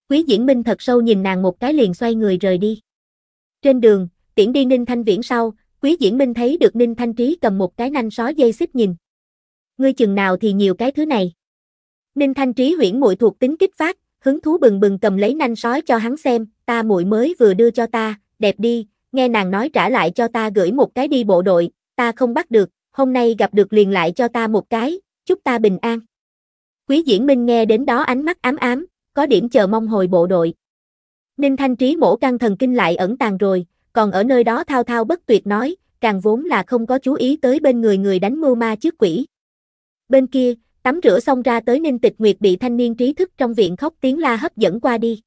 [SPEAKER 1] Quý diễn minh thật sâu nhìn nàng một cái liền xoay người rời đi. Trên đường, tiễn đi Ninh Thanh Viễn sau, Quý Diễn Minh thấy được Ninh Thanh Trí cầm một cái nanh sói dây xích nhìn. Ngươi chừng nào thì nhiều cái thứ này. Ninh Thanh Trí huyễn muội thuộc tính kích phát, hứng thú bừng bừng cầm lấy nanh sói cho hắn xem, ta muội mới vừa đưa cho ta, đẹp đi, nghe nàng nói trả lại cho ta gửi một cái đi bộ đội, ta không bắt được, hôm nay gặp được liền lại cho ta một cái, chúc ta bình an. Quý Diễn Minh nghe đến đó ánh mắt ám ám, có điểm chờ mong hồi bộ đội. Ninh Thanh Trí mổ căng thần kinh lại ẩn tàng rồi, còn ở nơi đó thao thao bất tuyệt nói, càng vốn là không có chú ý tới bên người người đánh mưu ma trước quỷ. Bên kia, tắm rửa xong ra tới Ninh Tịch Nguyệt bị thanh niên trí thức trong viện khóc tiếng la hấp dẫn qua đi.